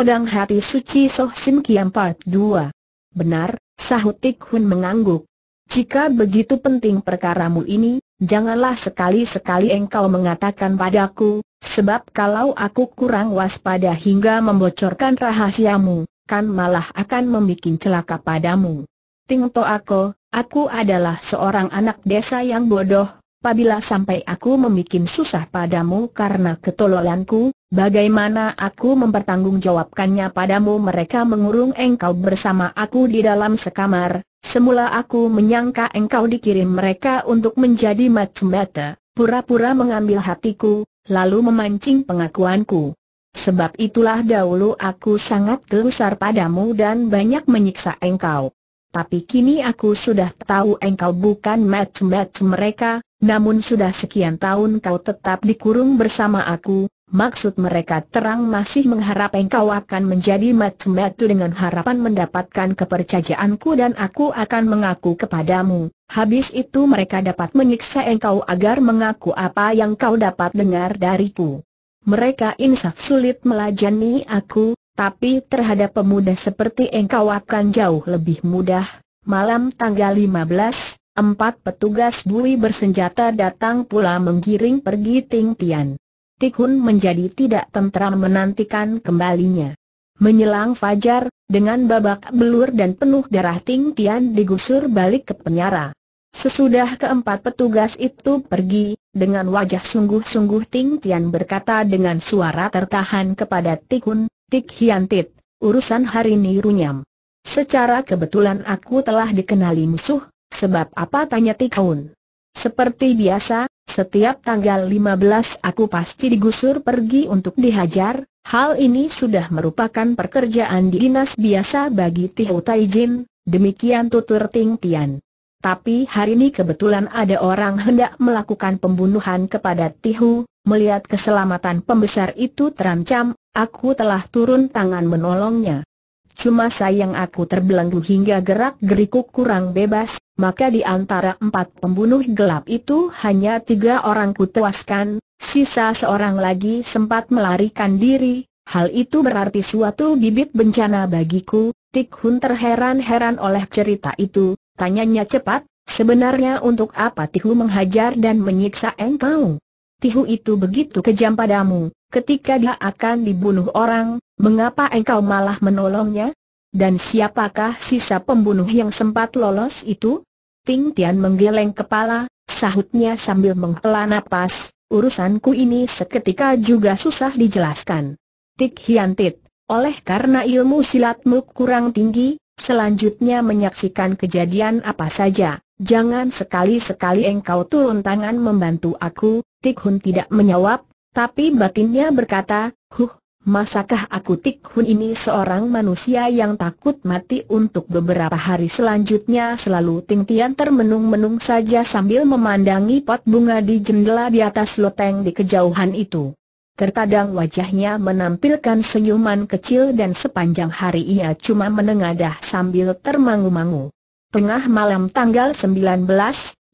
Pedang Hati Suci Soh Sim Kiam Part 2 Benar, sahut Tik Hun mengangguk. Jika begitu penting perkaramu ini, janganlah sekali-sekali engkau mengatakan padaku, sebab kalau aku kurang waspada hingga membocorkan rahasiamu, kan malah akan membuat celaka padamu. Ting to aku, aku adalah seorang anak desa yang bodoh, Apabila sampai aku membuat susah padamu karena ketololanku, Bagaimana aku mempertanggungjawabkannya padamu mereka mengurung engkau bersama aku di dalam sekamar, semula aku menyangka engkau dikirim mereka untuk menjadi macembata, pura-pura mengambil hatiku, lalu memancing pengakuanku. Sebab itulah dahulu aku sangat gelusar padamu dan banyak menyiksa engkau. Tapi kini aku sudah tahu engkau bukan macam mereka, namun sudah sekian tahun kau tetap dikurung bersama aku, Maksud mereka terang masih mengharap engkau akan menjadi matu-matu dengan harapan mendapatkan kepercayaanku dan aku akan mengaku kepadamu. Habis itu mereka dapat menyiksa engkau agar mengaku apa yang kau dapat dengar dariku. Mereka insaf sulit melajani aku, tapi terhadap pemuda seperti engkau akan jauh lebih mudah. Malam tanggal 15, empat petugas bui bersenjata datang pula menggiring pergi Ting Tian. Tikun menjadi tidak tentram menantikan kembalinya. Menyelang fajar, dengan babak belur dan penuh darah Ting Tian digusur balik ke penyara. Sesudah keempat petugas itu pergi, dengan wajah sungguh-sungguh Ting Tian berkata dengan suara tertahan kepada Tikun, Tik Hian Tit, urusan hari ini runyam. Secara kebetulan aku telah dikenali musuh, sebab apa tanya Tikun. Seperti biasa, setiap tanggal 15 aku pasti digusur pergi untuk dihajar, hal ini sudah merupakan pekerjaan di dinas biasa bagi Tihou Taijin, demikian tutur Ting Tian. Tapi hari ini kebetulan ada orang hendak melakukan pembunuhan kepada Tihu, melihat keselamatan pembesar itu terancam, aku telah turun tangan menolongnya. Cuma sayang aku terbelenggu hingga gerak geriku kurang bebas, maka di antara empat pembunuh gelap itu hanya tiga orang kutuaskan, sisa seorang lagi sempat melarikan diri, hal itu berarti suatu bibit bencana bagiku, Tik Hun terheran-heran oleh cerita itu, tanyanya cepat, sebenarnya untuk apa Tihu menghajar dan menyiksa engkau? Tihu itu begitu kejam padamu, ketika dia akan dibunuh orang, Mengapa engkau malah menolongnya? Dan siapakah sisa pembunuh yang sempat lolos itu? Ting Tian menggeleng kepala, sahutnya sambil menghela napas, urusanku ini seketika juga susah dijelaskan. Tik tit. oleh karena ilmu silatmu kurang tinggi, selanjutnya menyaksikan kejadian apa saja. Jangan sekali-sekali engkau turun tangan membantu aku, Tik Hun tidak menjawab, tapi batinnya berkata, huh, Masakah aku Tik Hun ini seorang manusia yang takut mati untuk beberapa hari selanjutnya selalu Ting Tian termenung-menung saja sambil memandangi pot bunga di jendela di atas loteng di kejauhan itu. Terkadang wajahnya menampilkan senyuman kecil dan sepanjang hari ia cuma menengadah sambil termangu-mangu. Tengah malam tanggal 19,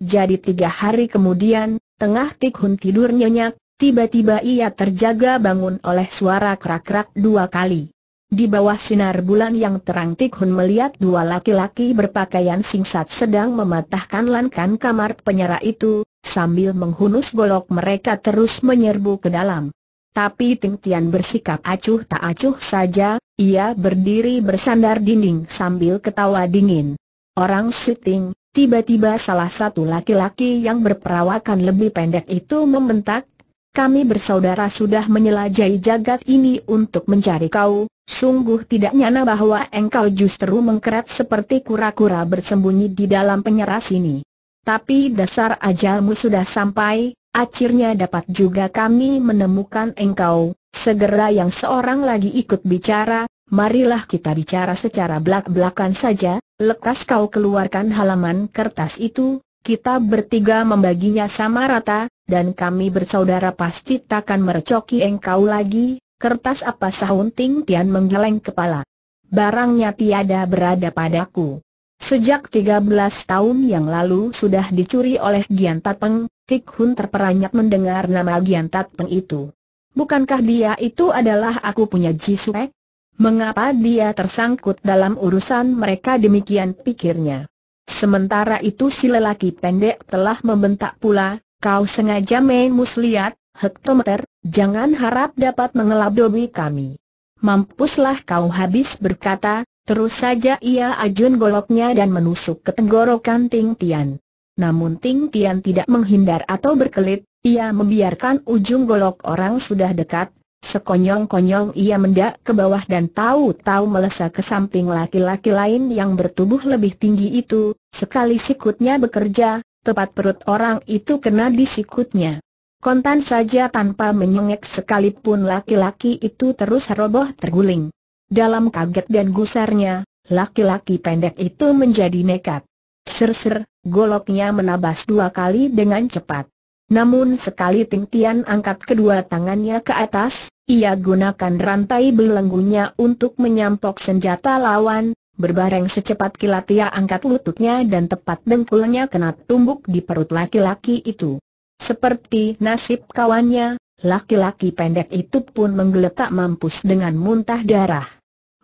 jadi tiga hari kemudian, tengah Tik Hun tidur nyenyak, Tiba-tiba ia terjaga bangun oleh suara kerak-kerak dua kali. Di bawah sinar bulan yang terang Tikhun melihat dua laki-laki berpakaian singsat sedang mematahkan lankan kamar penyerah itu, sambil menghunus golok mereka terus menyerbu ke dalam. Tapi Ting Tian bersikap acuh tak acuh saja, ia berdiri bersandar dinding sambil ketawa dingin. Orang syuting, tiba-tiba salah satu laki-laki yang berperawakan lebih pendek itu membentak, kami bersaudara sudah menyelajahi jagat ini untuk mencari kau, sungguh tidak nyana bahwa engkau justru mengkerat seperti kura-kura bersembunyi di dalam penyeras ini. Tapi dasar ajalmu sudah sampai, akhirnya dapat juga kami menemukan engkau, segera yang seorang lagi ikut bicara, marilah kita bicara secara belak-belakan saja, lekas kau keluarkan halaman kertas itu, kita bertiga membaginya sama rata, dan kami bersaudara pasti takkan mercoki engkau lagi, kertas apa sahun Ting Tian menggeleng kepala. Barangnya tiada berada padaku. Sejak 13 tahun yang lalu sudah dicuri oleh Gian Tatpeng, Kik Hun terperanyak mendengar nama Gian Tatpeng itu. Bukankah dia itu adalah aku punya Jisuek? Mengapa dia tersangkut dalam urusan mereka demikian pikirnya? Sementara itu si lelaki pendek telah membentak pula, kau sengaja main muslihat, hektometer, jangan harap dapat mengelabui kami. Mampuslah kau habis berkata, terus saja ia ajun goloknya dan menusuk ke tenggorokan Ting Tian. Namun Ting Tian tidak menghindar atau berkelit, ia membiarkan ujung golok orang sudah dekat, Sekonyong-konyong ia mendak ke bawah dan tahu-tahu melesat ke samping laki-laki lain yang bertubuh lebih tinggi itu, sekali sikutnya bekerja, tepat perut orang itu kena di sikutnya. Kontan saja tanpa menyengek sekalipun laki-laki itu terus roboh terguling. Dalam kaget dan gusarnya, laki-laki pendek itu menjadi nekat. Ser-ser, goloknya menabas dua kali dengan cepat. Namun sekali Ting Tian angkat kedua tangannya ke atas, ia gunakan rantai belenggunya untuk menyampok senjata lawan, berbareng secepat kilat ia angkat lututnya dan tepat dengkulnya kena tumbuk di perut laki-laki itu. Seperti nasib kawannya, laki-laki pendek itu pun menggeletak mampus dengan muntah darah.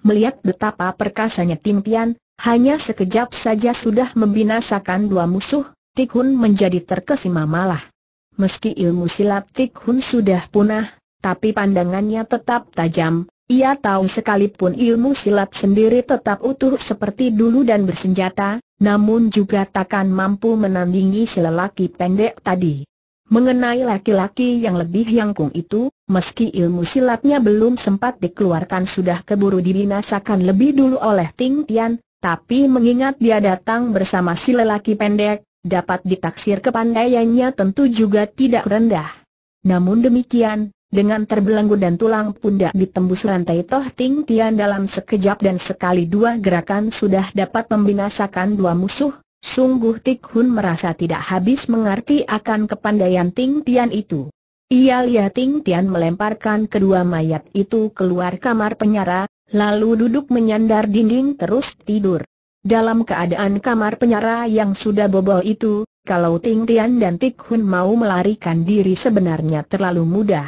Melihat betapa perkasanya Ting Tian, hanya sekejap saja sudah membinasakan dua musuh, Tikun menjadi terkesima malah meski ilmu silat Tik Hun sudah punah, tapi pandangannya tetap tajam, ia tahu sekalipun ilmu silat sendiri tetap utuh seperti dulu dan bersenjata, namun juga takkan mampu menandingi si lelaki pendek tadi. Mengenai laki-laki yang lebih yangkung itu, meski ilmu silatnya belum sempat dikeluarkan sudah keburu dibinasakan lebih dulu oleh Ting Tian, tapi mengingat dia datang bersama si lelaki pendek, dapat ditaksir kepandaiannya tentu juga tidak rendah. Namun demikian, dengan terbelenggu dan tulang pundak ditembus rantai Toh Ting Tian dalam sekejap dan sekali dua gerakan sudah dapat membinasakan dua musuh, sungguh Tik Hun merasa tidak habis mengerti akan kepandaian Ting Tian itu. Ia lihat Ting Tian melemparkan kedua mayat itu keluar kamar penyara, lalu duduk menyandar dinding terus tidur. Dalam keadaan kamar penyara yang sudah bobol itu, kalau Ting Tian dan Tik Hun mau melarikan diri sebenarnya terlalu mudah.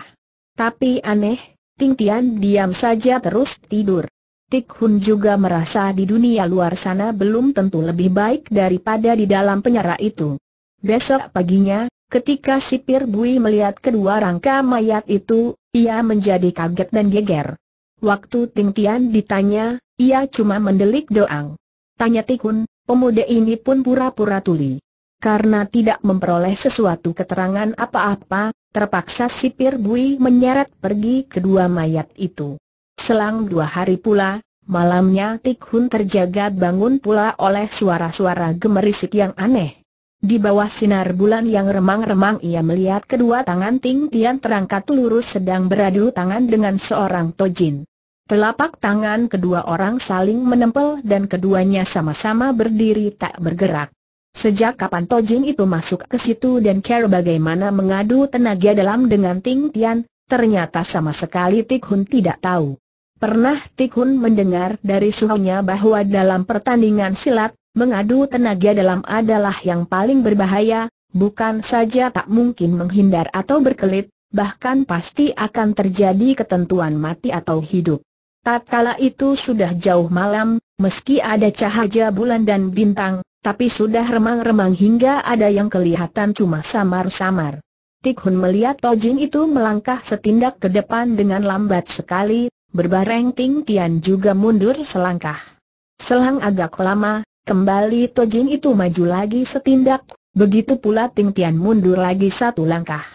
Tapi aneh, Ting Tian diam saja terus tidur. Tik Hun juga merasa di dunia luar sana belum tentu lebih baik daripada di dalam penyara itu. Besok paginya, ketika sipir Bui melihat kedua rangka mayat itu, ia menjadi kaget dan geger. Waktu Ting Tian ditanya, ia cuma mendelik doang. Tanya Tikun, pemuda ini pun pura-pura tuli. Karena tidak memperoleh sesuatu keterangan apa-apa, terpaksa sipir Bui menyeret pergi kedua mayat itu. Selang dua hari pula, malamnya Tikhun terjaga bangun pula oleh suara-suara gemerisik yang aneh. Di bawah sinar bulan yang remang-remang ia melihat kedua tangan Ting Tian terangkat lurus sedang beradu tangan dengan seorang Tojin. Telapak tangan kedua orang saling menempel dan keduanya sama-sama berdiri tak bergerak. Sejak kapan Tojin itu masuk ke situ dan care bagaimana mengadu tenaga dalam dengan Ting Tian, ternyata sama sekali Tik Hun tidak tahu. Pernah Tik Hun mendengar dari suhunya bahwa dalam pertandingan silat, mengadu tenaga dalam adalah yang paling berbahaya, bukan saja tak mungkin menghindar atau berkelit, bahkan pasti akan terjadi ketentuan mati atau hidup. Tatkala itu sudah jauh malam, meski ada cahaya bulan dan bintang, tapi sudah remang-remang hingga ada yang kelihatan cuma samar-samar. Tik melihat Tojin itu melangkah setindak ke depan dengan lambat sekali, berbareng Ting Tian juga mundur selangkah. Selang agak lama, kembali Tojin itu maju lagi setindak, begitu pula Ting Tian mundur lagi satu langkah.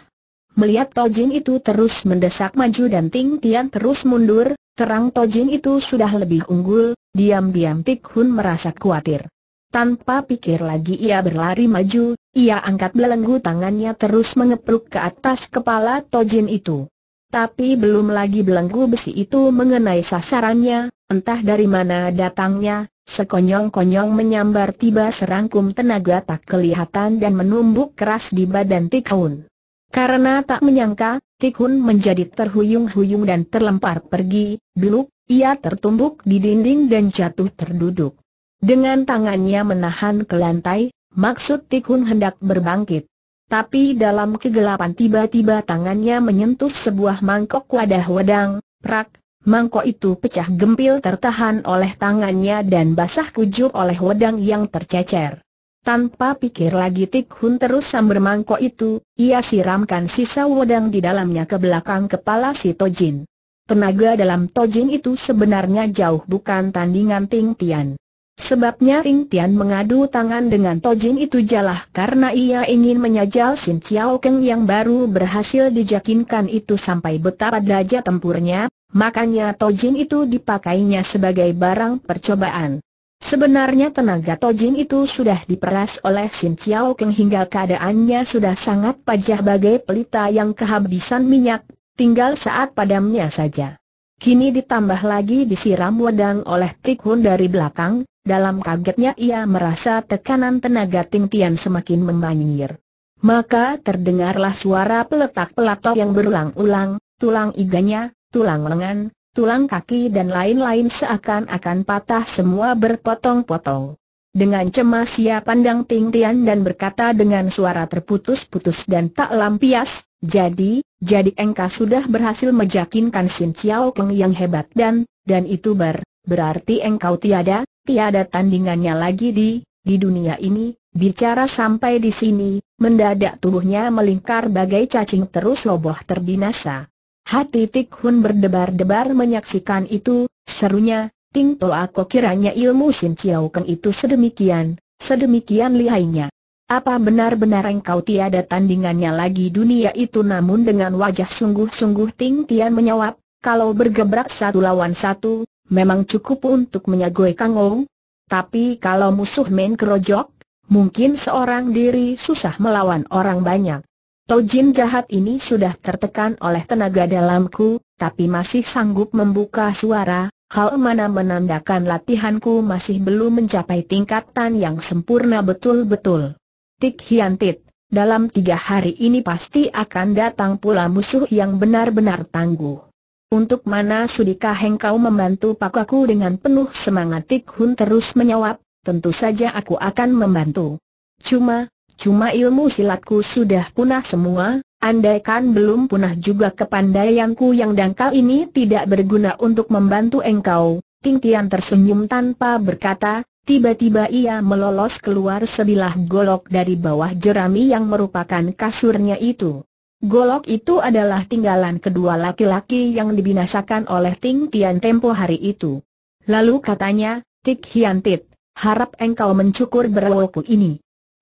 Melihat Tojin itu terus mendesak maju dan Ting Tian terus mundur, terang Tojin itu sudah lebih unggul, diam-diam Tik Hun merasa khawatir. Tanpa pikir lagi ia berlari maju, ia angkat belenggu tangannya terus mengepluk ke atas kepala Tojin itu. Tapi belum lagi belenggu besi itu mengenai sasarannya, entah dari mana datangnya, sekonyong-konyong menyambar tiba serangkum tenaga tak kelihatan dan menumbuk keras di badan Tikhun. Karena tak menyangka, Tikun menjadi terhuyung-huyung dan terlempar pergi, beluk, ia tertumbuk di dinding dan jatuh terduduk. Dengan tangannya menahan ke lantai, maksud Tikun hendak berbangkit. Tapi dalam kegelapan tiba-tiba tangannya menyentuh sebuah mangkok wadah wedang, prak, mangkok itu pecah gempil tertahan oleh tangannya dan basah kujur oleh wedang yang tercecer. Tanpa pikir lagi Tik Hun terus sambar mangkok itu, ia siramkan sisa wedang di dalamnya ke belakang kepala si Tojin. Tenaga dalam Tojin itu sebenarnya jauh bukan tandingan Ting Tian. Sebabnya Ting Tian mengadu tangan dengan Tojin itu jalah karena ia ingin menyajal Sin Chiao Keng yang baru berhasil dijakinkan itu sampai betapa derajat tempurnya, makanya Tojin itu dipakainya sebagai barang percobaan. Sebenarnya tenaga Tojin itu sudah diperas oleh Sin Chiao Keng hingga keadaannya sudah sangat pajah bagai pelita yang kehabisan minyak, tinggal saat padamnya saja. Kini ditambah lagi disiram wedang oleh Tik Hun dari belakang, dalam kagetnya ia merasa tekanan tenaga Ting Tian semakin membanjir. Maka terdengarlah suara peletak pelatok yang berulang-ulang, tulang iganya, tulang lengan, tulang kaki dan lain-lain seakan-akan patah semua berpotong-potong. Dengan cemas ia pandang Ting Tian dan berkata dengan suara terputus-putus dan tak lampias, jadi, jadi engkau sudah berhasil meyakinkan Sin Chiao Keng yang hebat dan, dan itu ber, berarti engkau tiada, tiada tandingannya lagi di, di dunia ini, bicara sampai di sini, mendadak tubuhnya melingkar bagai cacing terus loboh terbinasa. Hati Tik Hun berdebar-debar menyaksikan itu, serunya, Ting To aku kiranya ilmu Sin Chiao Keng itu sedemikian, sedemikian lihainya. Apa benar-benar engkau tiada tandingannya lagi dunia itu namun dengan wajah sungguh-sungguh Ting Tian menjawab, kalau bergebrak satu lawan satu, memang cukup untuk menyagoi Kang Ou. Tapi kalau musuh main kerojok, mungkin seorang diri susah melawan orang banyak. Tojin jahat ini sudah tertekan oleh tenaga dalamku, tapi masih sanggup membuka suara, hal mana menandakan latihanku masih belum mencapai tingkatan yang sempurna betul-betul. Tik Hiantit, dalam tiga hari ini pasti akan datang pula musuh yang benar-benar tangguh. Untuk mana sudikah engkau membantu pakaku dengan penuh semangat Tik Hun terus menyawab, tentu saja aku akan membantu. Cuma, Cuma ilmu silatku sudah punah semua, andaikan belum punah juga kepandaianku yang dangkal ini tidak berguna untuk membantu engkau. Ting Tian tersenyum tanpa berkata, tiba-tiba ia melolos keluar sebilah golok dari bawah jerami yang merupakan kasurnya itu. Golok itu adalah tinggalan kedua laki-laki yang dibinasakan oleh Ting Tian tempo hari itu. Lalu katanya, Tik Hian Tit, harap engkau mencukur berwoku ini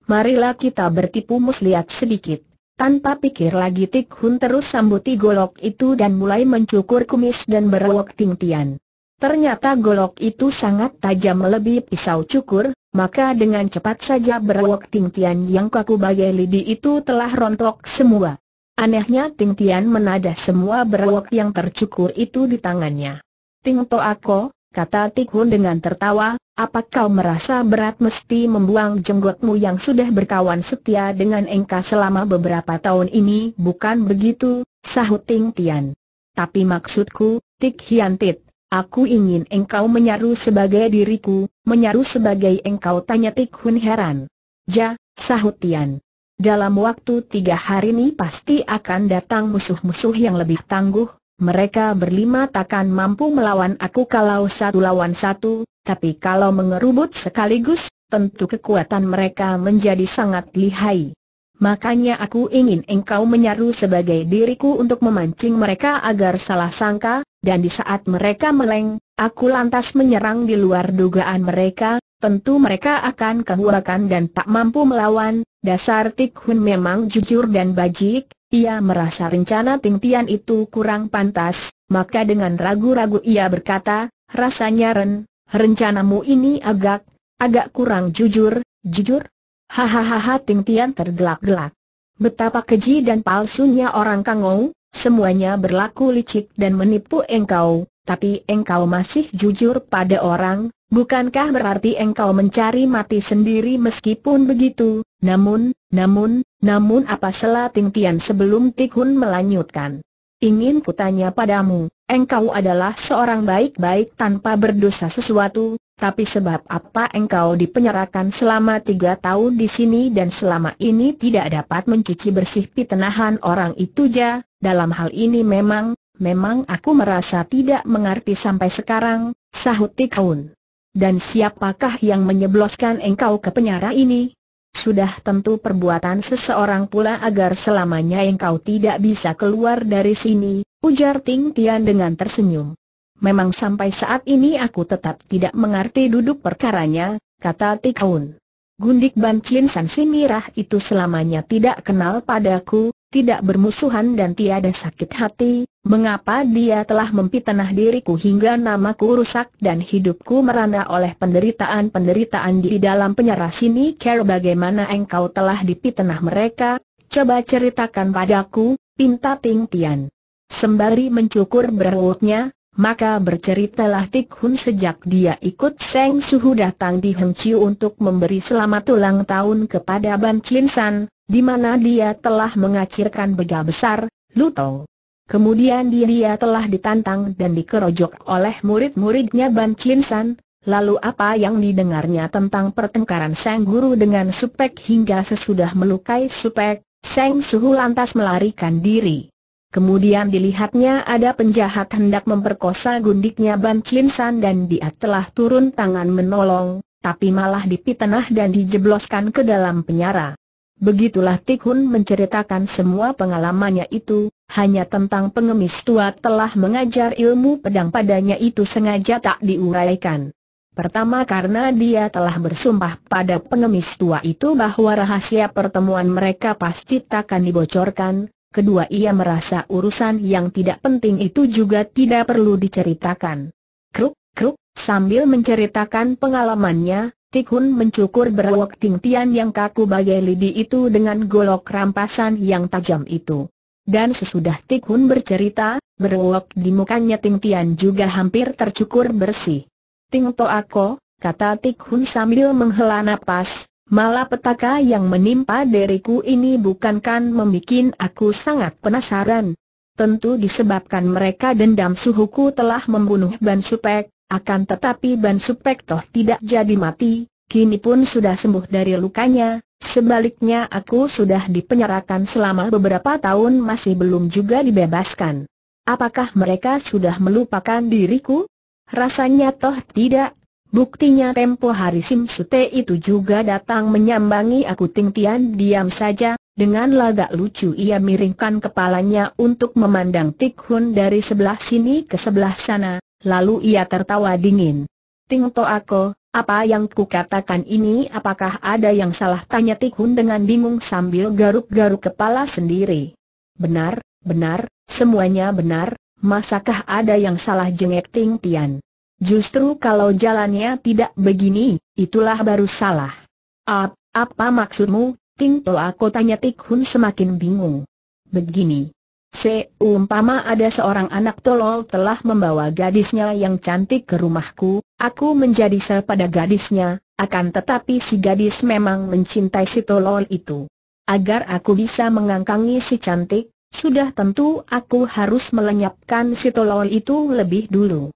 marilah kita bertipu muslihat sedikit. Tanpa pikir lagi Tik Hun terus sambuti golok itu dan mulai mencukur kumis dan berwok tingtian. Ternyata golok itu sangat tajam melebihi pisau cukur, maka dengan cepat saja berwok tingtian yang kaku bagai lidi itu telah rontok semua. Anehnya tingtian menadah semua berwok yang tercukur itu di tangannya. Ting to ako, kata Tikhun dengan tertawa, apa kau merasa berat mesti membuang jenggotmu yang sudah berkawan setia dengan engka selama beberapa tahun ini? Bukan begitu, sahut Ting Tian. Tapi maksudku, Tik Hian Tit, aku ingin engkau menyaru sebagai diriku, menyaru sebagai engkau tanya Tikhun heran. Ja, sahut Tian. Dalam waktu tiga hari ini pasti akan datang musuh-musuh yang lebih tangguh, mereka berlima takkan mampu melawan aku kalau satu lawan satu, tapi kalau mengerubut sekaligus, tentu kekuatan mereka menjadi sangat lihai. Makanya aku ingin engkau menyaru sebagai diriku untuk memancing mereka agar salah sangka, dan di saat mereka meleng, aku lantas menyerang di luar dugaan mereka, tentu mereka akan kehuakan dan tak mampu melawan, dasar Tikhun memang jujur dan bajik, ia merasa rencana Ting Tian itu kurang pantas, maka dengan ragu-ragu ia berkata, rasanya Ren, rencanamu ini agak, agak kurang jujur, jujur? Hahaha Ting Tian tergelak-gelak. Betapa keji dan palsunya orang Kangou, semuanya berlaku licik dan menipu engkau, tapi engkau masih jujur pada orang, bukankah berarti engkau mencari mati sendiri meskipun begitu, namun, namun, namun apa selating Tian sebelum tikun melanjutkan. Ingin kutanya padamu, engkau adalah seorang baik-baik tanpa berdosa sesuatu, tapi sebab apa engkau dipenyerahkan selama tiga tahun di sini dan selama ini tidak dapat mencuci bersih pitenahan orang itu ja, dalam hal ini memang, Memang aku merasa tidak mengerti sampai sekarang, sahut Tikaun. Dan siapakah yang menyebloskan engkau ke penjara ini? Sudah tentu perbuatan seseorang pula agar selamanya engkau tidak bisa keluar dari sini, ujar Ting Tian dengan tersenyum. Memang sampai saat ini aku tetap tidak mengerti duduk perkaranya, kata Tikaun. Gundik Ban Chin San Simirah itu selamanya tidak kenal padaku, tidak bermusuhan dan tiada sakit hati, mengapa dia telah mempitanah diriku hingga namaku rusak dan hidupku merana oleh penderitaan-penderitaan di dalam penjara sini care bagaimana engkau telah dipitanah mereka, coba ceritakan padaku, pinta Ting Tian. Sembari mencukur berutnya, maka berceritalah Tik Hun sejak dia ikut Seng Suhu datang di Hengqiu untuk memberi selamat ulang tahun kepada Ban Chin San, di mana dia telah mengacirkan begal besar, Lutong. Kemudian dia telah ditantang dan dikerojok oleh murid-muridnya Ban Chin San, lalu apa yang didengarnya tentang pertengkaran Sang Guru dengan Supek hingga sesudah melukai Supek, Sang Suhu lantas melarikan diri. Kemudian dilihatnya ada penjahat hendak memperkosa gundiknya Ban Chin San dan dia telah turun tangan menolong, tapi malah dipitnah dan dijebloskan ke dalam penjara. Begitulah Tikhun menceritakan semua pengalamannya itu, hanya tentang pengemis tua telah mengajar ilmu pedang padanya itu sengaja tak diuraikan. Pertama karena dia telah bersumpah pada pengemis tua itu bahwa rahasia pertemuan mereka pasti takkan dibocorkan, kedua ia merasa urusan yang tidak penting itu juga tidak perlu diceritakan. Kruk, kruk, sambil menceritakan pengalamannya, Tikun mencukur berwok tingtian yang kaku bagai lidi itu dengan golok rampasan yang tajam itu. Dan sesudah Tikun bercerita, berwok di mukanya tingtian juga hampir tercukur bersih. Ting to ako, kata Tikhun sambil menghela napas, petaka yang menimpa diriku ini bukankan membuat aku sangat penasaran. Tentu disebabkan mereka dendam suhuku telah membunuh Ban Supek, akan tetapi Ban toh tidak jadi mati, kini pun sudah sembuh dari lukanya, sebaliknya aku sudah dipenjarakan selama beberapa tahun masih belum juga dibebaskan. Apakah mereka sudah melupakan diriku? Rasanya toh tidak, Buktinya tempo hari Sim Sute itu juga datang menyambangi aku Ting Tian diam saja, dengan lagak lucu ia miringkan kepalanya untuk memandang Tik Hun dari sebelah sini ke sebelah sana, Lalu ia tertawa dingin. Ting to aku, apa yang kukatakan ini apakah ada yang salah tanya Tikhun dengan bingung sambil garuk-garuk kepala sendiri. Benar, benar, semuanya benar, masakah ada yang salah jengek Ting Tian? Justru kalau jalannya tidak begini, itulah baru salah. apa maksudmu, Ting To aku tanya Tikhun semakin bingung. Begini, Seumpama ada seorang anak tolol telah membawa gadisnya yang cantik ke rumahku, aku menjadi sel pada gadisnya, akan tetapi si gadis memang mencintai si tolol itu. Agar aku bisa mengangkangi si cantik, sudah tentu aku harus melenyapkan si tolol itu lebih dulu.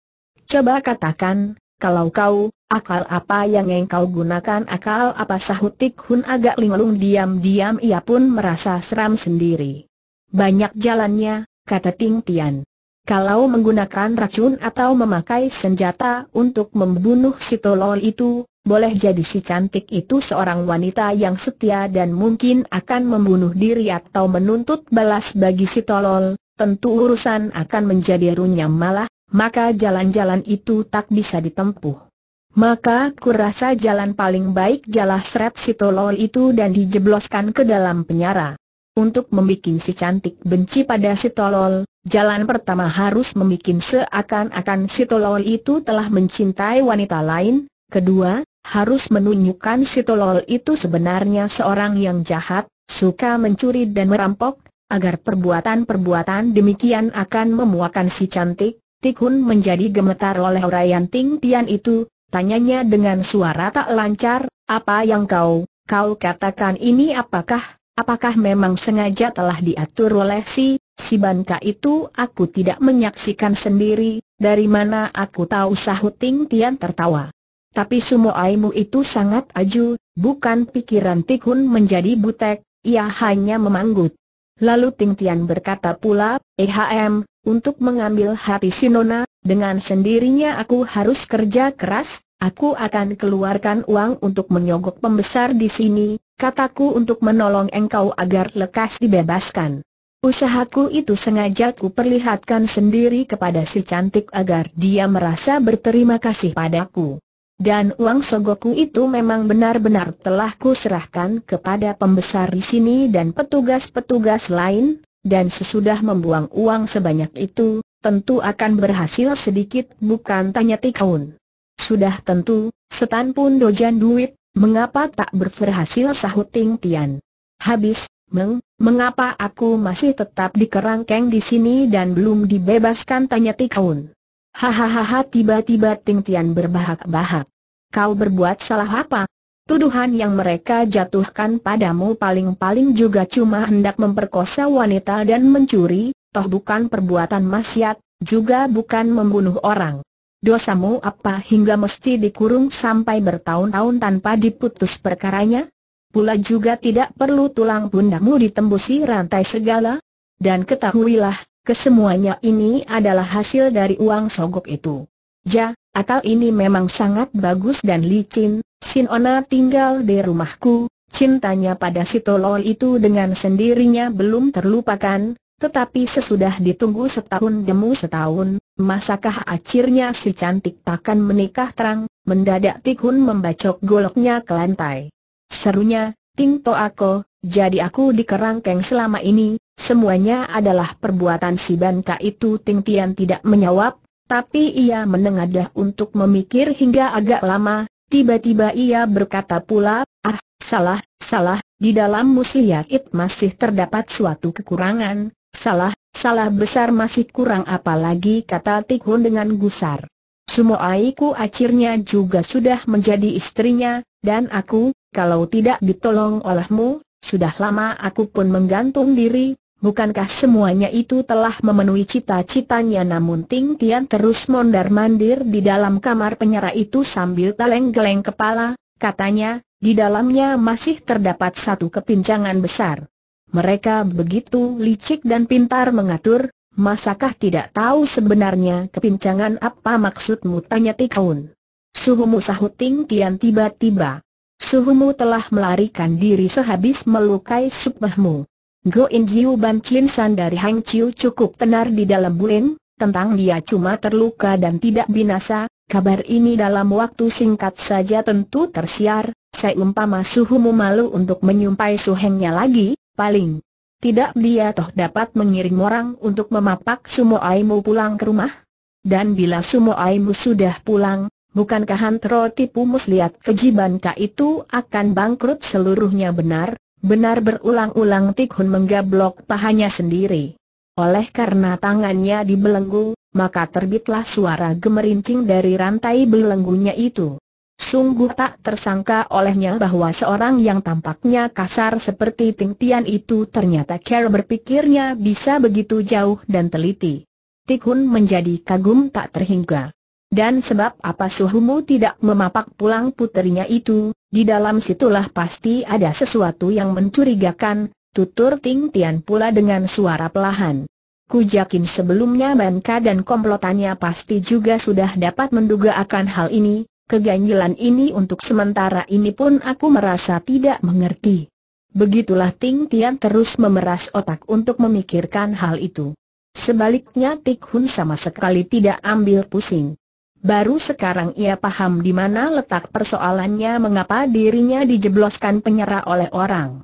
Coba katakan, kalau kau, akal apa yang engkau gunakan akal apa sahutik Hun agak linglung diam-diam ia pun merasa seram sendiri. Banyak jalannya, kata Ting Tian. Kalau menggunakan racun atau memakai senjata untuk membunuh si tolol itu, boleh jadi si cantik itu seorang wanita yang setia dan mungkin akan membunuh diri atau menuntut balas bagi si tolol, tentu urusan akan menjadi runyam malah, maka jalan-jalan itu tak bisa ditempuh. Maka kurasa jalan paling baik jalah seret si tolol itu dan dijebloskan ke dalam penyara. Untuk membuat si cantik benci pada si tolol, jalan pertama harus membuat seakan-akan si tolol itu telah mencintai wanita lain, kedua, harus menunjukkan si tolol itu sebenarnya seorang yang jahat, suka mencuri dan merampok, agar perbuatan-perbuatan demikian akan memuakan si cantik, Tikhun menjadi gemetar oleh Orayan Ting Tian itu, tanyanya dengan suara tak lancar, apa yang kau, kau katakan ini apakah Apakah memang sengaja telah diatur oleh si, si Banka itu aku tidak menyaksikan sendiri, dari mana aku tahu sahut Ting Tian tertawa. Tapi semua aimu itu sangat aju, bukan pikiran Tikun menjadi butek, ia hanya memanggut. Lalu Ting Tian berkata pula, EHM, untuk mengambil hati Sinona, dengan sendirinya aku harus kerja keras, aku akan keluarkan uang untuk menyogok pembesar di sini, kataku untuk menolong engkau agar lekas dibebaskan. Usahaku itu sengaja ku perlihatkan sendiri kepada si cantik agar dia merasa berterima kasih padaku. Dan uang sogoku itu memang benar-benar telah ku serahkan kepada pembesar di sini dan petugas-petugas lain, dan sesudah membuang uang sebanyak itu, tentu akan berhasil sedikit bukan tanya tikaun. Sudah tentu, setan pun dojan duit, Mengapa tak berhasil sahut Ting Tian? Habis, Meng, mengapa aku masih tetap di kerangkeng di sini dan belum dibebaskan tanya Tikaun? Hahaha tiba-tiba Ting Tian berbahak-bahak. Kau berbuat salah apa? Tuduhan yang mereka jatuhkan padamu paling-paling juga cuma hendak memperkosa wanita dan mencuri, toh bukan perbuatan maksiat, juga bukan membunuh orang dosamu apa hingga mesti dikurung sampai bertahun-tahun tanpa diputus perkaranya? Pula juga tidak perlu tulang bundamu ditembusi rantai segala? Dan ketahuilah, kesemuanya ini adalah hasil dari uang sogok itu. Ja, akal ini memang sangat bagus dan licin, Sinona tinggal di rumahku, cintanya pada si tolol itu dengan sendirinya belum terlupakan, tetapi sesudah ditunggu setahun demu setahun, masakah akhirnya si cantik takkan menikah terang, mendadak Tikhun membacok goloknya ke lantai. Serunya, Ting To Ako, jadi aku dikerangkeng selama ini, semuanya adalah perbuatan si Banka itu Ting Tian tidak menjawab, tapi ia menengadah untuk memikir hingga agak lama, tiba-tiba ia berkata pula, ah, salah, salah, di dalam muslihat masih terdapat suatu kekurangan, Salah, salah besar masih kurang apalagi kata Tikhun dengan gusar. Semua aiku akhirnya juga sudah menjadi istrinya, dan aku, kalau tidak ditolong olehmu, sudah lama aku pun menggantung diri, bukankah semuanya itu telah memenuhi cita-citanya namun Ting Tian terus mondar-mandir di dalam kamar penyara itu sambil teleng-geleng kepala, katanya, di dalamnya masih terdapat satu kepincangan besar. Mereka begitu licik dan pintar mengatur, masakah tidak tahu sebenarnya kepincangan apa maksudmu tanya Tikaun. Suhumu sahut Ting Tian tiba-tiba. Suhumu telah melarikan diri sehabis melukai subahmu. Go In Jiu Ban Chin San dari Hang Chiu cukup tenar di dalam bulan tentang dia cuma terluka dan tidak binasa, kabar ini dalam waktu singkat saja tentu tersiar, saya umpama Suhumu malu untuk menyumpai suhengnya lagi, paling. Tidak dia toh dapat mengirim orang untuk memapak Sumo Aimu pulang ke rumah? Dan bila Sumo Aimu sudah pulang, bukankah Hantro tipu muslihat kejiban kak itu akan bangkrut seluruhnya benar? Benar berulang-ulang Tikhun menggablok pahanya sendiri. Oleh karena tangannya dibelenggu, maka terbitlah suara gemerincing dari rantai belenggunya itu. Sungguh tak tersangka olehnya bahwa seorang yang tampaknya kasar seperti Ting Tian itu ternyata Carol berpikirnya bisa begitu jauh dan teliti. Tikhun menjadi kagum tak terhingga. Dan sebab apa suhumu tidak memapak pulang puterinya itu, di dalam situlah pasti ada sesuatu yang mencurigakan, tutur Ting Tian pula dengan suara pelahan. Ku yakin sebelumnya Banka dan komplotannya pasti juga sudah dapat menduga akan hal ini, Keganjilan ini untuk sementara ini pun aku merasa tidak mengerti. Begitulah Ting Tian terus memeras otak untuk memikirkan hal itu. Sebaliknya Tik Hun sama sekali tidak ambil pusing. Baru sekarang ia paham di mana letak persoalannya mengapa dirinya dijebloskan penyerah oleh orang.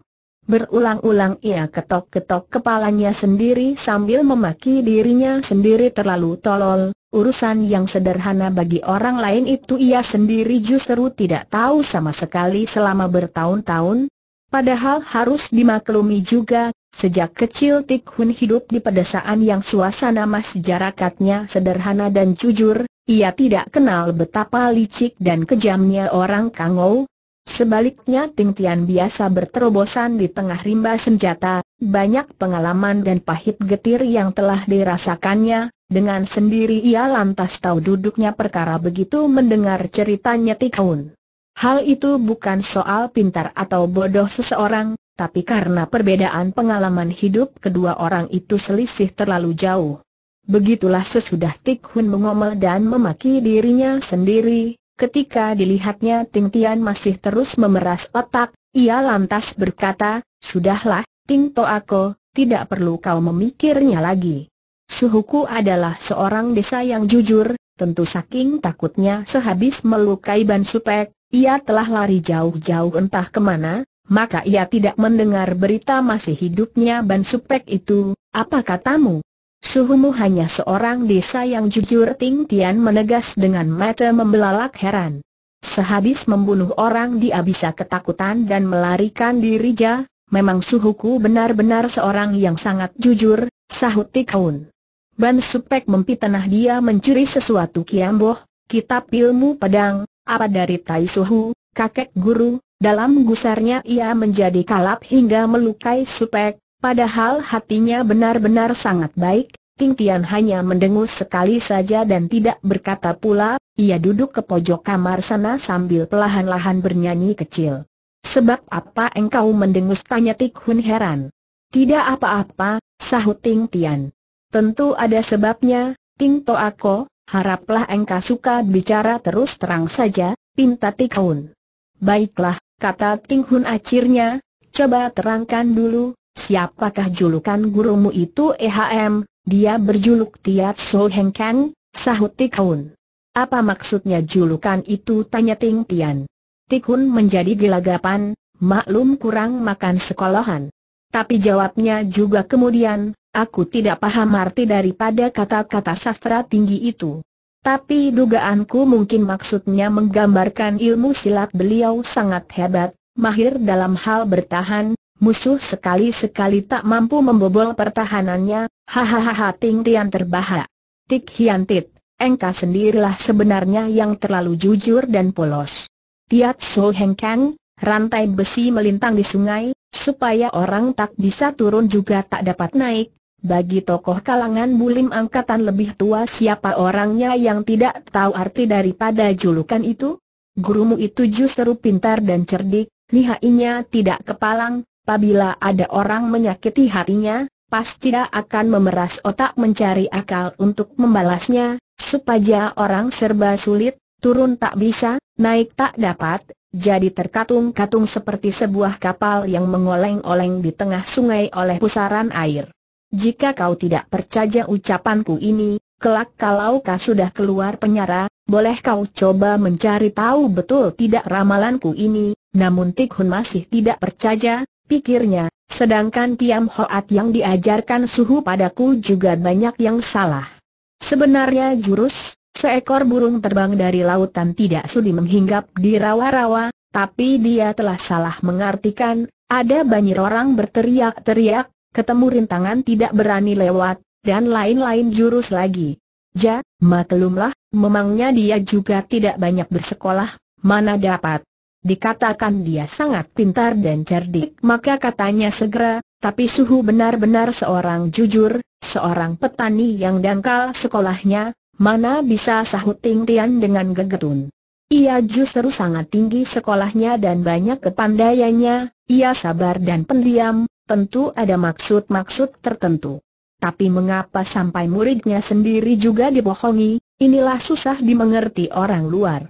Berulang-ulang ia ketok-ketok kepalanya sendiri sambil memaki dirinya sendiri terlalu tolol, urusan yang sederhana bagi orang lain itu ia sendiri justru tidak tahu sama sekali selama bertahun-tahun. Padahal harus dimaklumi juga, sejak kecil Tik Hun hidup di pedesaan yang suasana masyarakatnya sederhana dan jujur, ia tidak kenal betapa licik dan kejamnya orang Kangou, Sebaliknya Ting Tian biasa berterobosan di tengah rimba senjata, banyak pengalaman dan pahit getir yang telah dirasakannya, dengan sendiri ia lantas tahu duduknya perkara begitu mendengar ceritanya Tikaun. Hal itu bukan soal pintar atau bodoh seseorang, tapi karena perbedaan pengalaman hidup kedua orang itu selisih terlalu jauh. Begitulah sesudah Tikhun mengomel dan memaki dirinya sendiri, Ketika dilihatnya Ting Tian masih terus memeras otak, ia lantas berkata, Sudahlah, Ting Toako, tidak perlu kau memikirnya lagi. Suhuku adalah seorang desa yang jujur, tentu saking takutnya sehabis melukai Ban Supek, ia telah lari jauh-jauh entah kemana, maka ia tidak mendengar berita masih hidupnya Ban Supek itu, apa katamu? Suhumu hanya seorang desa yang jujur Ting Tian menegas dengan mata membelalak heran. Sehabis membunuh orang dia bisa ketakutan dan melarikan diri ja, memang suhuku benar-benar seorang yang sangat jujur, sahut Tikhun. Ban Supek mempitanah dia mencuri sesuatu kiamboh, kitab ilmu pedang, apa dari Tai Suhu, kakek guru, dalam gusarnya ia menjadi kalap hingga melukai Supek, Padahal hatinya benar-benar sangat baik, Ting Tian hanya mendengus sekali saja dan tidak berkata pula, ia duduk ke pojok kamar sana sambil pelahan lahan bernyanyi kecil. Sebab apa engkau mendengus tanya Tik Hun heran. Tidak apa-apa, sahut Ting Tian. Tentu ada sebabnya, Ting To Ako, haraplah engkau suka bicara terus terang saja, pinta Tik Hun. Baiklah, kata Ting Hun akhirnya, coba terangkan dulu, Siapakah julukan gurumu itu EHM? Dia berjuluk Tiat So Heng Kang, sahut Tikun. Apa maksudnya julukan itu tanya Ting Tian. Tikun menjadi gelagapan, maklum kurang makan sekolahan. Tapi jawabnya juga kemudian, aku tidak paham arti daripada kata-kata sastra tinggi itu. Tapi dugaanku mungkin maksudnya menggambarkan ilmu silat beliau sangat hebat, mahir dalam hal bertahan, Musuh sekali-sekali tak mampu membobol pertahanannya, hahaha Ting Tian terbahak. Tik Hian Tit, engkau sendirilah sebenarnya yang terlalu jujur dan polos. Tiat So Heng Kang, rantai besi melintang di sungai, supaya orang tak bisa turun juga tak dapat naik. Bagi tokoh kalangan bulim angkatan lebih tua siapa orangnya yang tidak tahu arti daripada julukan itu? Gurumu itu justru pintar dan cerdik, lihainya tidak kepalang, apabila ada orang menyakiti hatinya, pasti dia akan memeras otak mencari akal untuk membalasnya, supaya orang serba sulit, turun tak bisa, naik tak dapat, jadi terkatung-katung seperti sebuah kapal yang mengoleng-oleng di tengah sungai oleh pusaran air. Jika kau tidak percaya ucapanku ini, kelak kalau kau sudah keluar penjara, boleh kau coba mencari tahu betul tidak ramalanku ini, namun Tikhun masih tidak percaya, pikirnya, sedangkan Tiam Hoat yang diajarkan suhu padaku juga banyak yang salah. Sebenarnya jurus, seekor burung terbang dari lautan tidak sudi menghinggap di rawa-rawa, tapi dia telah salah mengartikan, ada banyak orang berteriak-teriak, ketemu rintangan tidak berani lewat, dan lain-lain jurus lagi. Ja, maklumlah, memangnya dia juga tidak banyak bersekolah, mana dapat. Dikatakan dia sangat pintar dan cerdik maka katanya segera, tapi Suhu benar-benar seorang jujur, seorang petani yang dangkal sekolahnya, mana bisa sahut Ting Tian dengan gegetun. Ia justru sangat tinggi sekolahnya dan banyak kepandaiannya, ia sabar dan pendiam, tentu ada maksud-maksud tertentu. Tapi mengapa sampai muridnya sendiri juga dibohongi, inilah susah dimengerti orang luar.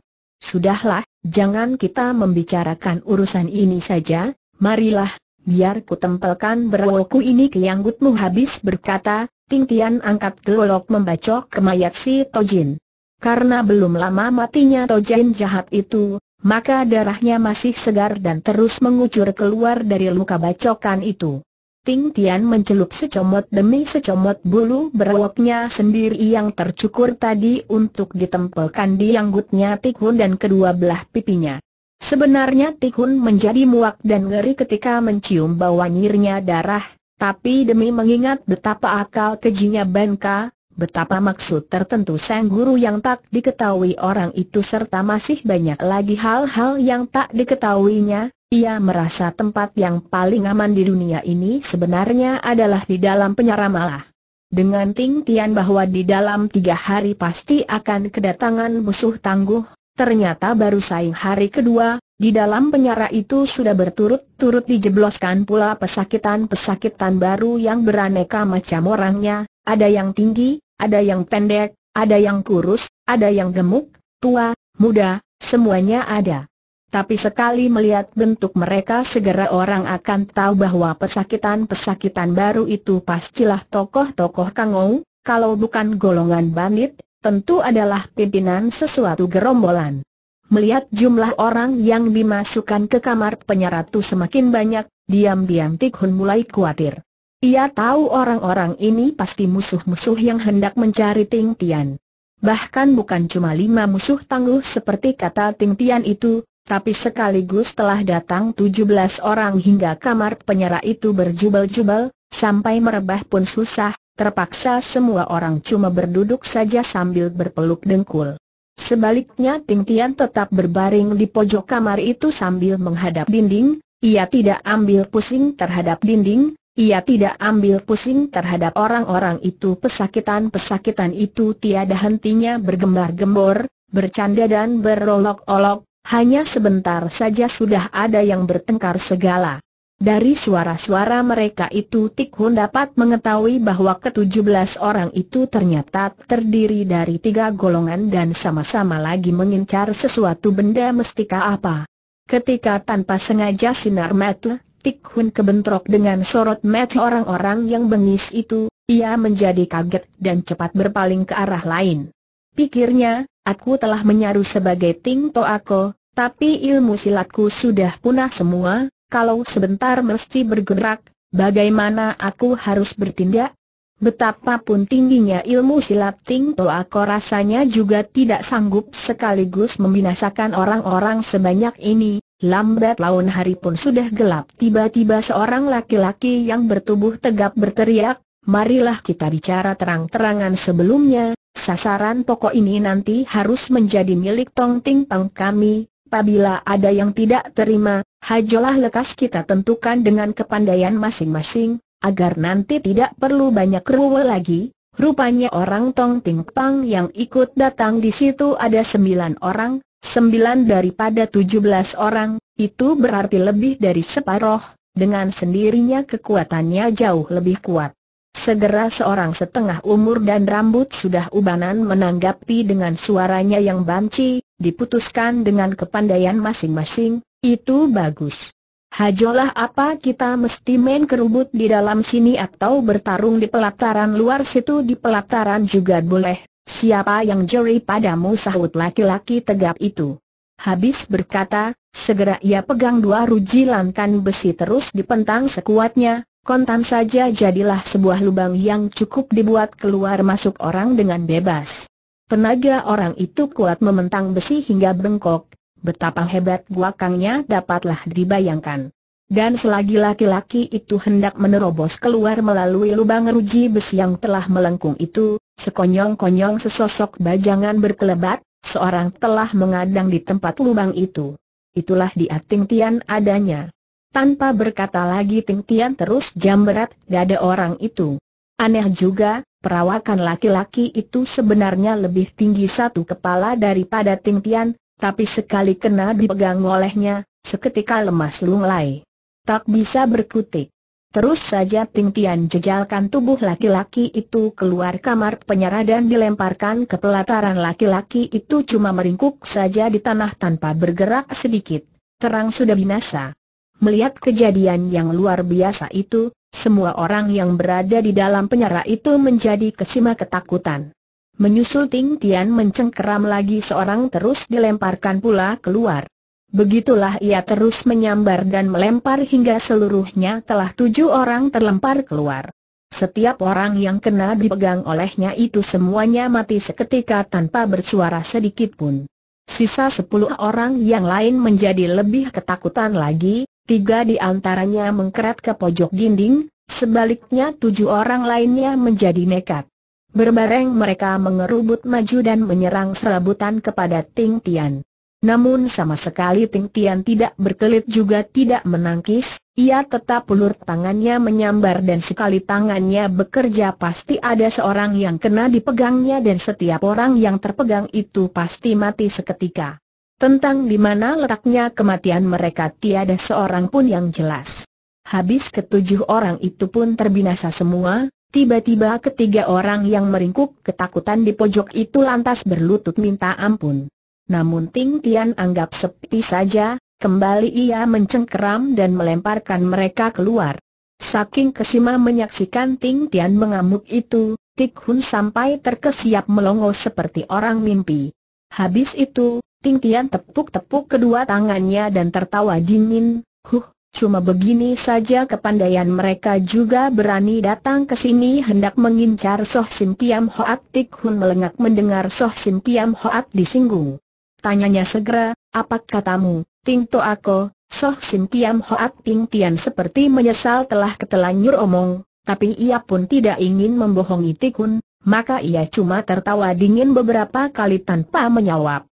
Sudahlah, Jangan kita membicarakan urusan ini saja, marilah, biar ku tempelkan berwoku ini ke yanggutmu habis berkata, Ting Tian angkat gelolok membacok ke mayat si Tojin. Karena belum lama matinya Tojin jahat itu, maka darahnya masih segar dan terus mengucur keluar dari luka bacokan itu. Ting Tian mencelup secomot demi secomot bulu berwoknya sendiri yang tercukur tadi untuk ditempelkan di anggutnya tikun dan kedua belah pipinya. Sebenarnya tikun menjadi muak dan ngeri ketika mencium bau nyirnya darah, tapi demi mengingat betapa akal kejinya Benka, betapa maksud tertentu sang guru yang tak diketahui orang itu serta masih banyak lagi hal-hal yang tak diketahuinya, ia merasa tempat yang paling aman di dunia ini sebenarnya adalah di dalam penyaramalah. Dengan tingtian bahwa di dalam tiga hari pasti akan kedatangan musuh tangguh, ternyata baru saing hari kedua, di dalam penyara itu sudah berturut-turut dijebloskan pula pesakitan-pesakitan baru yang beraneka macam orangnya, ada yang tinggi, ada yang pendek, ada yang kurus, ada yang gemuk, tua, muda, semuanya ada. Tapi sekali melihat bentuk mereka segera orang akan tahu bahwa pesakitan-pesakitan baru itu pastilah tokoh-tokoh kangou, kalau bukan golongan bandit, tentu adalah pimpinan sesuatu gerombolan. Melihat jumlah orang yang dimasukkan ke kamar penyeratu semakin banyak, diam-diam Tikhun mulai khawatir. Ia tahu orang-orang ini pasti musuh-musuh yang hendak mencari Ting Tian. Bahkan bukan cuma lima musuh tangguh seperti kata Ting Tian itu, tapi sekaligus telah datang 17 orang hingga kamar penyerah itu berjubel-jubel, sampai merebah pun susah, terpaksa semua orang cuma berduduk saja sambil berpeluk dengkul. Sebaliknya Ting Tian tetap berbaring di pojok kamar itu sambil menghadap dinding, ia tidak ambil pusing terhadap dinding, ia tidak ambil pusing terhadap orang-orang itu Pesakitan-pesakitan itu tiada hentinya bergembar-gembor, bercanda dan berolok-olok hanya sebentar saja sudah ada yang bertengkar segala. Dari suara-suara mereka itu Tik Hun dapat mengetahui bahwa ke-17 orang itu ternyata terdiri dari tiga golongan dan sama-sama lagi mengincar sesuatu benda mestika apa. Ketika tanpa sengaja sinar mata, Tik Hun kebentrok dengan sorot mata orang-orang yang bengis itu, ia menjadi kaget dan cepat berpaling ke arah lain. Pikirnya, aku telah menyaru sebagai Ting Ako, tapi ilmu silatku sudah punah semua, kalau sebentar mesti bergerak, bagaimana aku harus bertindak? Betapapun tingginya ilmu silat Ting Toa aku rasanya juga tidak sanggup sekaligus membinasakan orang-orang sebanyak ini. Lambat laun hari pun sudah gelap Tiba-tiba seorang laki-laki yang bertubuh tegap berteriak Marilah kita bicara terang-terangan sebelumnya Sasaran pokok ini nanti harus menjadi milik Tong Ting Tong kami apabila ada yang tidak terima, hajolah lekas kita tentukan dengan kepandaian masing-masing, agar nanti tidak perlu banyak ruwe lagi. Rupanya orang Tong Ting Pang yang ikut datang di situ ada sembilan orang, sembilan daripada tujuh belas orang, itu berarti lebih dari separoh, dengan sendirinya kekuatannya jauh lebih kuat. Segera seorang setengah umur dan rambut sudah ubanan menanggapi dengan suaranya yang banci, diputuskan dengan kepandaian masing-masing, itu bagus. Hajolah apa kita mesti main kerubut di dalam sini atau bertarung di pelataran luar situ di pelataran juga boleh, siapa yang jeri padamu sahut laki-laki tegap itu. Habis berkata, segera ia pegang dua ruji lantan besi terus dipentang sekuatnya, kontan saja jadilah sebuah lubang yang cukup dibuat keluar masuk orang dengan bebas. Tenaga orang itu kuat mementang besi hingga bengkok, betapa hebat guakangnya dapatlah dibayangkan. Dan selagi laki-laki itu hendak menerobos keluar melalui lubang ruji besi yang telah melengkung itu, sekonyong-konyong sesosok bajangan berkelebat, seorang telah mengadang di tempat lubang itu. Itulah dia Ting Tian adanya. Tanpa berkata lagi Ting Tian terus jam berat dada orang itu. Aneh juga, Perawakan laki-laki itu sebenarnya lebih tinggi satu kepala daripada Ting Tian, tapi sekali kena dipegang olehnya, seketika lemas lunglai. Tak bisa berkutik. Terus saja Ting Tian jejalkan tubuh laki-laki itu keluar kamar penyara dan dilemparkan ke pelataran laki-laki itu cuma meringkuk saja di tanah tanpa bergerak sedikit. Terang sudah binasa. Melihat kejadian yang luar biasa itu, semua orang yang berada di dalam penyerah itu menjadi kesima ketakutan. Menyusul Ting Tian mencengkeram lagi seorang terus dilemparkan pula keluar. Begitulah ia terus menyambar dan melempar hingga seluruhnya telah tujuh orang terlempar keluar. Setiap orang yang kena dipegang olehnya itu semuanya mati seketika tanpa bersuara sedikit pun. Sisa sepuluh orang yang lain menjadi lebih ketakutan lagi, tiga di antaranya mengkerat ke pojok dinding, sebaliknya tujuh orang lainnya menjadi nekat. Berbareng mereka mengerubut maju dan menyerang serabutan kepada Ting Tian. Namun sama sekali Ting Tian tidak berkelit juga tidak menangkis, ia tetap pulur tangannya menyambar dan sekali tangannya bekerja pasti ada seorang yang kena dipegangnya dan setiap orang yang terpegang itu pasti mati seketika. Tentang di mana letaknya kematian mereka tiada seorang pun yang jelas. Habis ketujuh orang itu pun terbinasa semua, tiba-tiba ketiga orang yang meringkuk ketakutan di pojok itu lantas berlutut minta ampun. Namun Ting Tian anggap sepi saja, kembali ia mencengkeram dan melemparkan mereka keluar. Saking kesima menyaksikan Ting Tian mengamuk itu, Tik Hun sampai terkesiap melongo seperti orang mimpi. Habis itu, Ting Tian tepuk-tepuk kedua tangannya dan tertawa dingin, huh, cuma begini saja kepandaian mereka juga berani datang ke sini hendak mengincar Soh Sim Tiam Hoat Tik Hun melengak mendengar Soh Sim Tiam Hoat disinggung. Tanyanya segera, apa katamu, Ting To Ako, Soh Sim Tiam Hoat Ting Tian seperti menyesal telah ketelanjur omong, tapi ia pun tidak ingin membohongi Tik Hun, maka ia cuma tertawa dingin beberapa kali tanpa menjawab.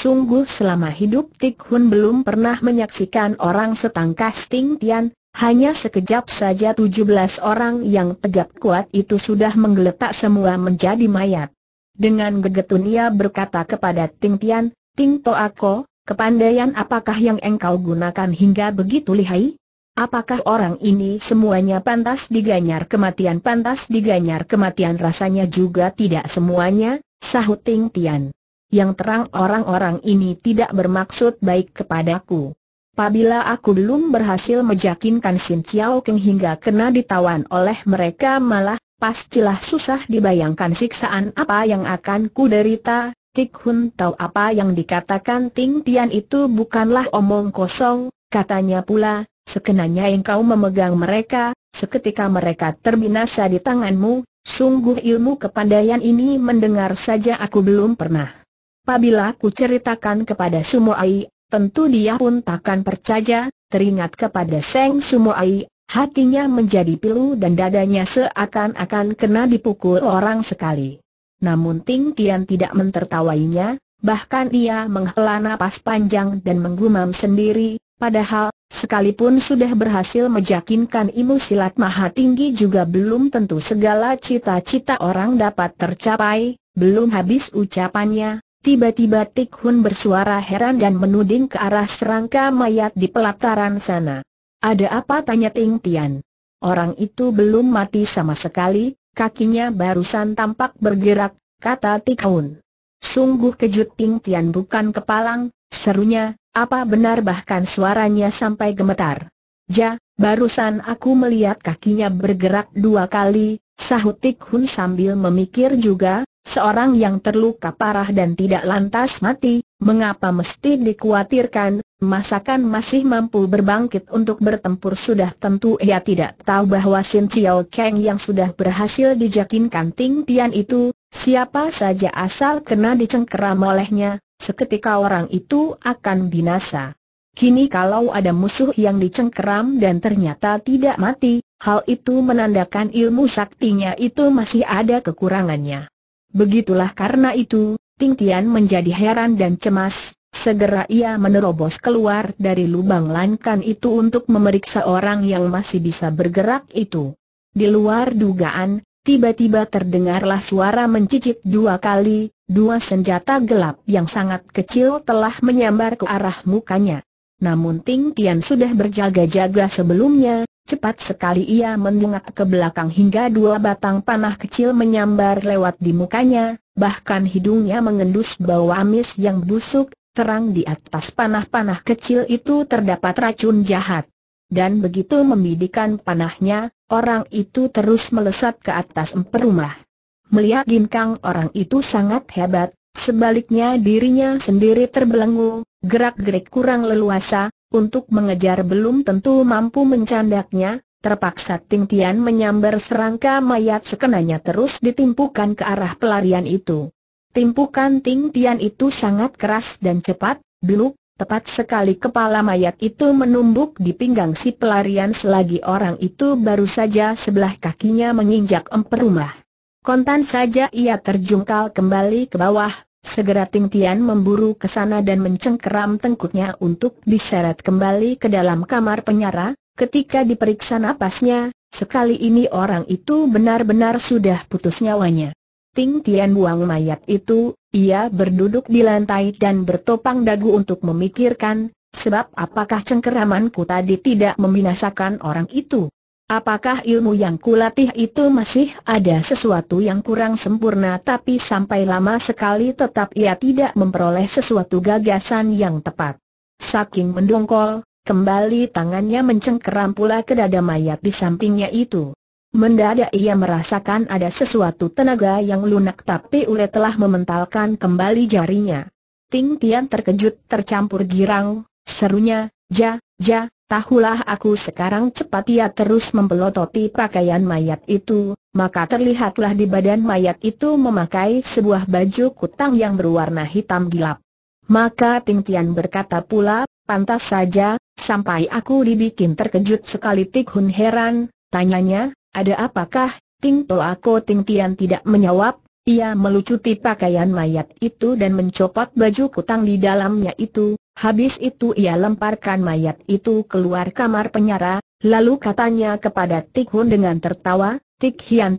Sungguh selama hidup Tik Hun belum pernah menyaksikan orang setangkas Ting Tian, hanya sekejap saja tujuh belas orang yang tegap kuat itu sudah menggeletak semua menjadi mayat. Dengan gegetun ia berkata kepada Ting Tian, Ting Toako, kepandaian apakah yang engkau gunakan hingga begitu lihai? Apakah orang ini semuanya pantas diganyar kematian? Pantas diganyar kematian rasanya juga tidak semuanya, sahut Ting Tian yang terang orang-orang ini tidak bermaksud baik kepadaku. Apabila aku belum berhasil meyakinkan Sin Chiao Keng hingga kena ditawan oleh mereka malah, pastilah susah dibayangkan siksaan apa yang akan ku derita, Tik Hun tahu apa yang dikatakan Ting Tian itu bukanlah omong kosong, katanya pula, sekenanya engkau memegang mereka, seketika mereka terbinasa di tanganmu, sungguh ilmu kepandaian ini mendengar saja aku belum pernah apabila ku ceritakan kepada Ai, tentu dia pun takkan percaya, teringat kepada Seng Ai, hatinya menjadi pilu dan dadanya seakan-akan kena dipukul orang sekali. Namun Ting Tian tidak mentertawainya, bahkan ia menghela napas panjang dan menggumam sendiri, padahal, sekalipun sudah berhasil meyakinkan ilmu silat maha tinggi juga belum tentu segala cita-cita orang dapat tercapai, belum habis ucapannya, Tiba-tiba Tik Hun bersuara heran dan menuding ke arah serangka mayat di pelataran sana. Ada apa tanya Ting Tian? Orang itu belum mati sama sekali, kakinya barusan tampak bergerak, kata Tik Hun. Sungguh kejut Ting Tian bukan kepalang, serunya, apa benar bahkan suaranya sampai gemetar. Ja, barusan aku melihat kakinya bergerak dua kali, sahut Tik Hun sambil memikir juga, Seorang yang terluka parah dan tidak lantas mati, mengapa mesti dikhawatirkan, masakan masih mampu berbangkit untuk bertempur sudah tentu ia tidak tahu bahwa Sin Chiao Kang yang sudah berhasil dijakinkan Ting Tian itu, siapa saja asal kena dicengkeram olehnya, seketika orang itu akan binasa. Kini kalau ada musuh yang dicengkeram dan ternyata tidak mati, hal itu menandakan ilmu saktinya itu masih ada kekurangannya. Begitulah karena itu, Ting Tian menjadi heran dan cemas, segera ia menerobos keluar dari lubang lankan itu untuk memeriksa orang yang masih bisa bergerak itu. Di luar dugaan, tiba-tiba terdengarlah suara mencicik dua kali, dua senjata gelap yang sangat kecil telah menyambar ke arah mukanya. Namun Ting Tian sudah berjaga-jaga sebelumnya, Cepat sekali ia mendongak ke belakang hingga dua batang panah kecil menyambar lewat di mukanya, bahkan hidungnya mengendus bau amis yang busuk, terang di atas panah-panah kecil itu terdapat racun jahat. Dan begitu membidikan panahnya, orang itu terus melesat ke atas emper Melihat ginkang orang itu sangat hebat, sebaliknya dirinya sendiri terbelenggu, gerak-gerik kurang leluasa, untuk mengejar belum tentu mampu mencandaknya, terpaksa Ting Tian menyambar serangka mayat sekenanya terus ditimpukan ke arah pelarian itu. Timpukan Ting Tian itu sangat keras dan cepat, beluk, tepat sekali kepala mayat itu menumbuk di pinggang si pelarian selagi orang itu baru saja sebelah kakinya menginjak emper rumah. Kontan saja ia terjungkal kembali ke bawah, Segera Ting Tian memburu ke sana dan mencengkeram tengkuknya untuk diseret kembali ke dalam kamar penyara, ketika diperiksa napasnya, sekali ini orang itu benar-benar sudah putus nyawanya. Ting Tian buang mayat itu, ia berduduk di lantai dan bertopang dagu untuk memikirkan, sebab apakah cengkeramanku tadi tidak membinasakan orang itu. Apakah ilmu yang kulatih itu masih ada sesuatu yang kurang sempurna tapi sampai lama sekali tetap ia tidak memperoleh sesuatu gagasan yang tepat. Saking mendongkol, kembali tangannya mencengkeram pula ke dada mayat di sampingnya itu. Mendadak ia merasakan ada sesuatu tenaga yang lunak tapi Ule telah mementalkan kembali jarinya. Ting Tian terkejut tercampur girang, serunya, ja, ja, Tahulah aku sekarang cepat ia terus membelototi pakaian mayat itu, maka terlihatlah di badan mayat itu memakai sebuah baju kutang yang berwarna hitam gelap. Maka Ting Tian berkata pula, pantas saja, sampai aku dibikin terkejut sekali Tik Hun heran, tanyanya, ada apakah, Ting Toh aku Ting Tian tidak menjawab, ia melucuti pakaian mayat itu dan mencopot baju kutang di dalamnya itu, Habis itu ia lemparkan mayat itu keluar kamar penyara, lalu katanya kepada Tik Hun dengan tertawa, Tik Hian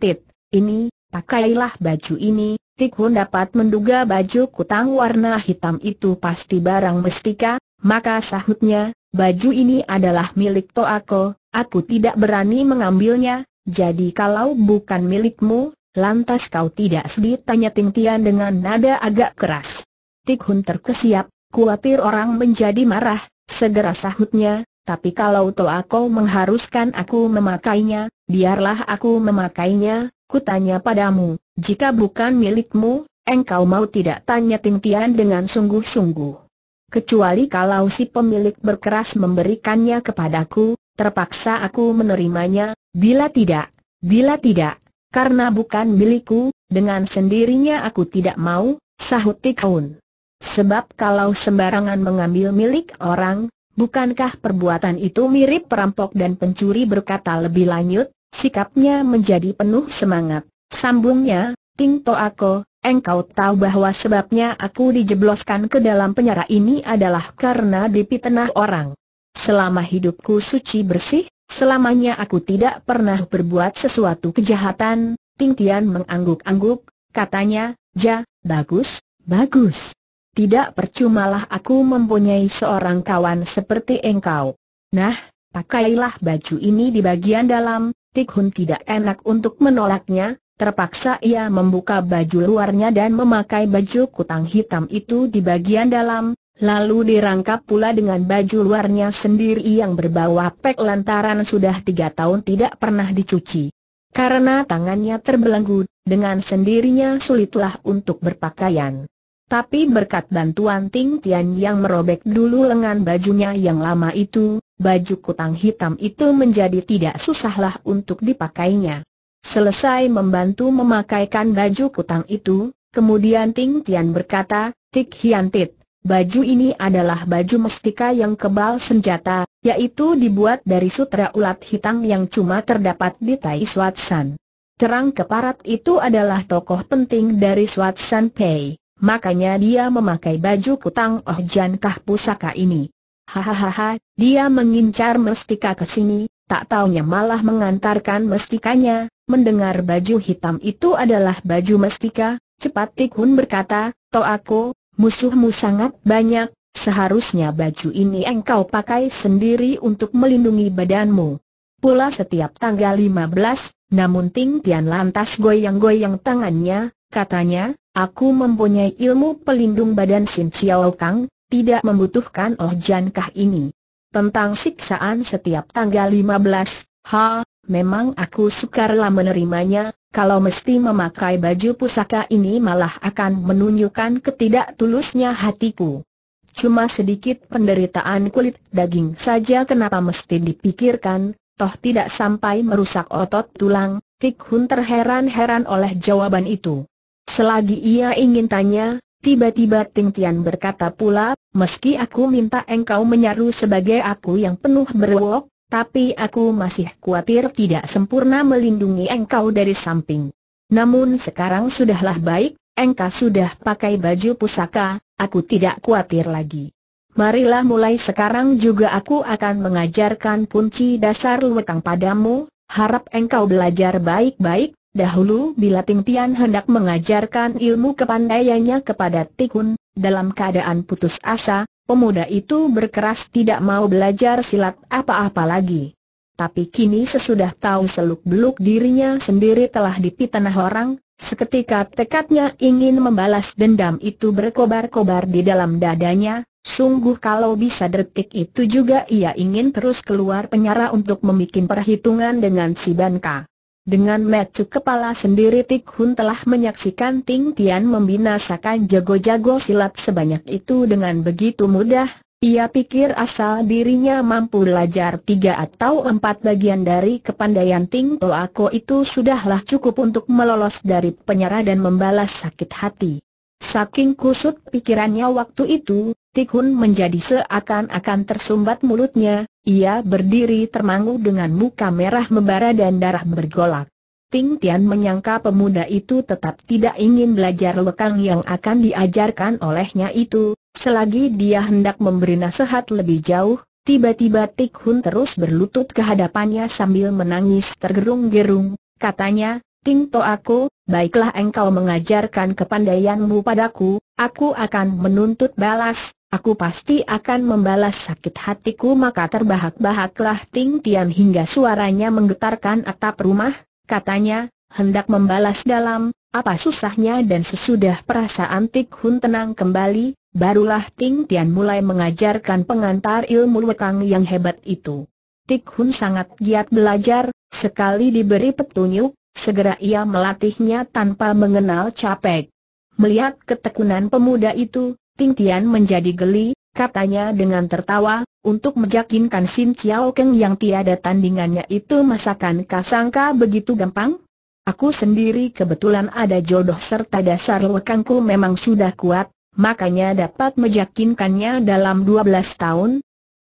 ini, pakailah baju ini, Tik Hun dapat menduga baju kutang warna hitam itu pasti barang mestika, maka sahutnya, baju ini adalah milik Toako, aku tidak berani mengambilnya, jadi kalau bukan milikmu, lantas kau tidak sedih tanya Ting Tian dengan nada agak keras. Tik Hun terkesiap, Kuatir orang menjadi marah, segera sahutnya, tapi kalau Toa kau mengharuskan aku memakainya, biarlah aku memakainya, kutanya padamu, jika bukan milikmu, engkau mau tidak tanya Ting dengan sungguh-sungguh. Kecuali kalau si pemilik berkeras memberikannya kepadaku, terpaksa aku menerimanya, bila tidak, bila tidak, karena bukan milikku, dengan sendirinya aku tidak mau, sahut Tikaun. Sebab kalau sembarangan mengambil milik orang, bukankah perbuatan itu mirip perampok dan pencuri berkata lebih lanjut, sikapnya menjadi penuh semangat. Sambungnya, Ting Ako, engkau tahu bahwa sebabnya aku dijebloskan ke dalam penjara ini adalah karena dipitnah orang. Selama hidupku suci bersih, selamanya aku tidak pernah berbuat sesuatu kejahatan, Ting Tian mengangguk-angguk, katanya, ja, bagus, bagus. Tidak percumalah aku mempunyai seorang kawan seperti engkau. Nah, pakailah baju ini di bagian dalam, Tikhun tidak enak untuk menolaknya, terpaksa ia membuka baju luarnya dan memakai baju kutang hitam itu di bagian dalam, lalu dirangkap pula dengan baju luarnya sendiri yang berbau apek lantaran sudah tiga tahun tidak pernah dicuci. Karena tangannya terbelenggu, dengan sendirinya sulitlah untuk berpakaian. Tapi berkat bantuan Ting Tian yang merobek dulu lengan bajunya yang lama itu, baju kutang hitam itu menjadi tidak susahlah untuk dipakainya. Selesai membantu memakaikan baju kutang itu, kemudian Ting Tian berkata, Tik Hian Tit, baju ini adalah baju mestika yang kebal senjata, yaitu dibuat dari sutra ulat hitam yang cuma terdapat di Tai Suat San. Terang keparat itu adalah tokoh penting dari Suat San Pei makanya dia memakai baju kutang Oh Jan kah pusaka ini. Hahaha, dia mengincar mestika ke sini, tak taunya malah mengantarkan mestikanya, mendengar baju hitam itu adalah baju mestika, cepat Tikhun berkata, Toh aku, musuhmu sangat banyak, seharusnya baju ini engkau pakai sendiri untuk melindungi badanmu. Pula setiap tanggal 15, namun Ting Tian lantas goyang-goyang tangannya, katanya, Aku mempunyai ilmu pelindung badan Sin Xiao Kang, tidak membutuhkan Oh Jan Kah ini. Tentang siksaan setiap tanggal 15, ha, memang aku sukarlah menerimanya, kalau mesti memakai baju pusaka ini malah akan menunjukkan ketidaktulusnya hatiku. Cuma sedikit penderitaan kulit daging saja kenapa mesti dipikirkan, toh tidak sampai merusak otot tulang, Tik Hun terheran-heran oleh jawaban itu. Selagi ia ingin tanya, tiba-tiba Ting Tian berkata pula, meski aku minta engkau menyaru sebagai aku yang penuh berwok, tapi aku masih khawatir tidak sempurna melindungi engkau dari samping. Namun sekarang sudahlah baik, engkau sudah pakai baju pusaka, aku tidak khawatir lagi. Marilah mulai sekarang juga aku akan mengajarkan kunci dasar luwetang padamu, harap engkau belajar baik-baik, Dahulu bila Ting Tian hendak mengajarkan ilmu kepandaiannya kepada Tikun, dalam keadaan putus asa, pemuda itu berkeras tidak mau belajar silat apa-apa lagi. Tapi kini sesudah tahu seluk-beluk dirinya sendiri telah dipitanah orang, seketika tekadnya ingin membalas dendam itu berkobar-kobar di dalam dadanya, sungguh kalau bisa detik itu juga ia ingin terus keluar penyara untuk memikin perhitungan dengan si Banka. Dengan metu kepala sendiri Tik Hun telah menyaksikan Ting Tian membinasakan jago-jago silat sebanyak itu dengan begitu mudah, ia pikir asal dirinya mampu belajar tiga atau empat bagian dari kepandaian Ting Toako itu sudahlah cukup untuk melolos dari penyara dan membalas sakit hati. Saking kusut pikirannya waktu itu, Tikun menjadi seakan-akan tersumbat mulutnya, ia berdiri termangu dengan muka merah membara dan darah bergolak. Ting Tian menyangka pemuda itu tetap tidak ingin belajar lekang yang akan diajarkan olehnya itu, selagi dia hendak memberi nasihat lebih jauh, tiba-tiba Tik Hun terus berlutut ke hadapannya sambil menangis tergerung-gerung, katanya, Ting To aku, baiklah engkau mengajarkan kepandaianmu padaku, aku akan menuntut balas, Aku pasti akan membalas sakit hatiku maka terbahak-bahaklah Ting Tian hingga suaranya menggetarkan atap rumah, katanya, hendak membalas dalam, apa susahnya dan sesudah perasaan Tik Hun tenang kembali, barulah Ting Tian mulai mengajarkan pengantar ilmu wekang yang hebat itu. Tik Hun sangat giat belajar, sekali diberi petunjuk, segera ia melatihnya tanpa mengenal capek. Melihat ketekunan pemuda itu, Ting Tian menjadi geli, katanya dengan tertawa, untuk meyakinkan Sin Chiao Keng yang tiada tandingannya itu masakan kasangka begitu gampang? Aku sendiri kebetulan ada jodoh serta dasar lekangku memang sudah kuat, makanya dapat meyakinkannya dalam 12 tahun.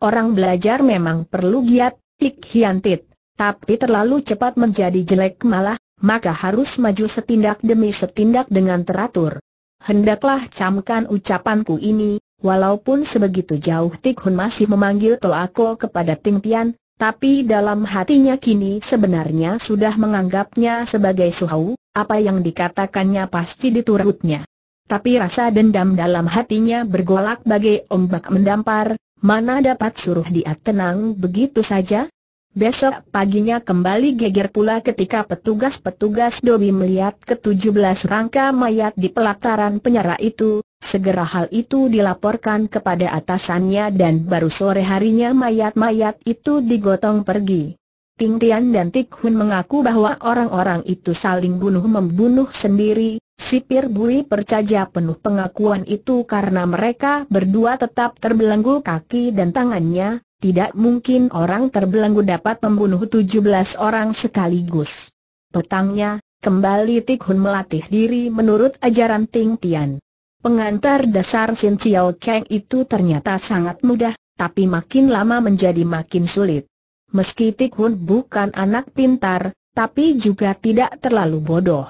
Orang belajar memang perlu giat, tik hiantit, tapi terlalu cepat menjadi jelek malah, maka harus maju setindak demi setindak dengan teratur hendaklah camkan ucapanku ini, walaupun sebegitu jauh Tik masih memanggil Toako kepada Ting Tian, tapi dalam hatinya kini sebenarnya sudah menganggapnya sebagai suhau, apa yang dikatakannya pasti diturutnya. Tapi rasa dendam dalam hatinya bergolak bagai ombak mendampar, mana dapat suruh dia tenang begitu saja? Besok paginya kembali geger pula ketika petugas-petugas Dobi melihat ke-17 rangka mayat di pelataran penyara itu, segera hal itu dilaporkan kepada atasannya dan baru sore harinya mayat-mayat itu digotong pergi. Ting Tian dan Tik Hun mengaku bahwa orang-orang itu saling bunuh-membunuh sendiri, sipir Bui percaya penuh pengakuan itu karena mereka berdua tetap terbelenggu kaki dan tangannya, tidak mungkin orang terbelenggu dapat membunuh tujuh belas orang sekaligus. Petangnya, kembali Tik Hun melatih diri menurut ajaran Ting Tian. Pengantar dasar Sin Chiao Kang itu ternyata sangat mudah, tapi makin lama menjadi makin sulit. Meski Tik Hun bukan anak pintar, tapi juga tidak terlalu bodoh.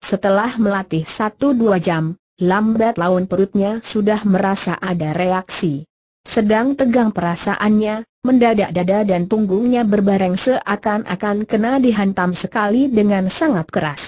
Setelah melatih satu dua jam, lambat laun perutnya sudah merasa ada reaksi. Sedang tegang perasaannya, mendadak dada dan punggungnya berbareng seakan-akan kena dihantam sekali dengan sangat keras.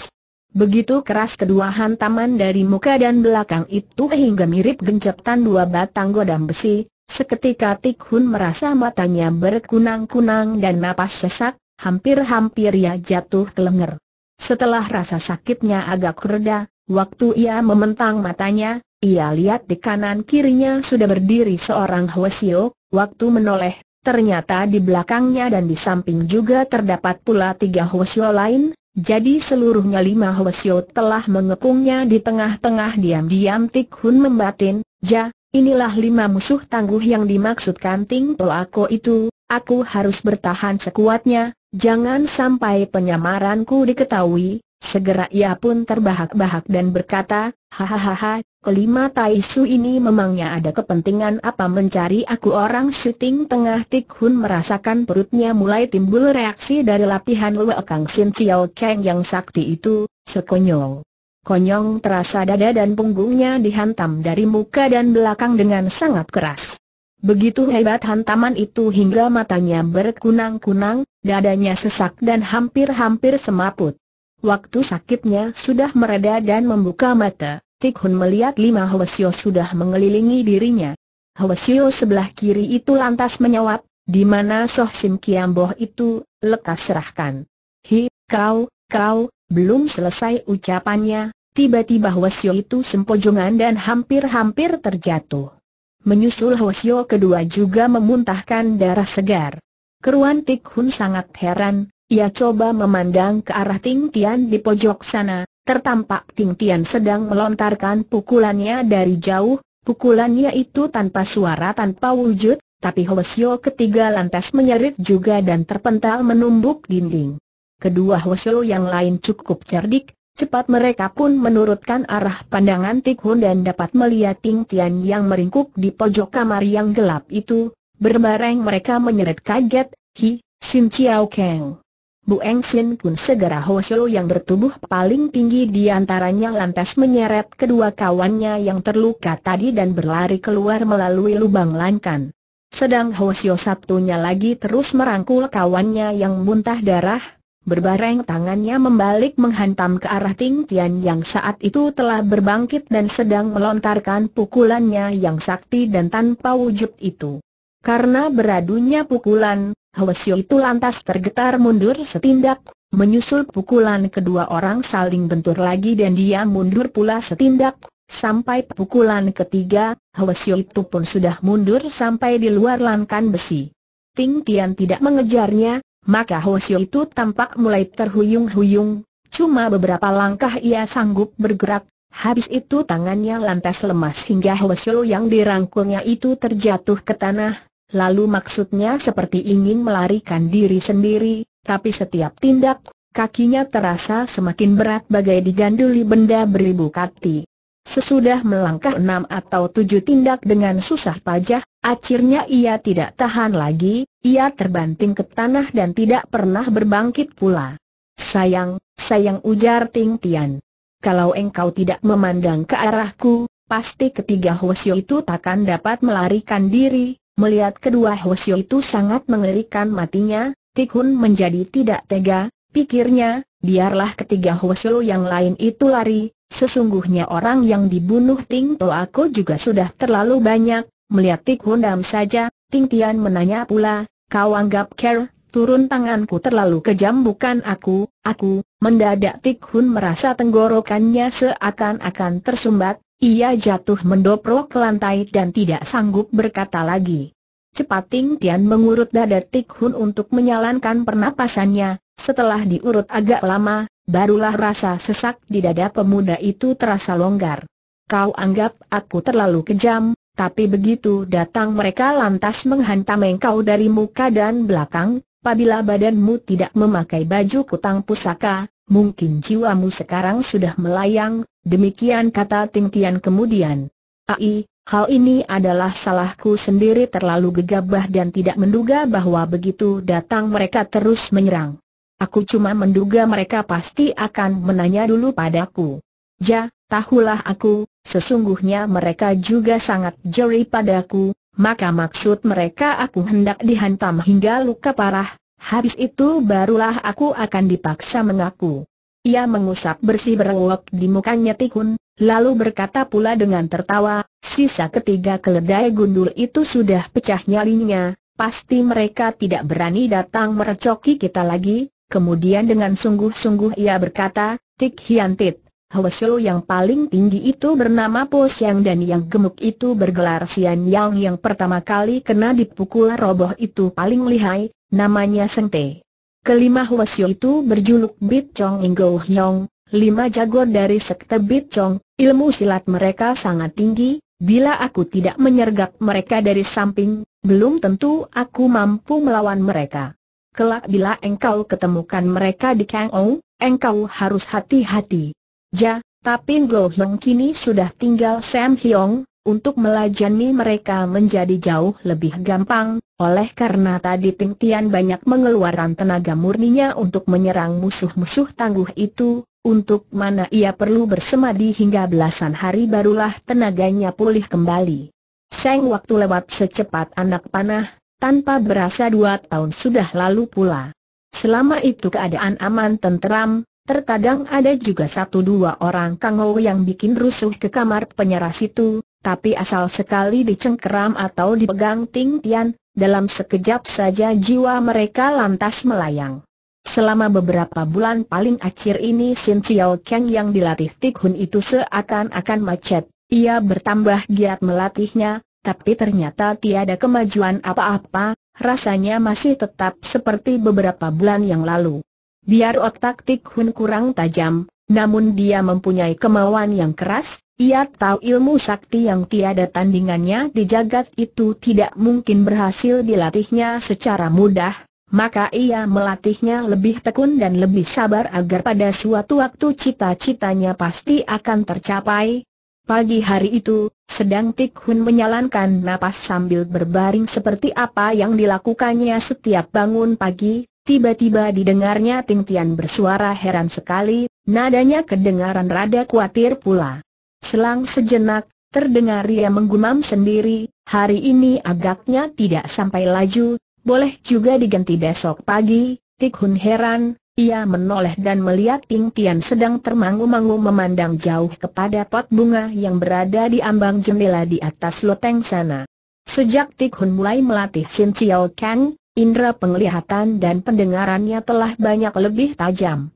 Begitu keras kedua hantaman dari muka dan belakang itu hingga mirip gencetan dua batang godam besi, seketika Tik Hun merasa matanya berkunang-kunang dan napas sesak, hampir-hampir ia jatuh ke lenger. Setelah rasa sakitnya agak reda, waktu ia mementang matanya, ia lihat di kanan kirinya sudah berdiri seorang Hwasio, waktu menoleh, ternyata di belakangnya dan di samping juga terdapat pula tiga Hwasio lain, jadi seluruhnya lima Hwasio telah mengepungnya di tengah-tengah diam-diam Tik Hun membatin, Ja, inilah lima musuh tangguh yang dimaksudkan Ting To itu, aku harus bertahan sekuatnya, jangan sampai penyamaranku diketahui, Segera ia pun terbahak-bahak dan berkata, hahaha, Kelima Taisu ini memangnya ada kepentingan apa mencari aku orang syuting tengah Tik Hun merasakan perutnya mulai timbul reaksi dari latihan Lue Kang Sin Chiao Kang yang sakti itu, Sekonyol, Konyong terasa dada dan punggungnya dihantam dari muka dan belakang dengan sangat keras. Begitu hebat hantaman itu hingga matanya berkunang-kunang, dadanya sesak dan hampir-hampir semaput. Waktu sakitnya sudah mereda dan membuka mata. Tik Hun melihat lima Hwasyo sudah mengelilingi dirinya. Hwasyo sebelah kiri itu lantas menyawab, di mana Soh Sim Kiam Boh itu, lekas serahkan. Hi, kau, kau, belum selesai ucapannya, tiba-tiba Hwasyo itu sempojongan dan hampir-hampir terjatuh. Menyusul Hwasyo kedua juga memuntahkan darah segar. Keruan Tik Hun sangat heran, ia coba memandang ke arah Ting Tian di pojok sana, Tertampak Ting Tian sedang melontarkan pukulannya dari jauh, pukulannya itu tanpa suara tanpa wujud, tapi Hwasyo ketiga lantas menyerit juga dan terpental menumbuk dinding. Kedua Hwasyo yang lain cukup cerdik, Cepat mereka pun menurutkan arah pandangan Tik Hun dan dapat melihat Ting Tian yang meringkuk di pojok kamar yang gelap itu. Berbareng mereka menyeret kaget, Hi, Sin Chiao Kang. Bu Engsin pun segera Hosyo yang bertubuh paling tinggi di antaranya lantas menyeret kedua kawannya yang terluka tadi dan berlari keluar melalui lubang lankan. Sedang Hosyo satunya lagi terus merangkul kawannya yang muntah darah, berbareng tangannya membalik menghantam ke arah Ting Tian yang saat itu telah berbangkit dan sedang melontarkan pukulannya yang sakti dan tanpa wujud itu. Karena beradunya pukulan, Hwasyo itu lantas tergetar mundur setindak, menyusul pukulan kedua orang saling bentur lagi dan dia mundur pula setindak, sampai pukulan ketiga, Hwasyo itu pun sudah mundur sampai di luar langkan besi. Ting Tian tidak mengejarnya, maka Hwasyo itu tampak mulai terhuyung-huyung, cuma beberapa langkah ia sanggup bergerak, habis itu tangannya lantas lemas hingga Hwasyo yang dirangkulnya itu terjatuh ke tanah, Lalu maksudnya seperti ingin melarikan diri sendiri, tapi setiap tindak, kakinya terasa semakin berat bagai diganduli benda beribu kati. Sesudah melangkah enam atau tujuh tindak dengan susah payah, akhirnya ia tidak tahan lagi, ia terbanting ke tanah dan tidak pernah berbangkit pula. Sayang, sayang ujar Ting Tian. Kalau engkau tidak memandang ke arahku, pasti ketiga Hwasyo itu takkan dapat melarikan diri, Melihat kedua Hosio itu sangat mengerikan matinya, Tikhun menjadi tidak tega, pikirnya, biarlah ketiga Hosio yang lain itu lari, sesungguhnya orang yang dibunuh Ting To aku juga sudah terlalu banyak, melihat Tikhun dam saja, Ting Tian menanya pula, kau anggap care, turun tanganku terlalu kejam bukan aku, aku, mendadak Tikhun merasa tenggorokannya seakan-akan tersumbat, ia jatuh mendoprok ke lantai dan tidak sanggup berkata lagi. Cepat Ting Tian mengurut dada Tik Hun untuk menyalankan pernapasannya, setelah diurut agak lama, barulah rasa sesak di dada pemuda itu terasa longgar. Kau anggap aku terlalu kejam, tapi begitu datang mereka lantas menghantam engkau dari muka dan belakang, apabila badanmu tidak memakai baju kutang pusaka, mungkin jiwamu sekarang sudah melayang, demikian kata Ting Tian kemudian. Ai, hal ini adalah salahku sendiri terlalu gegabah dan tidak menduga bahwa begitu datang mereka terus menyerang. Aku cuma menduga mereka pasti akan menanya dulu padaku. Ja, ya, tahulah aku, sesungguhnya mereka juga sangat jeri padaku, maka maksud mereka aku hendak dihantam hingga luka parah, Habis itu barulah aku akan dipaksa mengaku. Ia mengusap bersih berewok di mukanya Tikun, lalu berkata pula dengan tertawa, sisa ketiga keledai gundul itu sudah pecah nyalinya, pasti mereka tidak berani datang merecoki kita lagi. Kemudian dengan sungguh-sungguh ia berkata, Tik Hiantit, Hwesyo yang paling tinggi itu bernama Po Siang dan yang gemuk itu bergelar Sian Yang yang pertama kali kena dipukul roboh itu paling lihai, Namanya Te. Kelima Huasyo itu berjuluk Bit Chong Inggo Hyong, lima jago dari sekte Bit Chong, ilmu silat mereka sangat tinggi, bila aku tidak menyergap mereka dari samping, belum tentu aku mampu melawan mereka. Kelak bila engkau ketemukan mereka di Kang Ou, engkau harus hati-hati. Ja, tapi Go Hyong kini sudah tinggal Sam Hyong, untuk melajani mereka menjadi jauh lebih gampang, oleh karena tadi Ting Tian banyak mengeluarkan tenaga murninya untuk menyerang musuh-musuh tangguh itu, untuk mana ia perlu bersemadi hingga belasan hari barulah tenaganya pulih kembali. Seng waktu lewat secepat anak panah, tanpa berasa dua tahun sudah lalu pula. Selama itu keadaan aman tenteram, Terkadang ada juga satu dua orang kangau yang bikin rusuh ke kamar penyerah situ tapi asal sekali dicengkeram atau dipegang Ting Tian, dalam sekejap saja jiwa mereka lantas melayang. Selama beberapa bulan paling akhir ini Sin Chiao Kang yang dilatih Tik Hun itu seakan-akan macet, ia bertambah giat melatihnya, tapi ternyata tiada kemajuan apa-apa, rasanya masih tetap seperti beberapa bulan yang lalu. Biar otak Tik Hun kurang tajam, namun dia mempunyai kemauan yang keras, ia tahu ilmu sakti yang tiada tandingannya di jagat itu tidak mungkin berhasil dilatihnya secara mudah, maka ia melatihnya lebih tekun dan lebih sabar agar pada suatu waktu cita-citanya pasti akan tercapai. Pagi hari itu, sedang Tik Hun menyalankan napas sambil berbaring seperti apa yang dilakukannya setiap bangun pagi, tiba-tiba didengarnya Ting Tian bersuara heran sekali, Nadanya kedengaran rada kuatir pula. Selang sejenak, terdengar ia menggumam sendiri, hari ini agaknya tidak sampai laju, boleh juga diganti besok pagi, Tik Hun heran, ia menoleh dan melihat Ting Tian sedang termangu-mangu memandang jauh kepada pot bunga yang berada di ambang jendela di atas loteng sana. Sejak Tik Hun mulai melatih Sin Chiao Kang, indera penglihatan dan pendengarannya telah banyak lebih tajam.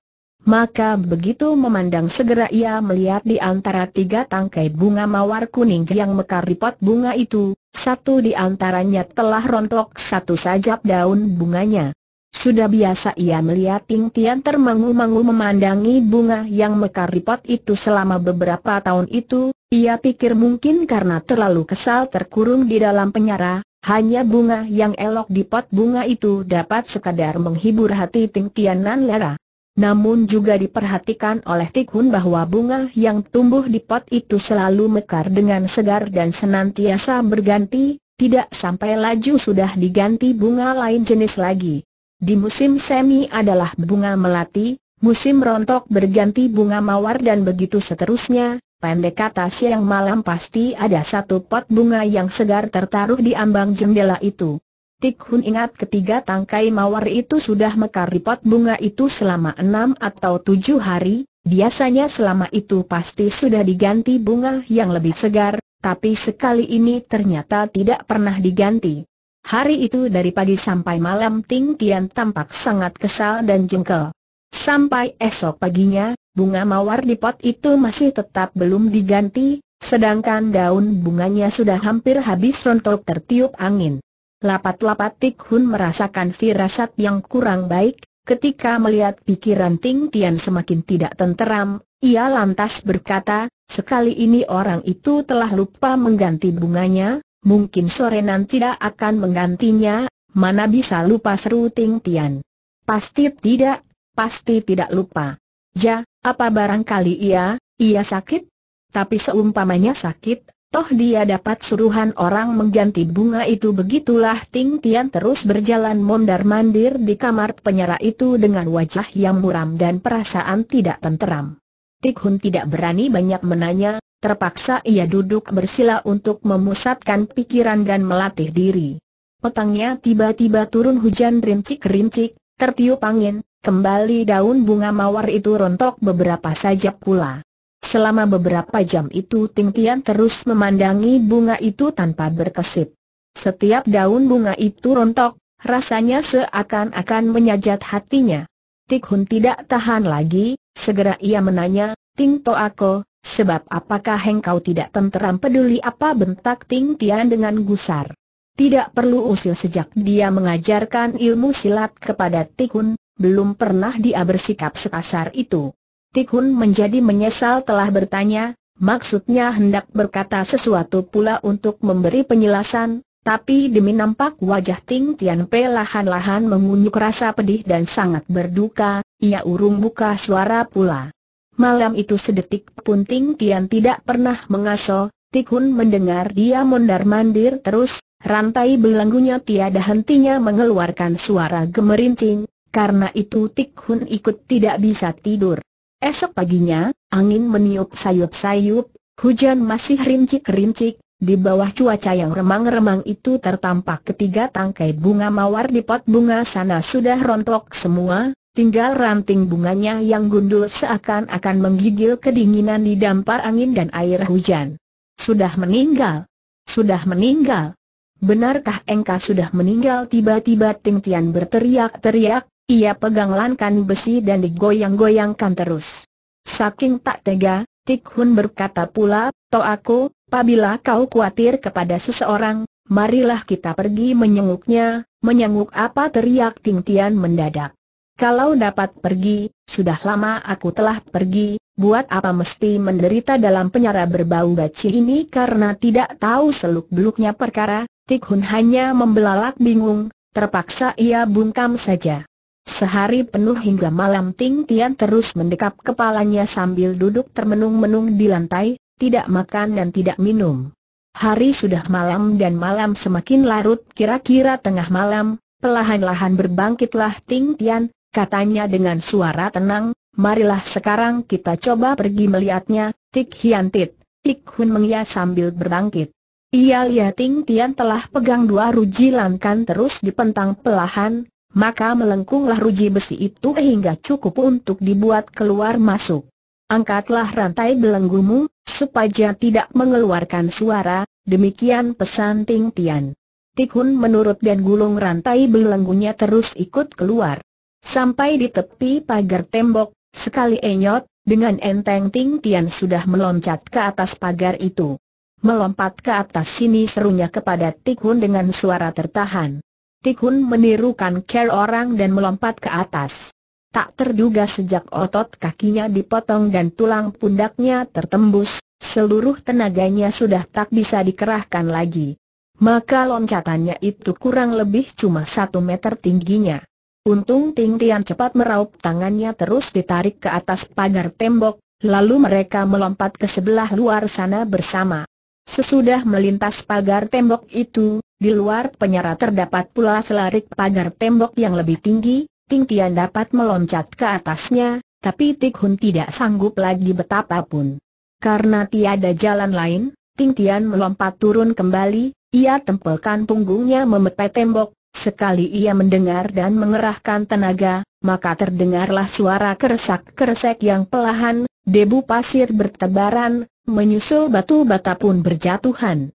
Maka begitu memandang segera ia melihat di antara tiga tangkai bunga mawar kuning yang mekar di pot bunga itu, satu di antaranya telah rontok satu saja daun bunganya. Sudah biasa ia melihat Ting Tian termangu-mangu memandangi bunga yang mekar di pot itu selama beberapa tahun itu, ia pikir mungkin karena terlalu kesal terkurung di dalam penyara, hanya bunga yang elok di pot bunga itu dapat sekadar menghibur hati Ting Tian Nan Lera. Namun juga diperhatikan oleh Tikhun bahwa bunga yang tumbuh di pot itu selalu mekar dengan segar dan senantiasa berganti, tidak sampai laju sudah diganti bunga lain jenis lagi. Di musim semi adalah bunga melati, musim rontok berganti bunga mawar dan begitu seterusnya, Pendek kata siang malam pasti ada satu pot bunga yang segar tertaruh di ambang jendela itu. Tik Hun ingat ketiga tangkai mawar itu sudah mekar di pot bunga itu selama enam atau tujuh hari, biasanya selama itu pasti sudah diganti bunga yang lebih segar, tapi sekali ini ternyata tidak pernah diganti. Hari itu dari pagi sampai malam Ting Tian tampak sangat kesal dan jengkel. Sampai esok paginya, bunga mawar di pot itu masih tetap belum diganti, sedangkan daun bunganya sudah hampir habis rontok tertiup angin. Lapat-lapat Tik Hun merasakan firasat yang kurang baik, ketika melihat pikiran Ting Tian semakin tidak tenteram, ia lantas berkata, sekali ini orang itu telah lupa mengganti bunganya, mungkin sore nanti tidak akan menggantinya, mana bisa lupa seru Ting Tian. Pasti tidak, pasti tidak lupa. Ja, apa barangkali ia, ia sakit? Tapi seumpamanya sakit, toh dia dapat suruhan orang mengganti bunga itu begitulah Ting Tian terus berjalan mondar-mandir di kamar penyerah itu dengan wajah yang muram dan perasaan tidak tenteram. Tik Hun tidak berani banyak menanya, terpaksa ia duduk bersila untuk memusatkan pikiran dan melatih diri. Petangnya tiba-tiba turun hujan rincik-rincik, tertiup angin, kembali daun bunga mawar itu rontok beberapa saja pula. Selama beberapa jam itu Ting Tian terus memandangi bunga itu tanpa berkesip. Setiap daun bunga itu rontok, rasanya seakan-akan menyajat hatinya. Tik Hun tidak tahan lagi, segera ia menanya, Ting To Ako, sebab apakah engkau tidak tenteram peduli apa bentak Ting Tian dengan gusar? Tidak perlu usil sejak dia mengajarkan ilmu silat kepada Tik Hun, belum pernah dia bersikap sekasar itu. Tikun menjadi menyesal telah bertanya, maksudnya hendak berkata sesuatu pula untuk memberi penjelasan, tapi demi nampak wajah Ting Tian Pe lahan-lahan mengunjuk rasa pedih dan sangat berduka, ia urung buka suara pula. Malam itu sedetik pun Ting Tian tidak pernah mengaso, Tikun mendengar dia mondar-mandir terus, rantai belenggunya tiada hentinya mengeluarkan suara gemerincing, karena itu Tikun ikut tidak bisa tidur. Esok paginya, angin meniup sayup-sayup, hujan masih rincik-rincik, di bawah cuaca yang remang-remang itu tertampak ketiga tangkai bunga mawar di pot bunga sana sudah rontok semua, tinggal ranting bunganya yang gundul seakan-akan menggigil kedinginan di dampar angin dan air hujan. Sudah meninggal. Sudah meninggal. Benarkah engkau sudah meninggal? Tiba-tiba Ting Tian berteriak-teriak, ia pegang lankan besi dan digoyang-goyangkan terus. Saking tak tega, Tik Hun berkata pula, "To aku, pabila kau khawatir kepada seseorang, marilah kita pergi menyenguknya, menyenguk apa teriak Ting Tian mendadak. Kalau dapat pergi, sudah lama aku telah pergi, buat apa mesti menderita dalam penyara berbau baci ini karena tidak tahu seluk-beluknya perkara, Tik Hun hanya membelalak bingung, terpaksa ia bungkam saja. Sehari penuh hingga malam Ting Tian terus mendekap kepalanya sambil duduk termenung-menung di lantai, tidak makan dan tidak minum. Hari sudah malam dan malam semakin larut kira-kira tengah malam, pelahan lahan berbangkitlah Ting Tian, katanya dengan suara tenang, marilah sekarang kita coba pergi melihatnya, Tik Hian Tit, Tik Hun mengias sambil berbangkit. Ia lihat Ting Tian telah pegang dua ruji lankan terus dipentang pelahan, maka melengkunglah ruji besi itu hingga cukup untuk dibuat keluar masuk. Angkatlah rantai belenggumu, supaya tidak mengeluarkan suara, demikian pesan Ting Tian. Tikhun menurut dan gulung rantai belenggunya terus ikut keluar. Sampai di tepi pagar tembok, sekali enyot, dengan enteng Ting Tian sudah meloncat ke atas pagar itu. Melompat ke atas sini serunya kepada Tikhun dengan suara tertahan. Tikun menirukan care orang dan melompat ke atas. Tak terduga sejak otot kakinya dipotong dan tulang pundaknya tertembus, seluruh tenaganya sudah tak bisa dikerahkan lagi. Maka loncatannya itu kurang lebih cuma satu meter tingginya. Untung Ting Tian cepat meraup tangannya terus ditarik ke atas pagar tembok, lalu mereka melompat ke sebelah luar sana bersama. Sesudah melintas pagar tembok itu, di luar penyara terdapat pula selarik pagar tembok yang lebih tinggi, Ting Tian dapat meloncat ke atasnya, tapi Tik Hun tidak sanggup lagi betapapun. Karena tiada jalan lain, Ting Tian melompat turun kembali, ia tempelkan punggungnya memepet tembok, sekali ia mendengar dan mengerahkan tenaga, maka terdengarlah suara keresak-keresek yang pelahan, debu pasir bertebaran, menyusul batu bata pun berjatuhan.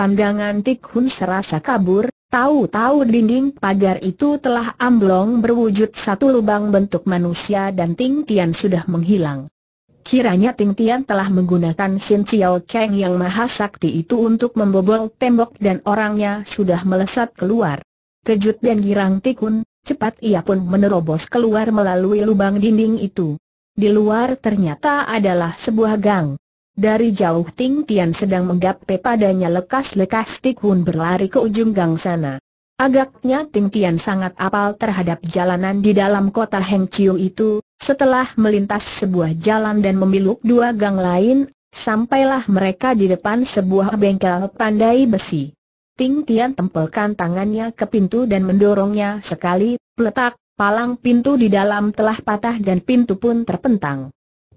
Pandangan Tik Hun serasa kabur, tahu-tahu dinding pagar itu telah amblong berwujud satu lubang bentuk manusia dan Ting Tian sudah menghilang. Kiranya Ting Tian telah menggunakan Sin Chiao Kang yang maha sakti itu untuk membobol tembok dan orangnya sudah melesat keluar. Kejut dan girang Tik Hun, cepat ia pun menerobos keluar melalui lubang dinding itu. Di luar ternyata adalah sebuah gang. Dari jauh Ting Tian sedang menggapai padanya lekas-lekas Hun berlari ke ujung gang sana. Agaknya Ting Tian sangat apal terhadap jalanan di dalam kota Heng Chiu itu, setelah melintas sebuah jalan dan memiluk dua gang lain, sampailah mereka di depan sebuah bengkel pandai besi. Ting Tian tempelkan tangannya ke pintu dan mendorongnya sekali, peletak, palang pintu di dalam telah patah dan pintu pun terpentang.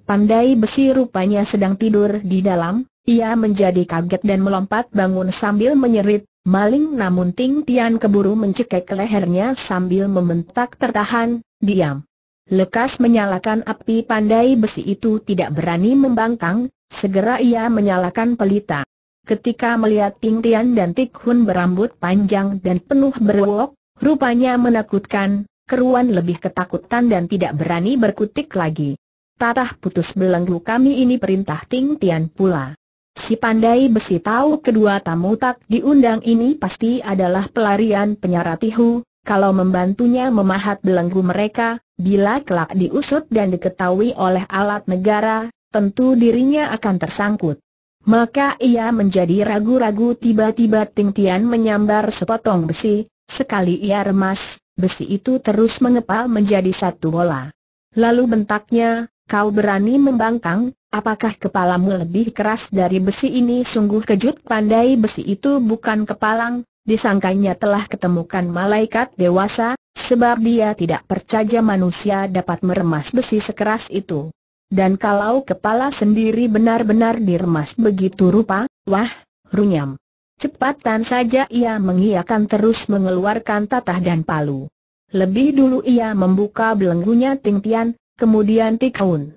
Pandai besi rupanya sedang tidur di dalam, ia menjadi kaget dan melompat bangun sambil menyerit, maling namun Ting Tian keburu mencekik lehernya sambil membentak tertahan, diam. Lekas menyalakan api pandai besi itu tidak berani membangkang, segera ia menyalakan pelita. Ketika melihat Ting Tian dan Tik Hun berambut panjang dan penuh berwok, rupanya menakutkan, keruan lebih ketakutan dan tidak berani berkutik lagi. Tatah putus belenggu kami ini perintah Ting Tian pula. Si pandai besi tahu kedua tamu tak diundang ini pasti adalah pelarian penyaratihu, kalau membantunya memahat belenggu mereka, bila kelak diusut dan diketahui oleh alat negara, tentu dirinya akan tersangkut. Maka ia menjadi ragu-ragu tiba-tiba Ting Tian menyambar sepotong besi, sekali ia remas, besi itu terus mengepal menjadi satu bola. Lalu bentaknya, kau berani membangkang, apakah kepalamu lebih keras dari besi ini? Sungguh kejut pandai besi itu bukan kepalang, disangkanya telah ketemukan malaikat dewasa, sebab dia tidak percaya manusia dapat meremas besi sekeras itu. Dan kalau kepala sendiri benar-benar diremas begitu rupa, wah, runyam. Cepatan saja ia mengiakan terus mengeluarkan tatah dan palu. Lebih dulu ia membuka belenggunya Ting Tian, kemudian tikaun.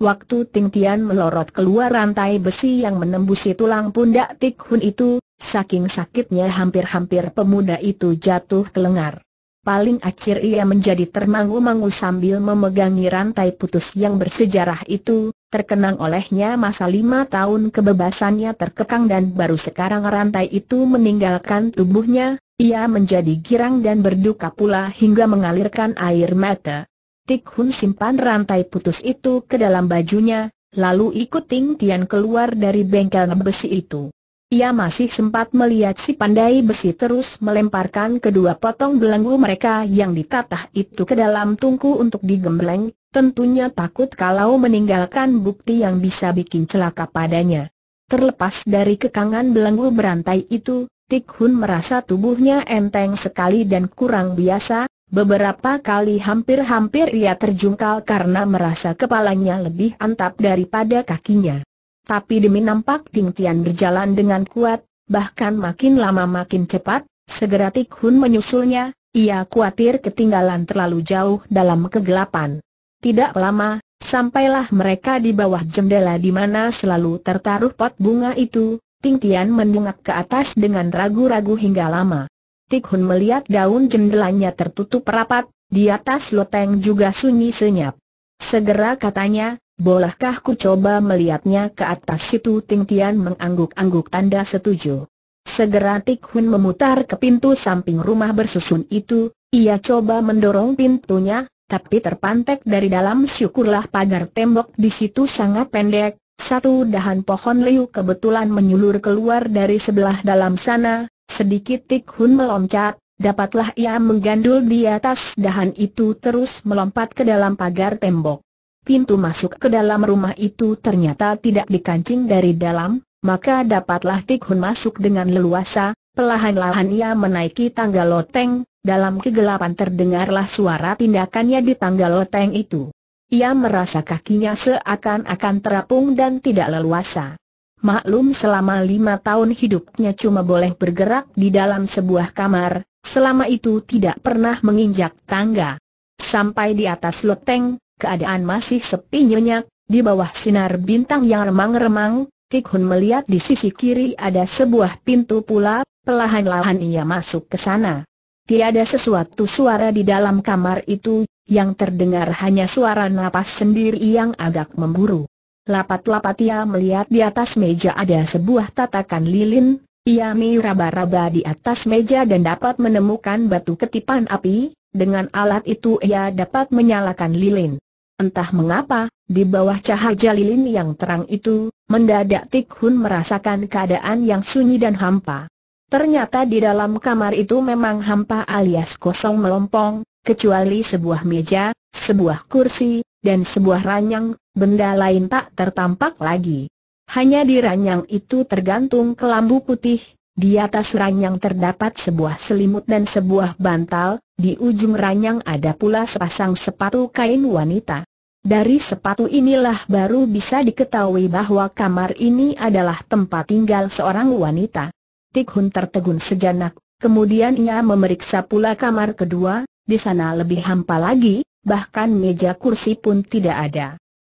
Waktu Ting Tian melorot keluar rantai besi yang menembusi tulang pundak Tik itu, saking sakitnya hampir-hampir pemuda itu jatuh ke kelengar. Paling akhir ia menjadi termangu-mangu sambil memegangi rantai putus yang bersejarah itu, terkenang olehnya masa lima tahun kebebasannya terkekang dan baru sekarang rantai itu meninggalkan tubuhnya, ia menjadi girang dan berduka pula hingga mengalirkan air mata. Tik Hun simpan rantai putus itu ke dalam bajunya, lalu ikut Ting Tian keluar dari bengkel besi itu. Ia masih sempat melihat si pandai besi terus melemparkan kedua potong belenggu mereka yang ditatah itu ke dalam tungku untuk digembleng, tentunya takut kalau meninggalkan bukti yang bisa bikin celaka padanya. Terlepas dari kekangan belenggu berantai itu, Tik Hun merasa tubuhnya enteng sekali dan kurang biasa, Beberapa kali hampir-hampir ia terjungkal karena merasa kepalanya lebih antap daripada kakinya. Tapi demi nampak Ting Tian berjalan dengan kuat, bahkan makin lama makin cepat, segera Tik Hun menyusulnya, ia khawatir ketinggalan terlalu jauh dalam kegelapan. Tidak lama, sampailah mereka di bawah jendela di mana selalu tertaruh pot bunga itu, Ting Tian mendungak ke atas dengan ragu-ragu hingga lama. Tik Hun melihat daun jendelanya tertutup rapat, di atas loteng juga sunyi senyap. Segera katanya, bolehkah ku coba melihatnya ke atas situ Ting Tian mengangguk-angguk tanda setuju. Segera Tik Hun memutar ke pintu samping rumah bersusun itu, ia coba mendorong pintunya, tapi terpantek dari dalam syukurlah pagar tembok di situ sangat pendek, satu dahan pohon liu kebetulan menyulur keluar dari sebelah dalam sana, Sedikit Tik Hun meloncat, dapatlah ia menggandul di atas dahan itu terus melompat ke dalam pagar tembok. Pintu masuk ke dalam rumah itu ternyata tidak dikancing dari dalam, maka dapatlah Tik Hun masuk dengan leluasa, pelahan-lahan ia menaiki tangga loteng, dalam kegelapan terdengarlah suara tindakannya di tangga loteng itu. Ia merasa kakinya seakan-akan terapung dan tidak leluasa. Maklum selama lima tahun hidupnya cuma boleh bergerak di dalam sebuah kamar, selama itu tidak pernah menginjak tangga. Sampai di atas loteng, keadaan masih sepi nyenyak, di bawah sinar bintang yang remang-remang, Tik Hun melihat di sisi kiri ada sebuah pintu pula, pelahan-lahan ia masuk ke sana. Tiada sesuatu suara di dalam kamar itu, yang terdengar hanya suara napas sendiri yang agak memburu. Lapat-lapat ia melihat di atas meja ada sebuah tatakan lilin, ia meraba-raba di atas meja dan dapat menemukan batu ketipan api, dengan alat itu ia dapat menyalakan lilin. Entah mengapa, di bawah cahaya lilin yang terang itu, mendadak Tikhun merasakan keadaan yang sunyi dan hampa. Ternyata di dalam kamar itu memang hampa alias kosong melompong, kecuali sebuah meja, sebuah kursi, dan sebuah ranjang benda lain tak tertampak lagi. Hanya di ranjang itu tergantung kelambu putih, di atas ranjang terdapat sebuah selimut dan sebuah bantal, di ujung ranjang ada pula sepasang sepatu kain wanita. Dari sepatu inilah baru bisa diketahui bahwa kamar ini adalah tempat tinggal seorang wanita. Tik tertegun sejenak, kemudian ia memeriksa pula kamar kedua, di sana lebih hampa lagi, bahkan meja kursi pun tidak ada.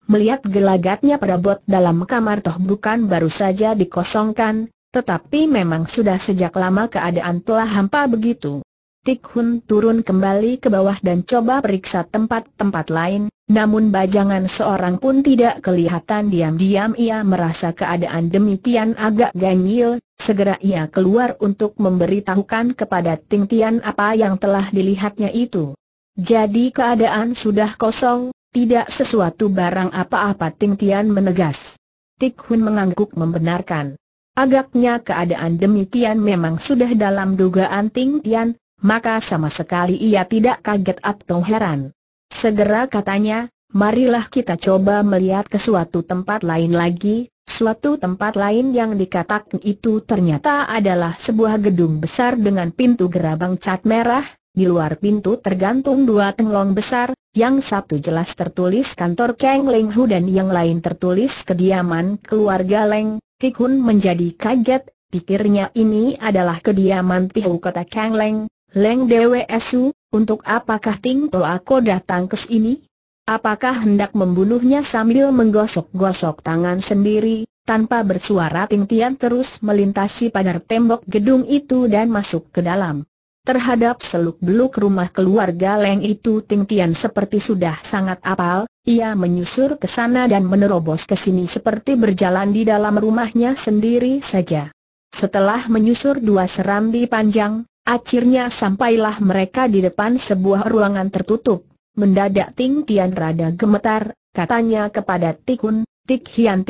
Melihat gelagatnya perabot dalam kamar toh bukan baru saja dikosongkan, tetapi memang sudah sejak lama keadaan telah hampa begitu. Tik Hun turun kembali ke bawah dan coba periksa tempat-tempat lain, namun bajangan seorang pun tidak kelihatan diam-diam ia merasa keadaan demikian agak ganjil, segera ia keluar untuk memberitahukan kepada Ting Tian apa yang telah dilihatnya itu. Jadi keadaan sudah kosong, tidak sesuatu barang apa-apa Ting Tian menegas. Tik Hun mengangguk membenarkan. Agaknya keadaan demikian memang sudah dalam dugaan Ting Tian, maka sama sekali ia tidak kaget atau heran. Segera katanya, marilah kita coba melihat ke suatu tempat lain lagi, Suatu tempat lain yang dikatakan itu ternyata adalah sebuah gedung besar dengan pintu gerabang cat merah, di luar pintu tergantung dua tenglong besar, yang satu jelas tertulis kantor Kang Leng Hu dan yang lain tertulis kediaman keluarga Leng. Tikun menjadi kaget, pikirnya ini adalah kediaman Tihu kota Kang Leng. Leng Su, untuk apakah Ting To aku datang ke sini? Apakah hendak membunuhnya sambil menggosok-gosok tangan sendiri, tanpa bersuara Ting Tian terus melintasi pagar tembok gedung itu dan masuk ke dalam. Terhadap seluk-beluk rumah keluarga Leng itu Ting Tian seperti sudah sangat apal, ia menyusur ke sana dan menerobos ke sini seperti berjalan di dalam rumahnya sendiri saja. Setelah menyusur dua serambi panjang, akhirnya sampailah mereka di depan sebuah ruangan tertutup. Mendadak Ting Tian rada gemetar, katanya kepada Tikun, Tik Hian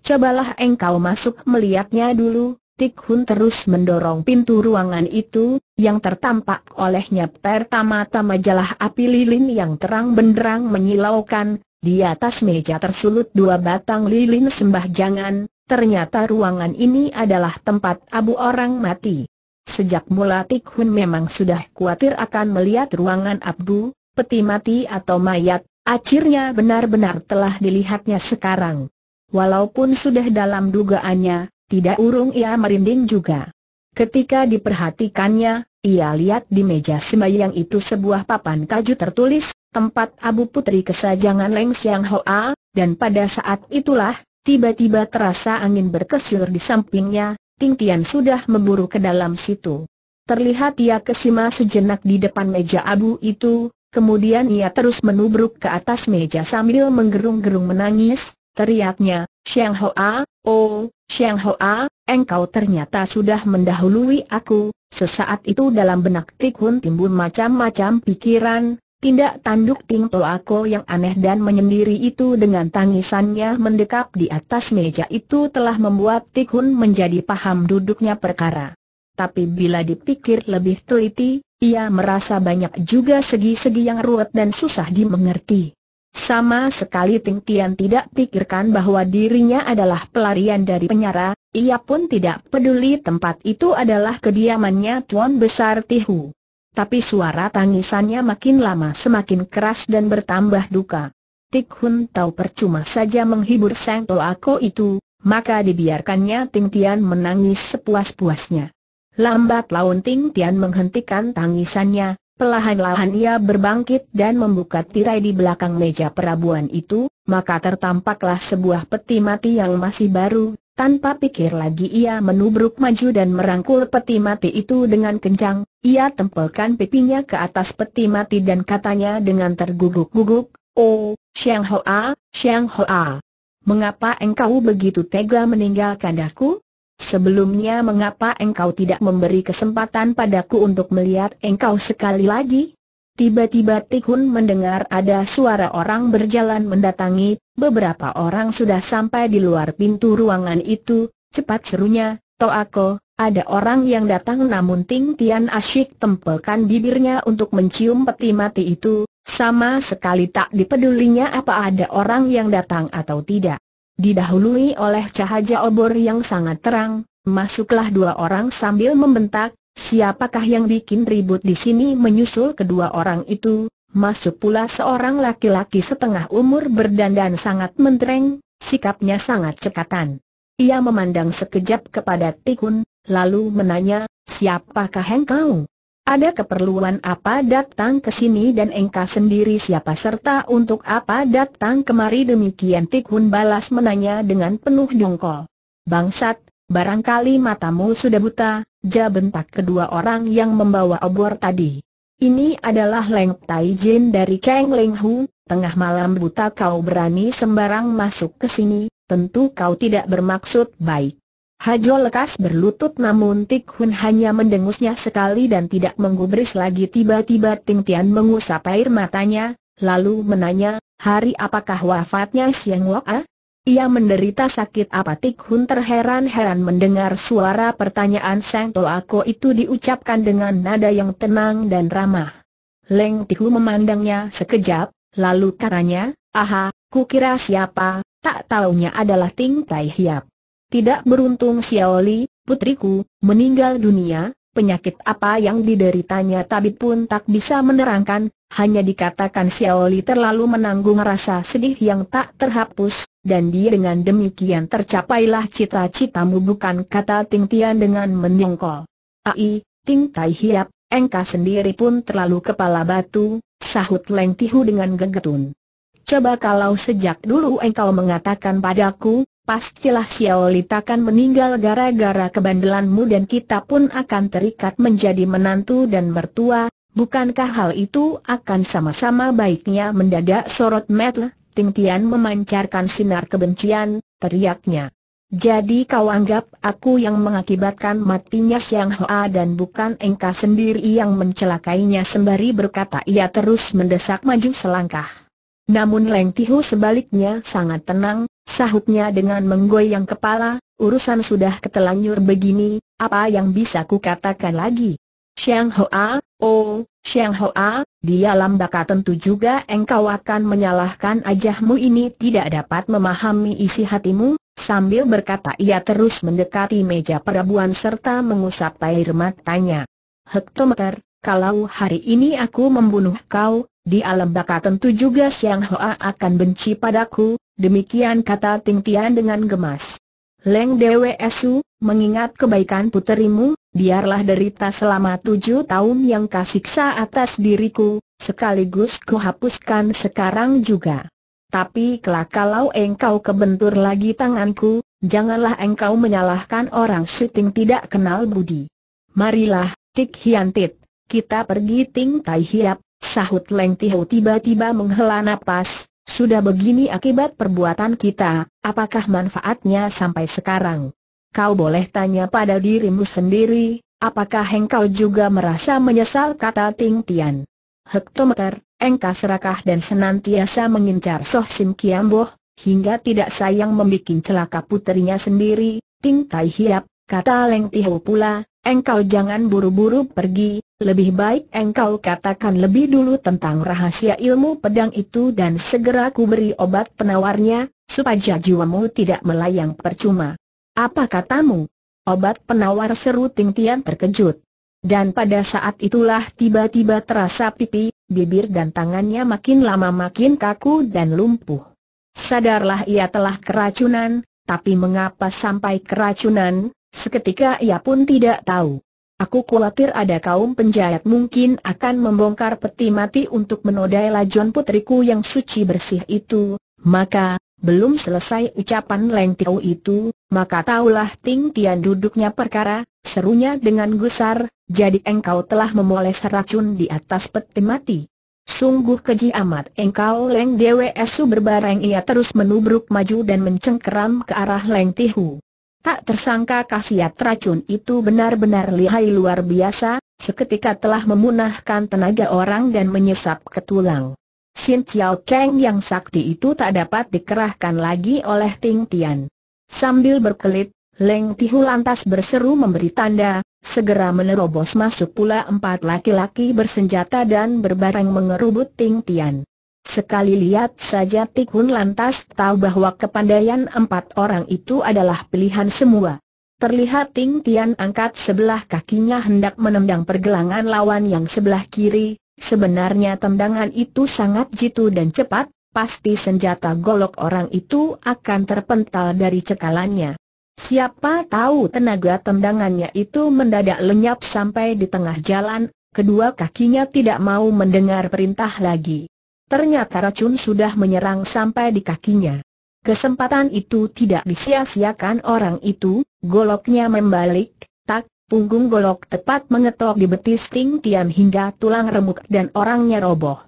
cobalah engkau masuk melihatnya dulu, Tik Hun terus mendorong pintu ruangan itu, yang tertampak olehnya pertama-tama jalah api lilin yang terang benderang menyilaukan, di atas meja tersulut dua batang lilin sembah jangan, ternyata ruangan ini adalah tempat abu orang mati. Sejak mula Tik Hun memang sudah khawatir akan melihat ruangan abu, peti mati atau mayat, akhirnya benar-benar telah dilihatnya sekarang. Walaupun sudah dalam dugaannya, tidak urung ia merinding juga. Ketika diperhatikannya, ia lihat di meja sembahyang itu sebuah papan kayu tertulis, tempat Abu Putri kesajangan Leng Siang Hoa, dan pada saat itulah, tiba-tiba terasa angin berkesir di sampingnya, Ting Tian sudah memburu ke dalam situ. Terlihat ia kesima sejenak di depan meja abu itu, kemudian ia terus menubruk ke atas meja sambil menggerung-gerung menangis, Teriaknya, Xiang Hoa, oh, Xiang Hoa, engkau ternyata sudah mendahului aku. Sesaat itu dalam benak Tikhun timbul macam-macam pikiran, tindak tanduk Ting Toako yang aneh dan menyendiri itu dengan tangisannya mendekap di atas meja itu telah membuat Tikhun menjadi paham duduknya perkara. Tapi bila dipikir lebih teliti, ia merasa banyak juga segi-segi yang ruwet dan susah dimengerti. Sama sekali Ting Tian tidak pikirkan bahwa dirinya adalah pelarian dari penyara, ia pun tidak peduli tempat itu adalah kediamannya Tuan Besar Tihu. Tapi suara tangisannya makin lama semakin keras dan bertambah duka. Tik Hun tahu percuma saja menghibur Sang Toako itu, maka dibiarkannya Ting Tian menangis sepuas-puasnya. Lambat laun Ting Tian menghentikan tangisannya, Pelahan-lahan ia berbangkit dan membuka tirai di belakang meja perabuan itu, maka tertampaklah sebuah peti mati yang masih baru, tanpa pikir lagi ia menubruk maju dan merangkul peti mati itu dengan kencang, ia tempelkan pipinya ke atas peti mati dan katanya dengan terguguk-guguk, Oh, Xiang Hoa, Xiang Hoa, mengapa engkau begitu tega meninggalkan aku? Sebelumnya mengapa engkau tidak memberi kesempatan padaku untuk melihat engkau sekali lagi? Tiba-tiba Tikhun mendengar ada suara orang berjalan mendatangi, beberapa orang sudah sampai di luar pintu ruangan itu, cepat serunya, Toako, ada orang yang datang namun Ting Tian asyik tempelkan bibirnya untuk mencium peti mati itu, sama sekali tak dipedulinya apa ada orang yang datang atau tidak. Didahului oleh cahaya obor yang sangat terang, masuklah dua orang sambil membentak, siapakah yang bikin ribut di sini menyusul kedua orang itu, masuk pula seorang laki-laki setengah umur berdandan sangat mentereng, sikapnya sangat cekatan. Ia memandang sekejap kepada Tikun, lalu menanya, siapakah engkau? Ada keperluan apa datang ke sini dan engkau sendiri siapa serta untuk apa datang kemari demikian Tik balas menanya dengan penuh jongkol. Bangsat, barangkali matamu sudah buta, ja bentak kedua orang yang membawa obor tadi. Ini adalah Leng Tai Jin dari Kang Leng Hu, tengah malam buta kau berani sembarang masuk ke sini, tentu kau tidak bermaksud baik. Hajo lekas berlutut namun Tik Hun hanya mendengusnya sekali dan tidak menggubris lagi tiba-tiba Ting Tian mengusap air matanya, lalu menanya, hari apakah wafatnya Siang Wok Ah? Ia menderita sakit apa Tik Hun terheran-heran mendengar suara pertanyaan Sang Toako itu diucapkan dengan nada yang tenang dan ramah. Leng Tihu memandangnya sekejap, lalu katanya, aha, kukira siapa, tak taunya adalah Ting Tai Hiap. Tidak beruntung Xiaoli, putriku, meninggal dunia, penyakit apa yang dideritanya tabib pun tak bisa menerangkan, hanya dikatakan Xiaoli terlalu menanggung rasa sedih yang tak terhapus, dan dia dengan demikian tercapailah cita-citamu bukan kata Ting Tian dengan menyongkol. Ai, Ting Tai Hiap, engkau sendiri pun terlalu kepala batu, sahut Leng Tihu dengan gegetun. Coba kalau sejak dulu engkau mengatakan padaku, pastilah Xiaolit akan meninggal gara-gara kebandelanmu dan kita pun akan terikat menjadi menantu dan mertua, bukankah hal itu akan sama-sama baiknya mendadak sorot metel, Ting Tian memancarkan sinar kebencian, teriaknya. Jadi kau anggap aku yang mengakibatkan matinya Xiang Hoa dan bukan engkau sendiri yang mencelakainya sembari berkata ia terus mendesak maju selangkah. Namun Leng Tihu sebaliknya sangat tenang, Sahutnya dengan menggoyang kepala, urusan sudah ketelanjur begini, apa yang bisa ku katakan lagi? Xiang Hoa, oh, Xiang Hoa, alam baka tentu juga engkau akan menyalahkan ajahmu ini tidak dapat memahami isi hatimu, sambil berkata ia terus mendekati meja perabuan serta mengusap air matanya. Hektometer, kalau hari ini aku membunuh kau, di alam baka tentu juga Xiang Hoa akan benci padaku, Demikian kata Ting Tian dengan gemas. Leng Dewe Esu, mengingat kebaikan puterimu, biarlah derita selama tujuh tahun yang kasiksa atas diriku, sekaligus kuhapuskan sekarang juga. Tapi kelak kalau engkau kebentur lagi tanganku, janganlah engkau menyalahkan orang syuting tidak kenal budi. Marilah, Tik Hiantit, kita pergi Ting Tai Hiap, sahut Leng Tihau tiba-tiba menghela napas, sudah begini akibat perbuatan kita, apakah manfaatnya sampai sekarang? Kau boleh tanya pada dirimu sendiri, apakah engkau juga merasa menyesal kata Ting Tian? Hektometer, engkau serakah dan senantiasa mengincar Soh Sim Kiam Boh, hingga tidak sayang membuat celaka puterinya sendiri, Ting Tai Hiap, kata Leng Tiho pula, Engkau jangan buru-buru pergi, lebih baik engkau katakan lebih dulu tentang rahasia ilmu pedang itu dan segera ku beri obat penawarnya, supaya jiwamu tidak melayang percuma. Apa katamu? Obat penawar seru Ting Tian terkejut. Dan pada saat itulah tiba-tiba terasa pipi, bibir dan tangannya makin lama makin kaku dan lumpuh. Sadarlah ia telah keracunan, tapi mengapa sampai keracunan, Seketika ia pun tidak tahu. Aku khawatir ada kaum penjahat mungkin akan membongkar peti mati untuk menodai lajon putriku yang suci bersih itu, maka, belum selesai ucapan Leng Tiau itu, maka taulah Ting Tian duduknya perkara, serunya dengan gusar, jadi engkau telah memoles racun di atas peti mati. Sungguh keji amat engkau Leng Dewe Esu berbareng ia terus menubruk maju dan mencengkeram ke arah Leng Tihu. Tak tersangka khasiat racun itu benar-benar lihai luar biasa, seketika telah memunahkan tenaga orang dan menyesap ke tulang. Sin Chiao Kang yang sakti itu tak dapat dikerahkan lagi oleh Ting Tian. Sambil berkelit, Leng Tihu lantas berseru memberi tanda, segera menerobos masuk pula empat laki-laki bersenjata dan berbareng mengerubut Ting Tian. Sekali lihat saja Tikhun lantas tahu bahwa kepandaian empat orang itu adalah pilihan semua. Terlihat Ting Tian angkat sebelah kakinya hendak menendang pergelangan lawan yang sebelah kiri, sebenarnya tendangan itu sangat jitu dan cepat, pasti senjata golok orang itu akan terpental dari cekalannya. Siapa tahu tenaga tendangannya itu mendadak lenyap sampai di tengah jalan, kedua kakinya tidak mau mendengar perintah lagi. Ternyata racun sudah menyerang sampai di kakinya. Kesempatan itu tidak disia-siakan orang itu, goloknya membalik, tak, punggung golok tepat mengetok di betis Ting Tian hingga tulang remuk dan orangnya roboh.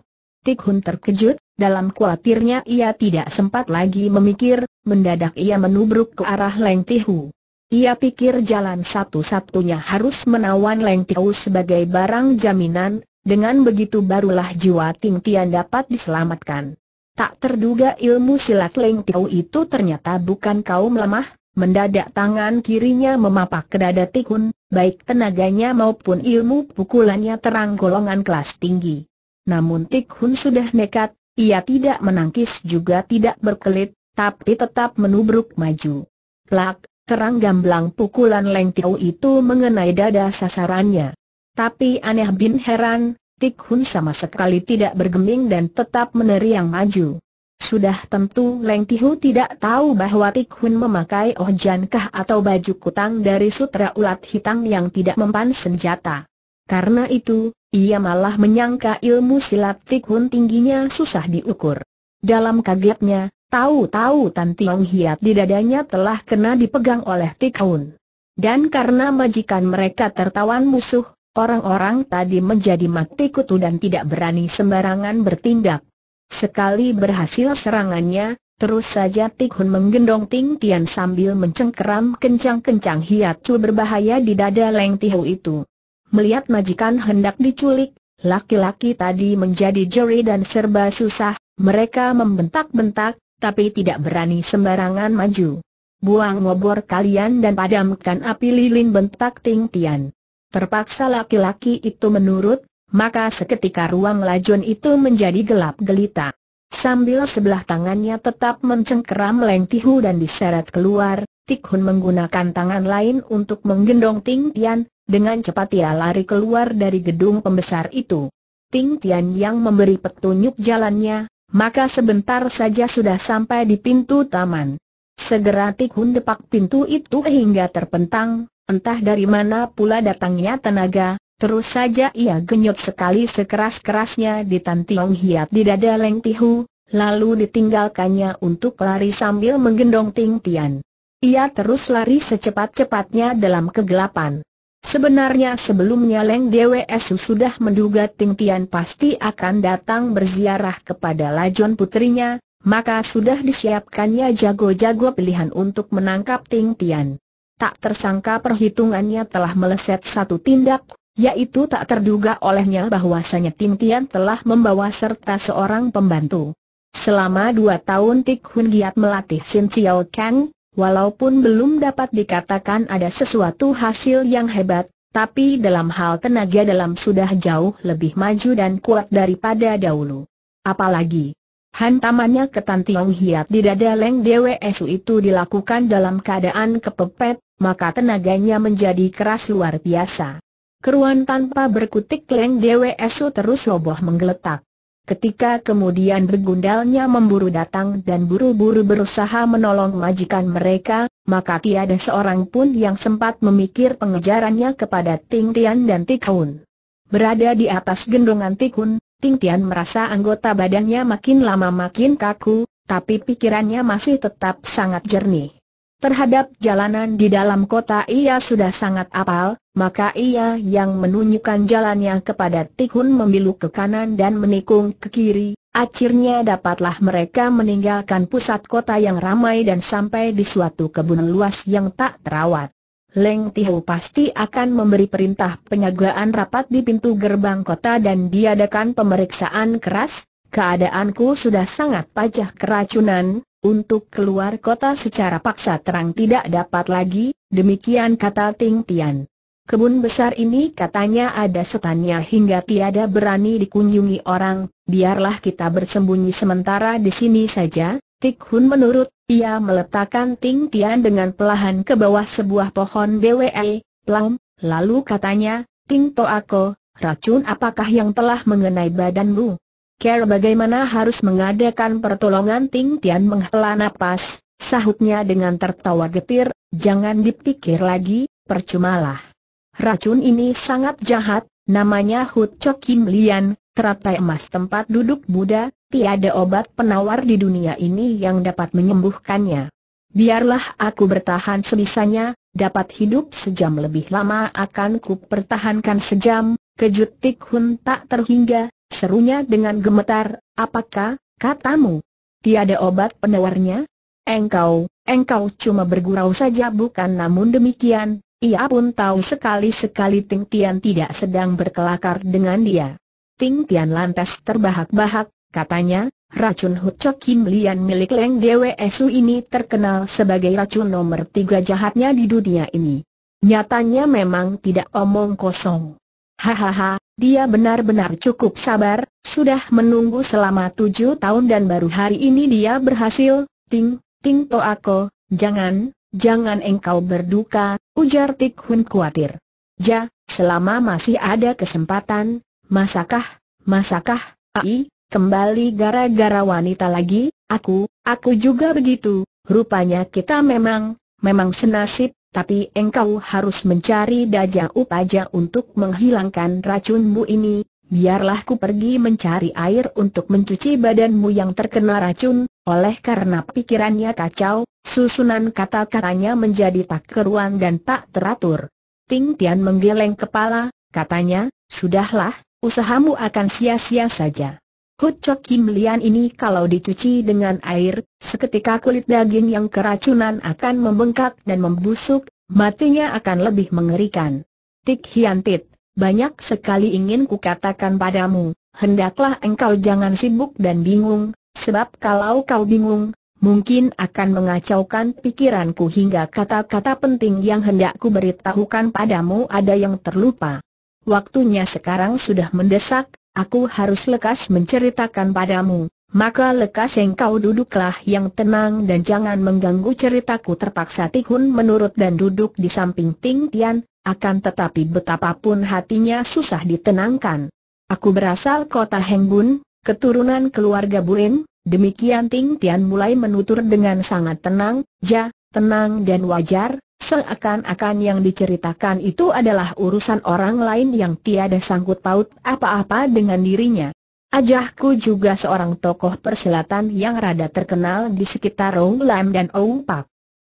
Tik Hun terkejut, dalam khawatirnya ia tidak sempat lagi memikir, mendadak ia menubruk ke arah Leng Tihu. Ia pikir jalan satu-satunya harus menawan Leng Tihu sebagai barang jaminan, dengan begitu barulah jiwa Ting Tian dapat diselamatkan. Tak terduga ilmu silat Leng Tau itu ternyata bukan kaum lemah, mendadak tangan kirinya memapak ke dada Tikun, baik tenaganya maupun ilmu pukulannya terang golongan kelas tinggi. Namun Tikhun sudah nekat, ia tidak menangkis juga tidak berkelit, tapi tetap menubruk maju. Plak, terang gamblang pukulan Leng Tiau itu mengenai dada sasarannya. Tapi aneh bin heran, Tik Hun sama sekali tidak bergeming dan tetap meneriang maju. Sudah tentu Leng Tihu tidak tahu bahwa Tik Hun memakai ohjankah atau baju kutang dari sutra ulat hitam yang tidak mempan senjata. Karena itu, ia malah menyangka ilmu silat Tik Hun tingginya susah diukur. Dalam kagetnya, tahu-tahu Tan Tiong Hiat di dadanya telah kena dipegang oleh Tik Hun. Dan karena majikan mereka tertawan musuh, Orang-orang tadi menjadi mati kutu dan tidak berani sembarangan bertindak. Sekali berhasil serangannya, terus saja Tik Hun menggendong Ting Tian sambil mencengkeram kencang-kencang hiat cu berbahaya di dada Leng Tihu itu. Melihat majikan hendak diculik, laki-laki tadi menjadi jeri dan serba susah, mereka membentak-bentak, tapi tidak berani sembarangan maju. Buang ngobor kalian dan padamkan api lilin bentak Ting Tian. Terpaksa laki-laki itu menurut, maka seketika ruang lajun itu menjadi gelap gelita. Sambil sebelah tangannya tetap mencengkeram lengtihu dan diseret keluar, Tikhun menggunakan tangan lain untuk menggendong Ting Tian, dengan cepat ia lari keluar dari gedung pembesar itu. Ting Tian yang memberi petunjuk jalannya, maka sebentar saja sudah sampai di pintu taman. Segera Tikhun Hun depak pintu itu hingga terpentang, Entah dari mana pula datangnya tenaga, terus saja ia genyot sekali sekeras-kerasnya di Tiong hiat di dada Leng Tihu, lalu ditinggalkannya untuk lari sambil menggendong Ting Tian. Ia terus lari secepat-cepatnya dalam kegelapan. Sebenarnya sebelumnya Leng Dwsu sudah menduga Ting Tian pasti akan datang berziarah kepada Lajon putrinya, maka sudah disiapkannya jago-jago pilihan untuk menangkap Ting Tian tak tersangka perhitungannya telah meleset satu tindak, yaitu tak terduga olehnya bahwasanya Tim Tian telah membawa serta seorang pembantu. Selama dua tahun Tik Hun giat melatih Sin Chiao Kang, walaupun belum dapat dikatakan ada sesuatu hasil yang hebat, tapi dalam hal tenaga dalam sudah jauh lebih maju dan kuat daripada dahulu. Apalagi, Hantamannya ke Tan Tiong Hiat di dada Leng Dwsu itu dilakukan dalam keadaan kepepet, maka tenaganya menjadi keras luar biasa. Keruan tanpa berkutik Leng Dwsu terus roboh menggeletak. Ketika kemudian bergundalnya memburu datang dan buru-buru berusaha menolong majikan mereka, maka tiada seorang pun yang sempat memikir pengejarannya kepada Ting Tian dan Tikun. Berada di atas gendongan Tikun, Ting Tian merasa anggota badannya makin lama makin kaku, tapi pikirannya masih tetap sangat jernih. Terhadap jalanan di dalam kota ia sudah sangat apal, maka ia yang menunjukkan jalannya kepada Tikun membilu ke kanan dan menikung ke kiri, akhirnya dapatlah mereka meninggalkan pusat kota yang ramai dan sampai di suatu kebun luas yang tak terawat. Leng Tihu pasti akan memberi perintah penyagaan rapat di pintu gerbang kota dan diadakan pemeriksaan keras, keadaanku sudah sangat pajah keracunan, untuk keluar kota secara paksa terang tidak dapat lagi, demikian kata Ting Tian. Kebun besar ini katanya ada setannya hingga tiada berani dikunjungi orang, biarlah kita bersembunyi sementara di sini saja, Tik Hun menurut ia meletakkan Ting Tian dengan pelahan ke bawah sebuah pohon BWE, plam, lalu katanya, Ting Toako, racun apakah yang telah mengenai badanmu? Care bagaimana harus mengadakan pertolongan Ting Tian menghela napas, sahutnya dengan tertawa getir, jangan dipikir lagi, percumalah. Racun ini sangat jahat, namanya Hut Chok Kim Lian, teratai emas tempat duduk Buddha, Tiada obat penawar di dunia ini yang dapat menyembuhkannya. Biarlah aku bertahan sebisanya, dapat hidup sejam lebih lama akan ku pertahankan sejam, kejut Tik Hun tak terhingga, serunya dengan gemetar, apakah, katamu, tiada obat penawarnya? Engkau, engkau cuma bergurau saja bukan namun demikian, ia pun tahu sekali-sekali Ting Tian tidak sedang berkelakar dengan dia. Ting Tian lantas terbahak-bahak, Katanya, racun Hucho Kim Lian milik Leng Su ini terkenal sebagai racun nomor tiga jahatnya di dunia ini. Nyatanya memang tidak omong kosong. Hahaha, dia benar-benar cukup sabar, sudah menunggu selama tujuh tahun dan baru hari ini dia berhasil, ting, ting to aku, jangan, jangan engkau berduka, ujar Tik Hun khawatir. Ja, selama masih ada kesempatan, masakah, masakah, ai, Kembali gara-gara wanita lagi, aku, aku juga begitu, rupanya kita memang, memang senasib, tapi engkau harus mencari dajah upaja untuk menghilangkan racunmu ini, biarlah ku pergi mencari air untuk mencuci badanmu yang terkena racun, oleh karena pikirannya kacau, susunan kata-katanya menjadi tak keruan dan tak teratur. Ting Tian menggeleng kepala, katanya, sudahlah, usahamu akan sia-sia saja. Kucok Kim Lian ini kalau dicuci dengan air, seketika kulit daging yang keracunan akan membengkak dan membusuk, matinya akan lebih mengerikan. Tik Hian Tit, banyak sekali ingin kukatakan padamu, hendaklah engkau jangan sibuk dan bingung, sebab kalau kau bingung, mungkin akan mengacaukan pikiranku hingga kata-kata penting yang hendak ku beritahukan padamu ada yang terlupa. Waktunya sekarang sudah mendesak, aku harus lekas menceritakan padamu. Maka lekas engkau duduklah yang tenang dan jangan mengganggu ceritaku terpaksa Tikun menurut dan duduk di samping Ting Tian, akan tetapi betapapun hatinya susah ditenangkan. Aku berasal kota Henggun, keturunan keluarga Buin, demikian Ting Tian mulai menutur dengan sangat tenang, ja, tenang dan wajar, Seakan-akan yang diceritakan itu adalah urusan orang lain yang tiada sangkut paut apa-apa dengan dirinya. Ajahku juga seorang tokoh persilatan yang rada terkenal di sekitar Ong Lam dan Ong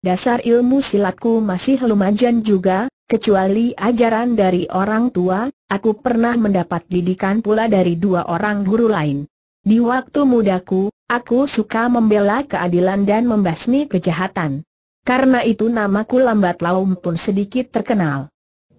Dasar ilmu silatku masih lumayan juga, kecuali ajaran dari orang tua, aku pernah mendapat didikan pula dari dua orang guru lain. Di waktu mudaku, aku suka membela keadilan dan membasmi kejahatan. Karena itu namaku lambat laun pun sedikit terkenal.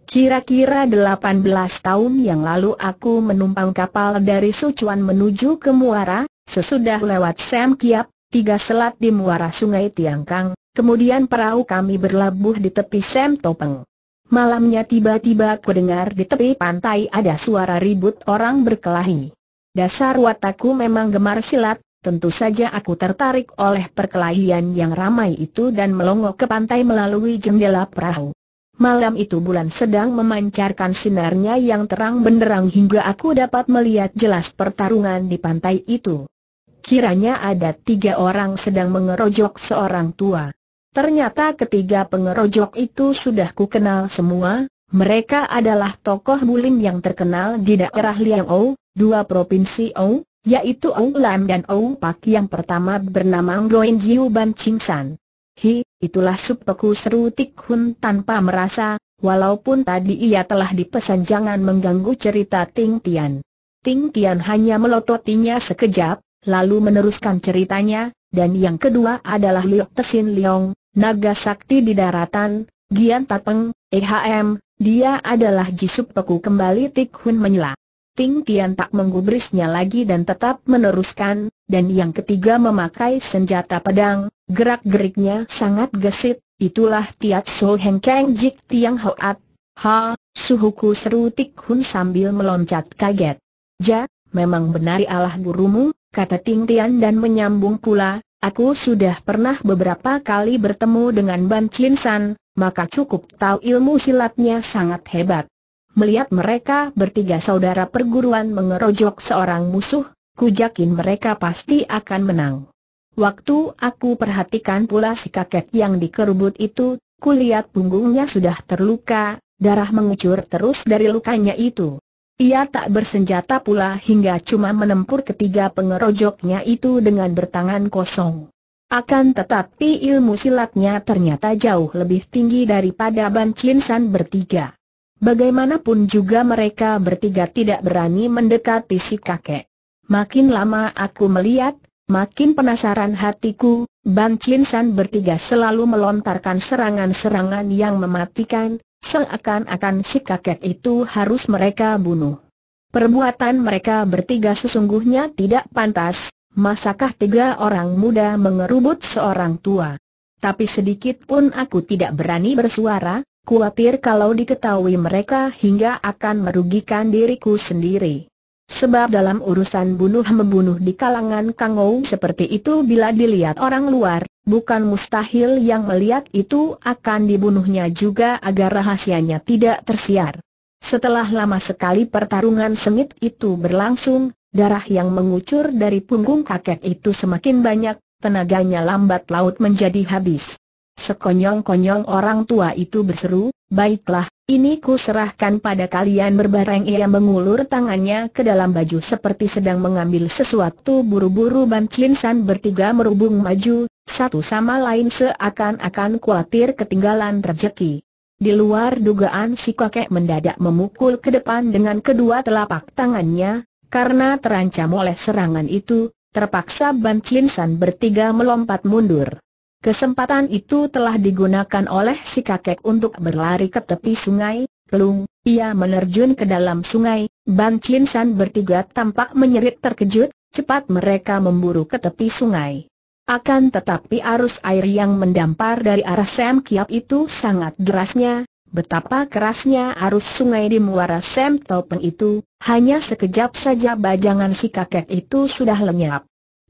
Kira-kira 18 tahun yang lalu aku menumpang kapal dari Sucuan menuju ke Muara, sesudah lewat Sam Kiap, tiga selat di muara sungai Tiangkang, kemudian perahu kami berlabuh di tepi Sam Topeng. Malamnya tiba-tiba aku dengar di tepi pantai ada suara ribut orang berkelahi. Dasar watakku memang gemar silat, Tentu saja aku tertarik oleh perkelahian yang ramai itu dan melongo ke pantai melalui jendela perahu. Malam itu bulan sedang memancarkan sinarnya yang terang benderang hingga aku dapat melihat jelas pertarungan di pantai itu. Kiranya ada tiga orang sedang mengerojok seorang tua. Ternyata ketiga pengerojok itu sudah kukenal semua, mereka adalah tokoh bulim yang terkenal di daerah Liang dua provinsi Ou, yaitu Lam dan Pak yang pertama bernama Ngoin Jiu Ban Ching San. Hi, itulah subpeku seru Tik Hun tanpa merasa, walaupun tadi ia telah dipesan jangan mengganggu cerita Ting Tian. Ting Tian hanya melototinya sekejap, lalu meneruskan ceritanya, dan yang kedua adalah Liok Tesin Liong, naga sakti di daratan, Gian Tateng, EHM, dia adalah Jisub Peku kembali Tik Hun menyela. Ting Tian tak menggubrisnya lagi dan tetap meneruskan, dan yang ketiga memakai senjata pedang, gerak-geriknya sangat gesit, itulah Tiat So Heng Kang Jik Tiang Hoat. Ha, suhuku seru Tik Hun sambil meloncat kaget. Ja, memang benar Allah gurumu, kata Ting Tian dan menyambung pula, aku sudah pernah beberapa kali bertemu dengan Ban Chin San, maka cukup tahu ilmu silatnya sangat hebat melihat mereka bertiga saudara perguruan mengerojok seorang musuh, ku yakin mereka pasti akan menang. Waktu aku perhatikan pula si kakek yang dikerubut itu, ku lihat punggungnya sudah terluka, darah mengucur terus dari lukanya itu. Ia tak bersenjata pula hingga cuma menempur ketiga pengerojoknya itu dengan bertangan kosong. Akan tetapi ilmu silatnya ternyata jauh lebih tinggi daripada Ban Chin San bertiga. Bagaimanapun juga mereka bertiga tidak berani mendekati si kakek. Makin lama aku melihat, makin penasaran hatiku, Ban Chin San bertiga selalu melontarkan serangan-serangan yang mematikan, seakan-akan si kakek itu harus mereka bunuh. Perbuatan mereka bertiga sesungguhnya tidak pantas, masakah tiga orang muda mengerubut seorang tua? Tapi sedikit pun aku tidak berani bersuara, Kuatir kalau diketahui mereka hingga akan merugikan diriku sendiri. Sebab dalam urusan bunuh-membunuh di kalangan Kangou seperti itu bila dilihat orang luar, bukan mustahil yang melihat itu akan dibunuhnya juga agar rahasianya tidak tersiar. Setelah lama sekali pertarungan sengit itu berlangsung, darah yang mengucur dari punggung kakek itu semakin banyak, tenaganya lambat laut menjadi habis. Sekonyong-konyong orang tua itu berseru, baiklah, ini ku serahkan pada kalian berbareng ia mengulur tangannya ke dalam baju seperti sedang mengambil sesuatu buru-buru Ban Chin San bertiga merubung maju, satu sama lain seakan-akan khawatir ketinggalan rezeki. Di luar dugaan si kakek mendadak memukul ke depan dengan kedua telapak tangannya, karena terancam oleh serangan itu, terpaksa Ban Chin San bertiga melompat mundur. Kesempatan itu telah digunakan oleh si kakek untuk berlari ke tepi sungai, Pelung, ia menerjun ke dalam sungai, Ban Chin San bertiga tampak menyerit terkejut, cepat mereka memburu ke tepi sungai. Akan tetapi arus air yang mendampar dari arah Sam Kiap itu sangat derasnya, betapa kerasnya arus sungai di muara Sam Topeng itu, hanya sekejap saja bajangan si kakek itu sudah lenyap.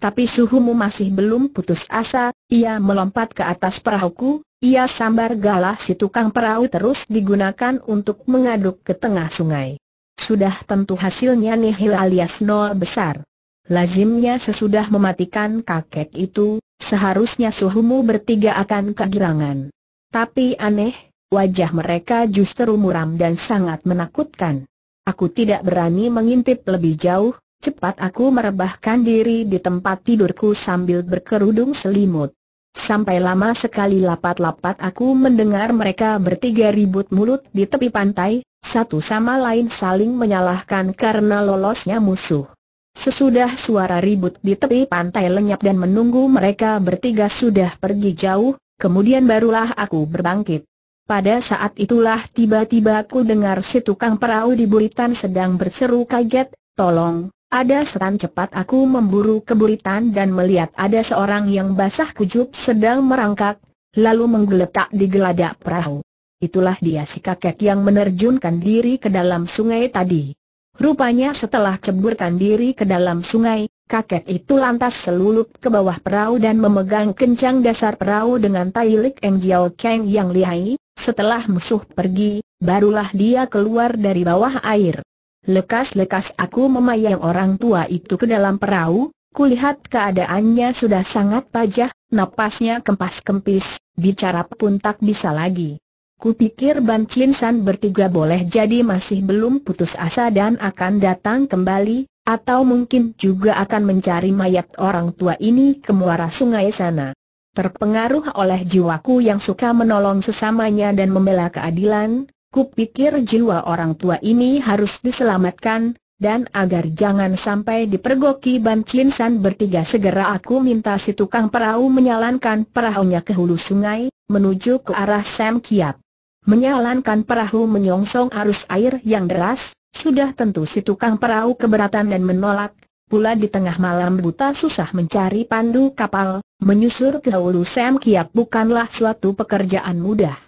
Tapi suhumu masih belum putus asa, ia melompat ke atas perahuku, ia sambar galah si tukang perahu terus digunakan untuk mengaduk ke tengah sungai. Sudah tentu hasilnya nihil alias nol besar. Lazimnya sesudah mematikan kakek itu, seharusnya suhumu bertiga akan kegirangan. Tapi aneh, wajah mereka justru muram dan sangat menakutkan. Aku tidak berani mengintip lebih jauh, Cepat aku merebahkan diri di tempat tidurku sambil berkerudung selimut. Sampai lama sekali lapat-lapat aku mendengar mereka bertiga ribut mulut di tepi pantai, satu sama lain saling menyalahkan karena lolosnya musuh. Sesudah suara ribut di tepi pantai lenyap dan menunggu mereka bertiga sudah pergi jauh, kemudian barulah aku berbangkit. Pada saat itulah tiba-tiba aku dengar si tukang perahu di Buritan sedang berseru kaget, tolong, ada seran cepat aku memburu keburitan dan melihat ada seorang yang basah kujub sedang merangkak, lalu menggeletak di geladak perahu. Itulah dia si kakek yang menerjunkan diri ke dalam sungai tadi. Rupanya setelah ceburkan diri ke dalam sungai, kakek itu lantas selulup ke bawah perahu dan memegang kencang dasar perahu dengan tailik Eng Jiao Kang yang lihai, setelah musuh pergi, barulah dia keluar dari bawah air. Lekas-lekas aku memayang orang tua itu ke dalam perahu, kulihat keadaannya sudah sangat pajah, napasnya kempas-kempis, bicara pun tak bisa lagi. Kupikir Ban Chin San bertiga boleh jadi masih belum putus asa dan akan datang kembali, atau mungkin juga akan mencari mayat orang tua ini ke muara sungai sana. Terpengaruh oleh jiwaku yang suka menolong sesamanya dan membela keadilan, Kupikir jiwa orang tua ini harus diselamatkan, dan agar jangan sampai dipergoki Ban Chin San bertiga segera aku minta si tukang perahu menyalankan perahunya ke hulu sungai, menuju ke arah Sam Kiap. Menyalankan perahu menyongsong arus air yang deras, sudah tentu si tukang perahu keberatan dan menolak, pula di tengah malam buta susah mencari pandu kapal, menyusur ke hulu Sam Kiap bukanlah suatu pekerjaan mudah.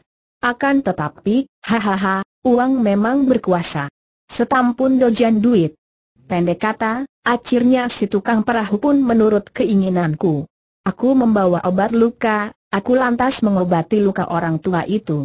Akan tetapi, hahaha, uang memang berkuasa. Setampun dojan duit. Pendek kata, akhirnya si tukang perahu pun menurut keinginanku. Aku membawa obat luka, aku lantas mengobati luka orang tua itu.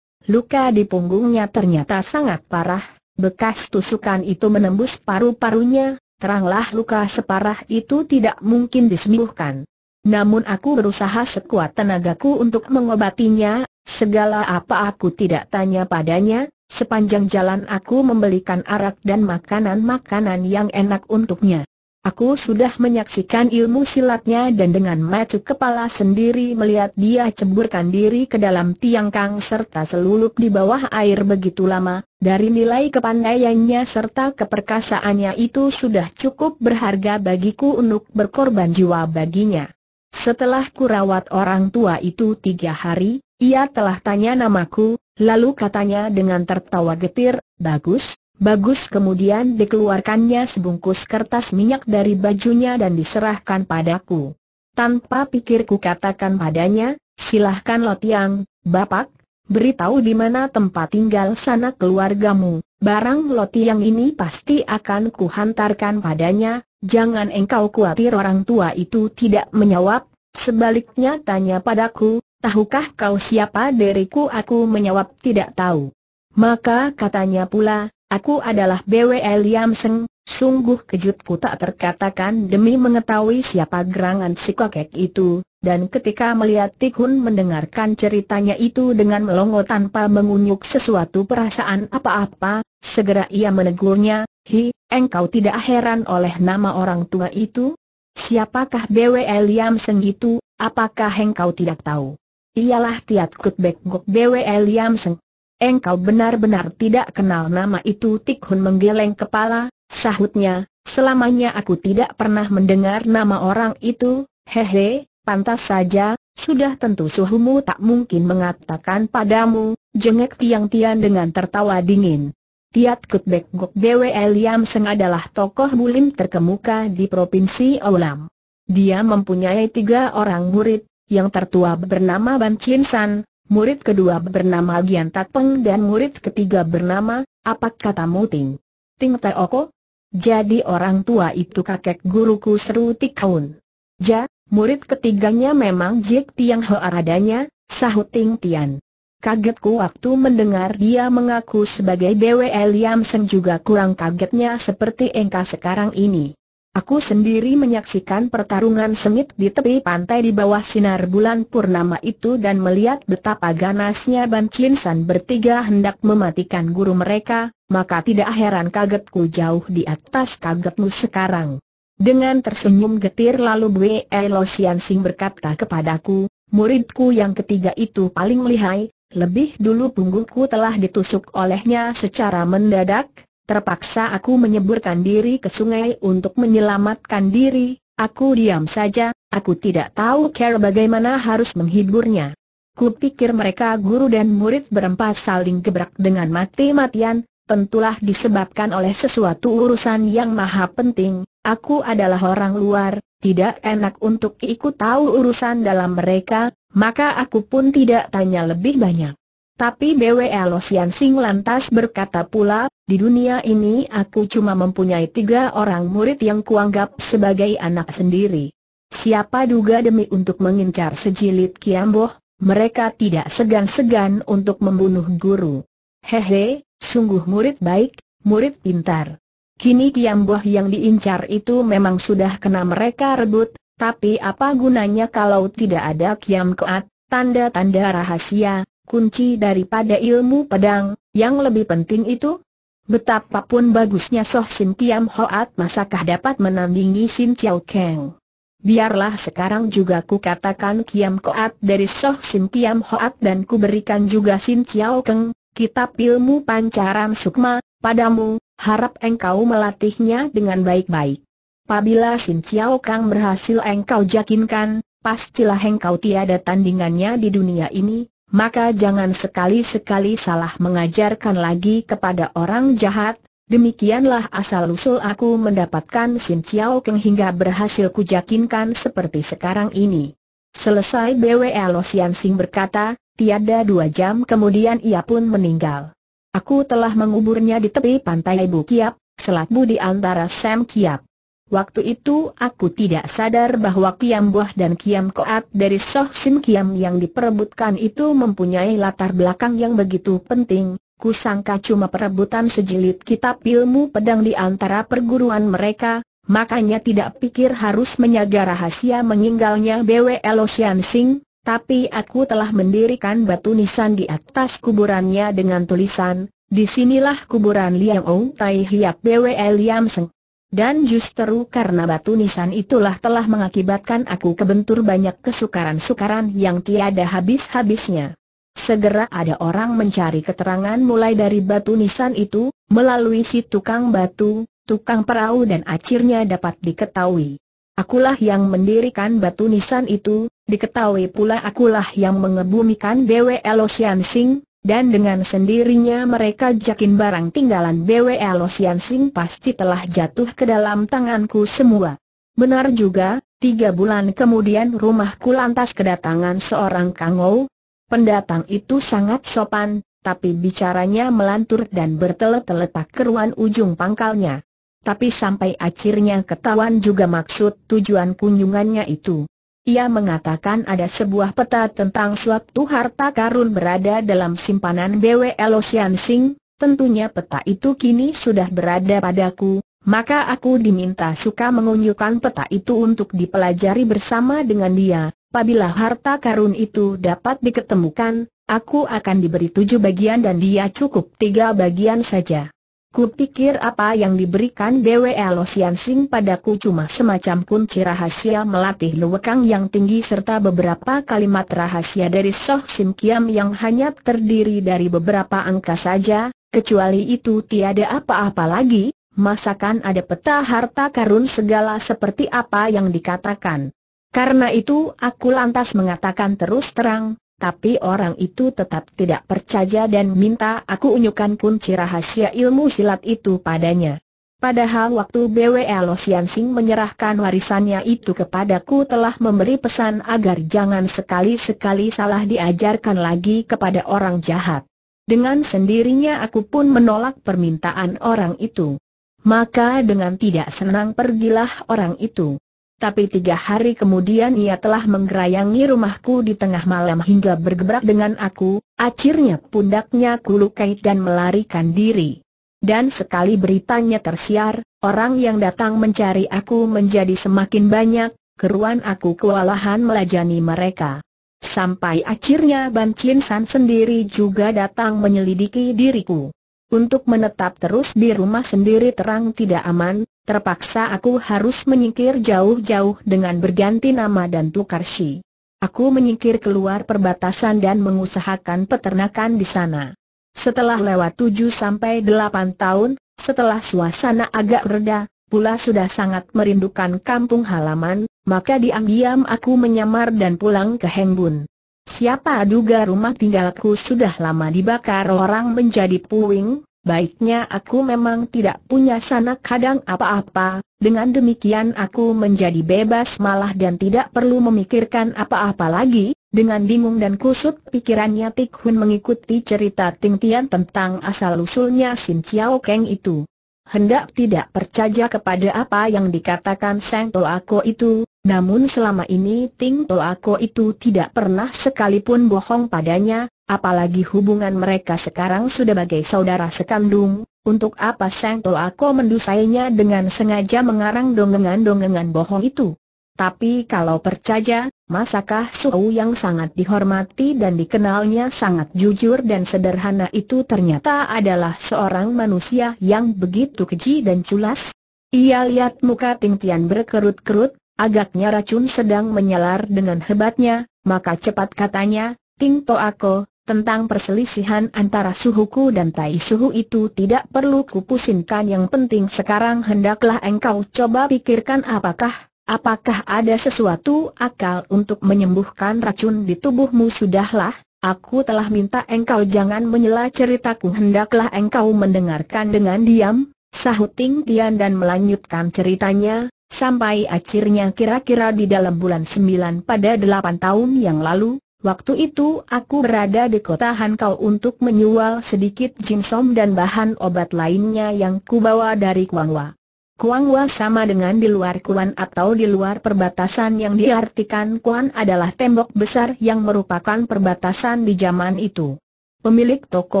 Luka di punggungnya ternyata sangat parah, bekas tusukan itu menembus paru-parunya, teranglah luka separah itu tidak mungkin disembuhkan. Namun aku berusaha sekuat tenagaku untuk mengobatinya, Segala apa aku tidak tanya padanya, sepanjang jalan aku membelikan arak dan makanan-makanan yang enak untuknya. Aku sudah menyaksikan ilmu silatnya dan dengan mata kepala sendiri melihat dia cemburkan diri ke dalam tiang kang serta selulup di bawah air begitu lama, dari nilai kepandaiannya serta keperkasaannya itu sudah cukup berharga bagiku untuk berkorban jiwa baginya. Setelah kurawat orang tua itu tiga hari, ia telah tanya namaku, lalu katanya dengan tertawa getir, bagus, bagus kemudian dikeluarkannya sebungkus kertas minyak dari bajunya dan diserahkan padaku. Tanpa pikirku katakan padanya, silahkan Lotiang, Bapak, beritahu di mana tempat tinggal sana keluargamu, barang Lotiang ini pasti akan kuhantarkan padanya, jangan engkau khawatir orang tua itu tidak menjawab, sebaliknya tanya padaku, tahukah kau siapa diriku? Aku menjawab tidak tahu. Maka katanya pula, aku adalah BWL Liam Seng, sungguh kejutku tak terkatakan demi mengetahui siapa gerangan si kakek itu, dan ketika melihat Tikhun mendengarkan ceritanya itu dengan melongo tanpa mengunyuk sesuatu perasaan apa-apa, segera ia menegurnya, Hi, engkau tidak heran oleh nama orang tua itu? Siapakah BWL Liam Seng itu, apakah engkau tidak tahu? ialah Tiat Kut Bek Gok Bwe Liam Seng. Engkau benar-benar tidak kenal nama itu Tik Hun menggeleng kepala, sahutnya, selamanya aku tidak pernah mendengar nama orang itu, hehe, pantas saja, sudah tentu suhumu tak mungkin mengatakan padamu, jengek Tiang Tian dengan tertawa dingin. Tiat Kut Bek Gok Bwe Liam Seng adalah tokoh bulim terkemuka di Provinsi Olam. Dia mempunyai tiga orang murid, yang tertua bernama Ban Chin San, murid kedua bernama Gian Tak Peng dan murid ketiga bernama, apa katamu Ting? Ting Oko? Jadi orang tua itu kakek guruku seru Tikaun. Ja, murid ketiganya memang Jik Tiang Ho Aradanya, sahut Ting Tian. Kagetku waktu mendengar dia mengaku sebagai BWL Yamsen juga kurang kagetnya seperti engkau sekarang ini. Aku sendiri menyaksikan pertarungan sengit di tepi pantai di bawah sinar bulan purnama itu dan melihat betapa ganasnya Ban Chin San bertiga hendak mematikan guru mereka, maka tidak heran kagetku jauh di atas kagetmu sekarang. Dengan tersenyum getir lalu Bwe Lo Sian Sing berkata kepadaku, muridku yang ketiga itu paling lihai, lebih dulu punggungku telah ditusuk olehnya secara mendadak, Terpaksa aku menyeburkan diri ke sungai untuk menyelamatkan diri, aku diam saja, aku tidak tahu cara bagaimana harus menghiburnya. Kupikir mereka guru dan murid berempat saling gebrak dengan mati-matian, tentulah disebabkan oleh sesuatu urusan yang maha penting, aku adalah orang luar, tidak enak untuk ikut tahu urusan dalam mereka, maka aku pun tidak tanya lebih banyak. Tapi Bwe Sian Sing lantas berkata pula, di dunia ini aku cuma mempunyai tiga orang murid yang kuanggap sebagai anak sendiri. Siapa duga demi untuk mengincar sejilid Kiamboh, mereka tidak segan-segan untuk membunuh guru. Hehe, sungguh murid baik, murid pintar. Kini Kiamboh yang diincar itu memang sudah kena mereka rebut, tapi apa gunanya kalau tidak ada Kiam keat, tanda-tanda rahasia, kunci daripada ilmu pedang, yang lebih penting itu, betapapun bagusnya Soh Sin Kiam Hoat masakah dapat menandingi Sin Chiao Kang. Biarlah sekarang juga ku katakan Kiam Koat dari Soh Sin Kiam Hoat dan ku berikan juga Sin Chiao Kang, kitab ilmu pancaran sukma, padamu, harap engkau melatihnya dengan baik-baik. Pabila Sin Chiao Kang berhasil engkau jakinkan, pastilah engkau tiada tandingannya di dunia ini, maka jangan sekali-sekali salah mengajarkan lagi kepada orang jahat, demikianlah asal-usul aku mendapatkan Sin Chiao Keng hingga berhasil kujakinkan seperti sekarang ini. Selesai BWL Sian Sing berkata, tiada dua jam kemudian ia pun meninggal. Aku telah menguburnya di tepi pantai Ibu Kiap, Selat di antara Sam Kiap. Waktu itu aku tidak sadar bahwa Kiam buah dan Kiam Koat dari Soh Sim Kiam yang diperebutkan itu mempunyai latar belakang yang begitu penting. Kusangka cuma perebutan sejilid kitab ilmu pedang di antara perguruan mereka, makanya tidak pikir harus menyaga rahasia meninggalnya BW El Sing, tapi aku telah mendirikan batu nisan di atas kuburannya dengan tulisan, disinilah kuburan Liang Ong Tai Hiap BW Liam Seng. Dan justru karena batu nisan itulah telah mengakibatkan aku kebentur banyak kesukaran-sukaran yang tiada habis-habisnya. Segera ada orang mencari keterangan mulai dari batu nisan itu, melalui si tukang batu, tukang perahu dan akhirnya dapat diketahui. Akulah yang mendirikan batu nisan itu, diketahui pula akulah yang mengebumikan Dewa Elosian Singh, dan dengan sendirinya mereka jakin barang tinggalan BWL Losian Sing pasti telah jatuh ke dalam tanganku semua. Benar juga, tiga bulan kemudian rumahku lantas kedatangan seorang kangou. Pendatang itu sangat sopan, tapi bicaranya melantur dan bertele-tele teletak keruan ujung pangkalnya. Tapi sampai akhirnya ketahuan juga maksud tujuan kunjungannya itu. Ia mengatakan ada sebuah peta tentang suatu harta karun berada dalam simpanan BWL Ocean Sing, tentunya peta itu kini sudah berada padaku, maka aku diminta suka mengunjukkan peta itu untuk dipelajari bersama dengan dia, apabila harta karun itu dapat diketemukan, aku akan diberi tujuh bagian dan dia cukup tiga bagian saja. Kupikir apa yang diberikan BWL Osian Sing padaku cuma semacam kunci rahasia melatih luwekang yang tinggi serta beberapa kalimat rahasia dari Soh Sim Kiam yang hanya terdiri dari beberapa angka saja, kecuali itu tiada apa-apa lagi, masakan ada peta harta karun segala seperti apa yang dikatakan. Karena itu aku lantas mengatakan terus terang, tapi orang itu tetap tidak percaya dan minta aku unyukan kunci rahasia ilmu silat itu padanya. Padahal waktu BWL Osian menyerahkan warisannya itu kepadaku telah memberi pesan agar jangan sekali-sekali salah diajarkan lagi kepada orang jahat. Dengan sendirinya aku pun menolak permintaan orang itu. Maka dengan tidak senang pergilah orang itu tapi tiga hari kemudian ia telah menggerayangi rumahku di tengah malam hingga bergebrak dengan aku, akhirnya pundaknya kulukai dan melarikan diri. Dan sekali beritanya tersiar, orang yang datang mencari aku menjadi semakin banyak, keruan aku kewalahan melajani mereka. Sampai akhirnya Ban Chin San sendiri juga datang menyelidiki diriku. Untuk menetap terus di rumah sendiri terang tidak aman, Terpaksa aku harus menyingkir jauh-jauh dengan berganti nama dan tukar si. Aku menyingkir keluar perbatasan dan mengusahakan peternakan di sana. Setelah lewat 7 sampai 8 tahun, setelah suasana agak reda, pula sudah sangat merindukan kampung halaman, maka diam-diam aku menyamar dan pulang ke Hengbun. Siapa duga rumah tinggalku sudah lama dibakar orang menjadi puing, baiknya aku memang tidak punya sanak kadang apa-apa, dengan demikian aku menjadi bebas malah dan tidak perlu memikirkan apa-apa lagi, dengan bingung dan kusut pikirannya Tik Hun mengikuti cerita Ting Tian tentang asal-usulnya Sin Chiao Keng itu. Hendak tidak percaya kepada apa yang dikatakan Seng Sang Ako itu, namun selama ini Ting Ako itu tidak pernah sekalipun bohong padanya, Apalagi hubungan mereka sekarang sudah bagai saudara sekandung, untuk apa Sang To Ako mendusainya dengan sengaja mengarang dongengan-dongengan bohong itu? Tapi kalau percaya, masakah Suhu yang sangat dihormati dan dikenalnya sangat jujur dan sederhana itu ternyata adalah seorang manusia yang begitu keji dan culas? Ia lihat muka Ting Tian berkerut-kerut, agaknya racun sedang menyalar dengan hebatnya, maka cepat katanya, Ting To Ako, tentang perselisihan antara suhuku dan tai suhu itu tidak perlu kupusinkan yang penting sekarang hendaklah engkau coba pikirkan apakah, apakah ada sesuatu akal untuk menyembuhkan racun di tubuhmu sudahlah, aku telah minta engkau jangan menyela ceritaku hendaklah engkau mendengarkan dengan diam, sahut Ting Tian dan melanjutkan ceritanya, sampai akhirnya kira-kira di dalam bulan 9 pada 8 tahun yang lalu, Waktu itu aku berada di kota Hankau untuk menyual sedikit jimsom dan bahan obat lainnya yang kubawa dari Kuangwa. Kuangwa sama dengan di luar Kuan atau di luar perbatasan yang diartikan Kuan adalah tembok besar yang merupakan perbatasan di zaman itu. Pemilik toko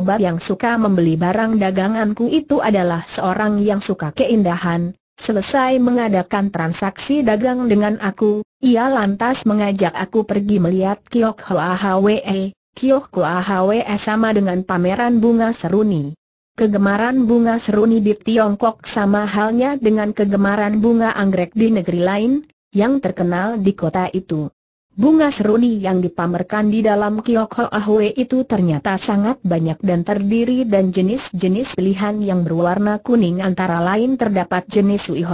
obat yang suka membeli barang daganganku itu adalah seorang yang suka keindahan, Selesai mengadakan transaksi dagang dengan aku, ia lantas mengajak aku pergi melihat Kiok Hoa Hwe. Kiok Hoa Hwe sama dengan pameran bunga seruni. Kegemaran bunga seruni di Tiongkok sama halnya dengan kegemaran bunga anggrek di negeri lain, yang terkenal di kota itu. Bunga seruni yang dipamerkan di dalam Kiok Ahwe itu ternyata sangat banyak dan terdiri dan jenis-jenis pilihan yang berwarna kuning antara lain terdapat jenis Ui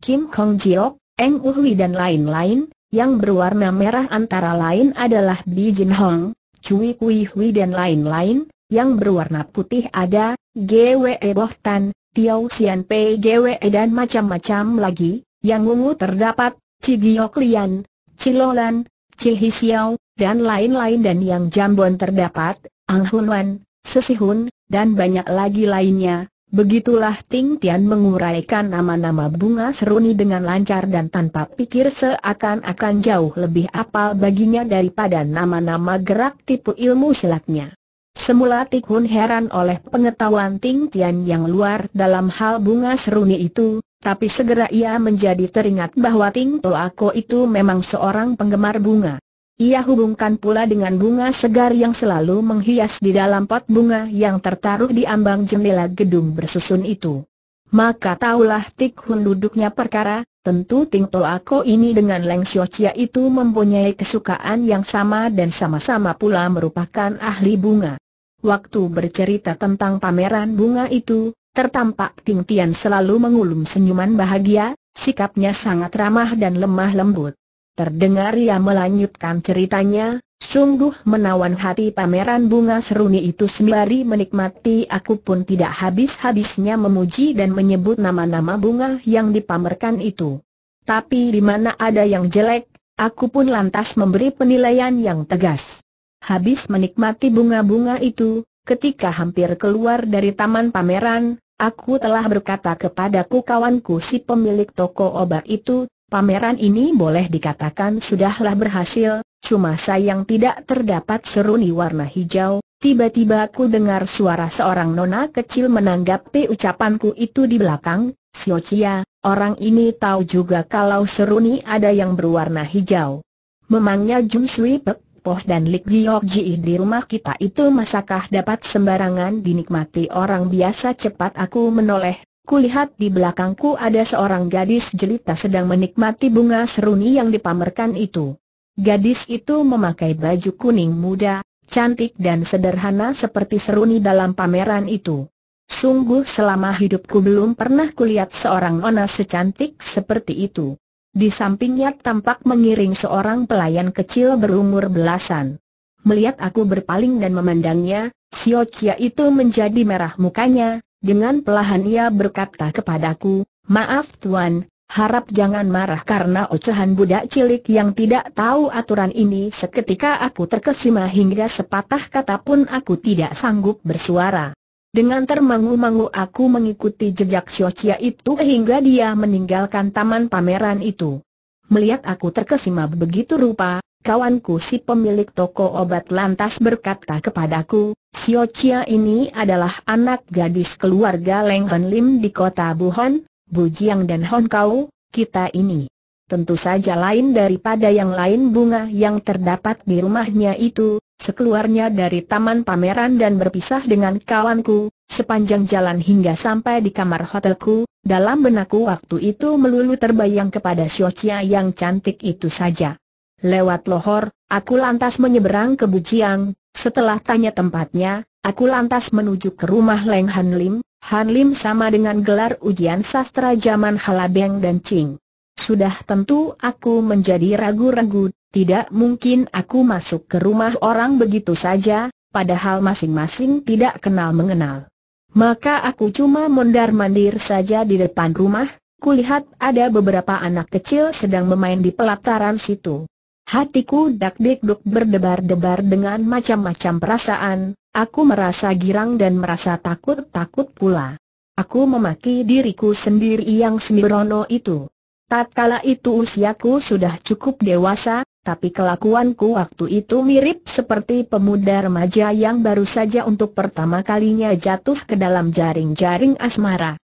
Kim Kong Jiok, Eng Uhui dan lain-lain, yang berwarna merah antara lain adalah Bi Jin Hong, Cui Kui Hui dan lain-lain, yang berwarna putih ada, Gwe Boh Tan, Tiao Xian Pei Gwe dan macam-macam lagi, yang ungu terdapat, Cigiok Lian, Cilolan, Cihisiao, dan lain-lain dan yang Jambon terdapat, Ang Hun Wan, Sesihun, dan banyak lagi lainnya. Begitulah Ting Tian menguraikan nama-nama bunga seruni dengan lancar dan tanpa pikir seakan-akan jauh lebih apal baginya daripada nama-nama gerak tipu ilmu silatnya. Semula Tik heran oleh pengetahuan Ting Tian yang luar dalam hal bunga seruni itu, tapi segera ia menjadi teringat bahwa Ting Toako itu memang seorang penggemar bunga. Ia hubungkan pula dengan bunga segar yang selalu menghias di dalam pot bunga yang tertaruh di ambang jendela gedung bersusun itu. Maka taulah Tik Hun duduknya perkara, tentu Ting Toako ini dengan Leng Xiao Chia itu mempunyai kesukaan yang sama dan sama-sama pula merupakan ahli bunga. Waktu bercerita tentang pameran bunga itu, Tertampak Ting Tian selalu mengulum senyuman bahagia, sikapnya sangat ramah dan lemah lembut. Terdengar ia melanjutkan ceritanya, sungguh menawan hati pameran bunga seruni itu sembari menikmati aku pun tidak habis-habisnya memuji dan menyebut nama-nama bunga yang dipamerkan itu. Tapi di mana ada yang jelek, aku pun lantas memberi penilaian yang tegas. Habis menikmati bunga-bunga itu, Ketika hampir keluar dari taman pameran, aku telah berkata kepadaku kawanku si pemilik toko obat itu, pameran ini boleh dikatakan sudahlah berhasil, cuma sayang tidak terdapat seruni warna hijau, Tiba-tiba aku dengar suara seorang nona kecil menanggapi ucapanku itu di belakang, Siocia, orang ini tahu juga kalau seruni ada yang berwarna hijau. Memangnya Jun Sui Pek, Poh dan Lik Giok Ji di rumah kita itu masakah dapat sembarangan dinikmati orang biasa cepat aku menoleh. Kulihat di belakangku ada seorang gadis jelita sedang menikmati bunga seruni yang dipamerkan itu. Gadis itu memakai baju kuning muda, cantik dan sederhana seperti seruni dalam pameran itu. Sungguh selama hidupku belum pernah kulihat seorang nona secantik seperti itu. Di sampingnya tampak mengiring seorang pelayan kecil berumur belasan. Melihat aku berpaling dan memandangnya, Sio Chia itu menjadi merah mukanya, dengan pelahan ia berkata kepadaku, Maaf Tuan, harap jangan marah karena ocehan budak cilik yang tidak tahu aturan ini seketika aku terkesima hingga sepatah kata pun aku tidak sanggup bersuara. Dengan termangu-mangu aku mengikuti jejak Xiochia itu hingga dia meninggalkan taman pameran itu. Melihat aku terkesima begitu rupa, kawanku si pemilik toko obat lantas berkata kepadaku, Xiochia ini adalah anak gadis keluarga Leng Hon Lim di kota Buhan, Bujiang dan Hong Kau, kita ini. Tentu saja lain daripada yang lain bunga yang terdapat di rumahnya itu, Sekeluarnya dari taman pameran dan berpisah dengan kawanku, sepanjang jalan hingga sampai di kamar hotelku, dalam benakku waktu itu melulu terbayang kepada Xiochia yang cantik itu saja. Lewat lohor, aku lantas menyeberang ke Bujiang, setelah tanya tempatnya, aku lantas menuju ke rumah Leng Han Lim, Han Lim sama dengan gelar ujian sastra zaman Halabeng dan Qing. Sudah tentu aku menjadi ragu-ragu, tidak mungkin aku masuk ke rumah orang begitu saja, padahal masing-masing tidak kenal mengenal. Maka aku cuma mondar-mandir saja di depan rumah, kulihat ada beberapa anak kecil sedang bermain di pelataran situ. Hatiku dak-dik-duk berdebar-debar dengan macam-macam perasaan, aku merasa girang dan merasa takut-takut pula. Aku memaki diriku sendiri yang sembrono itu. Tatkala itu usiaku sudah cukup dewasa, tapi kelakuanku waktu itu mirip seperti pemuda remaja yang baru saja untuk pertama kalinya jatuh ke dalam jaring-jaring asmara.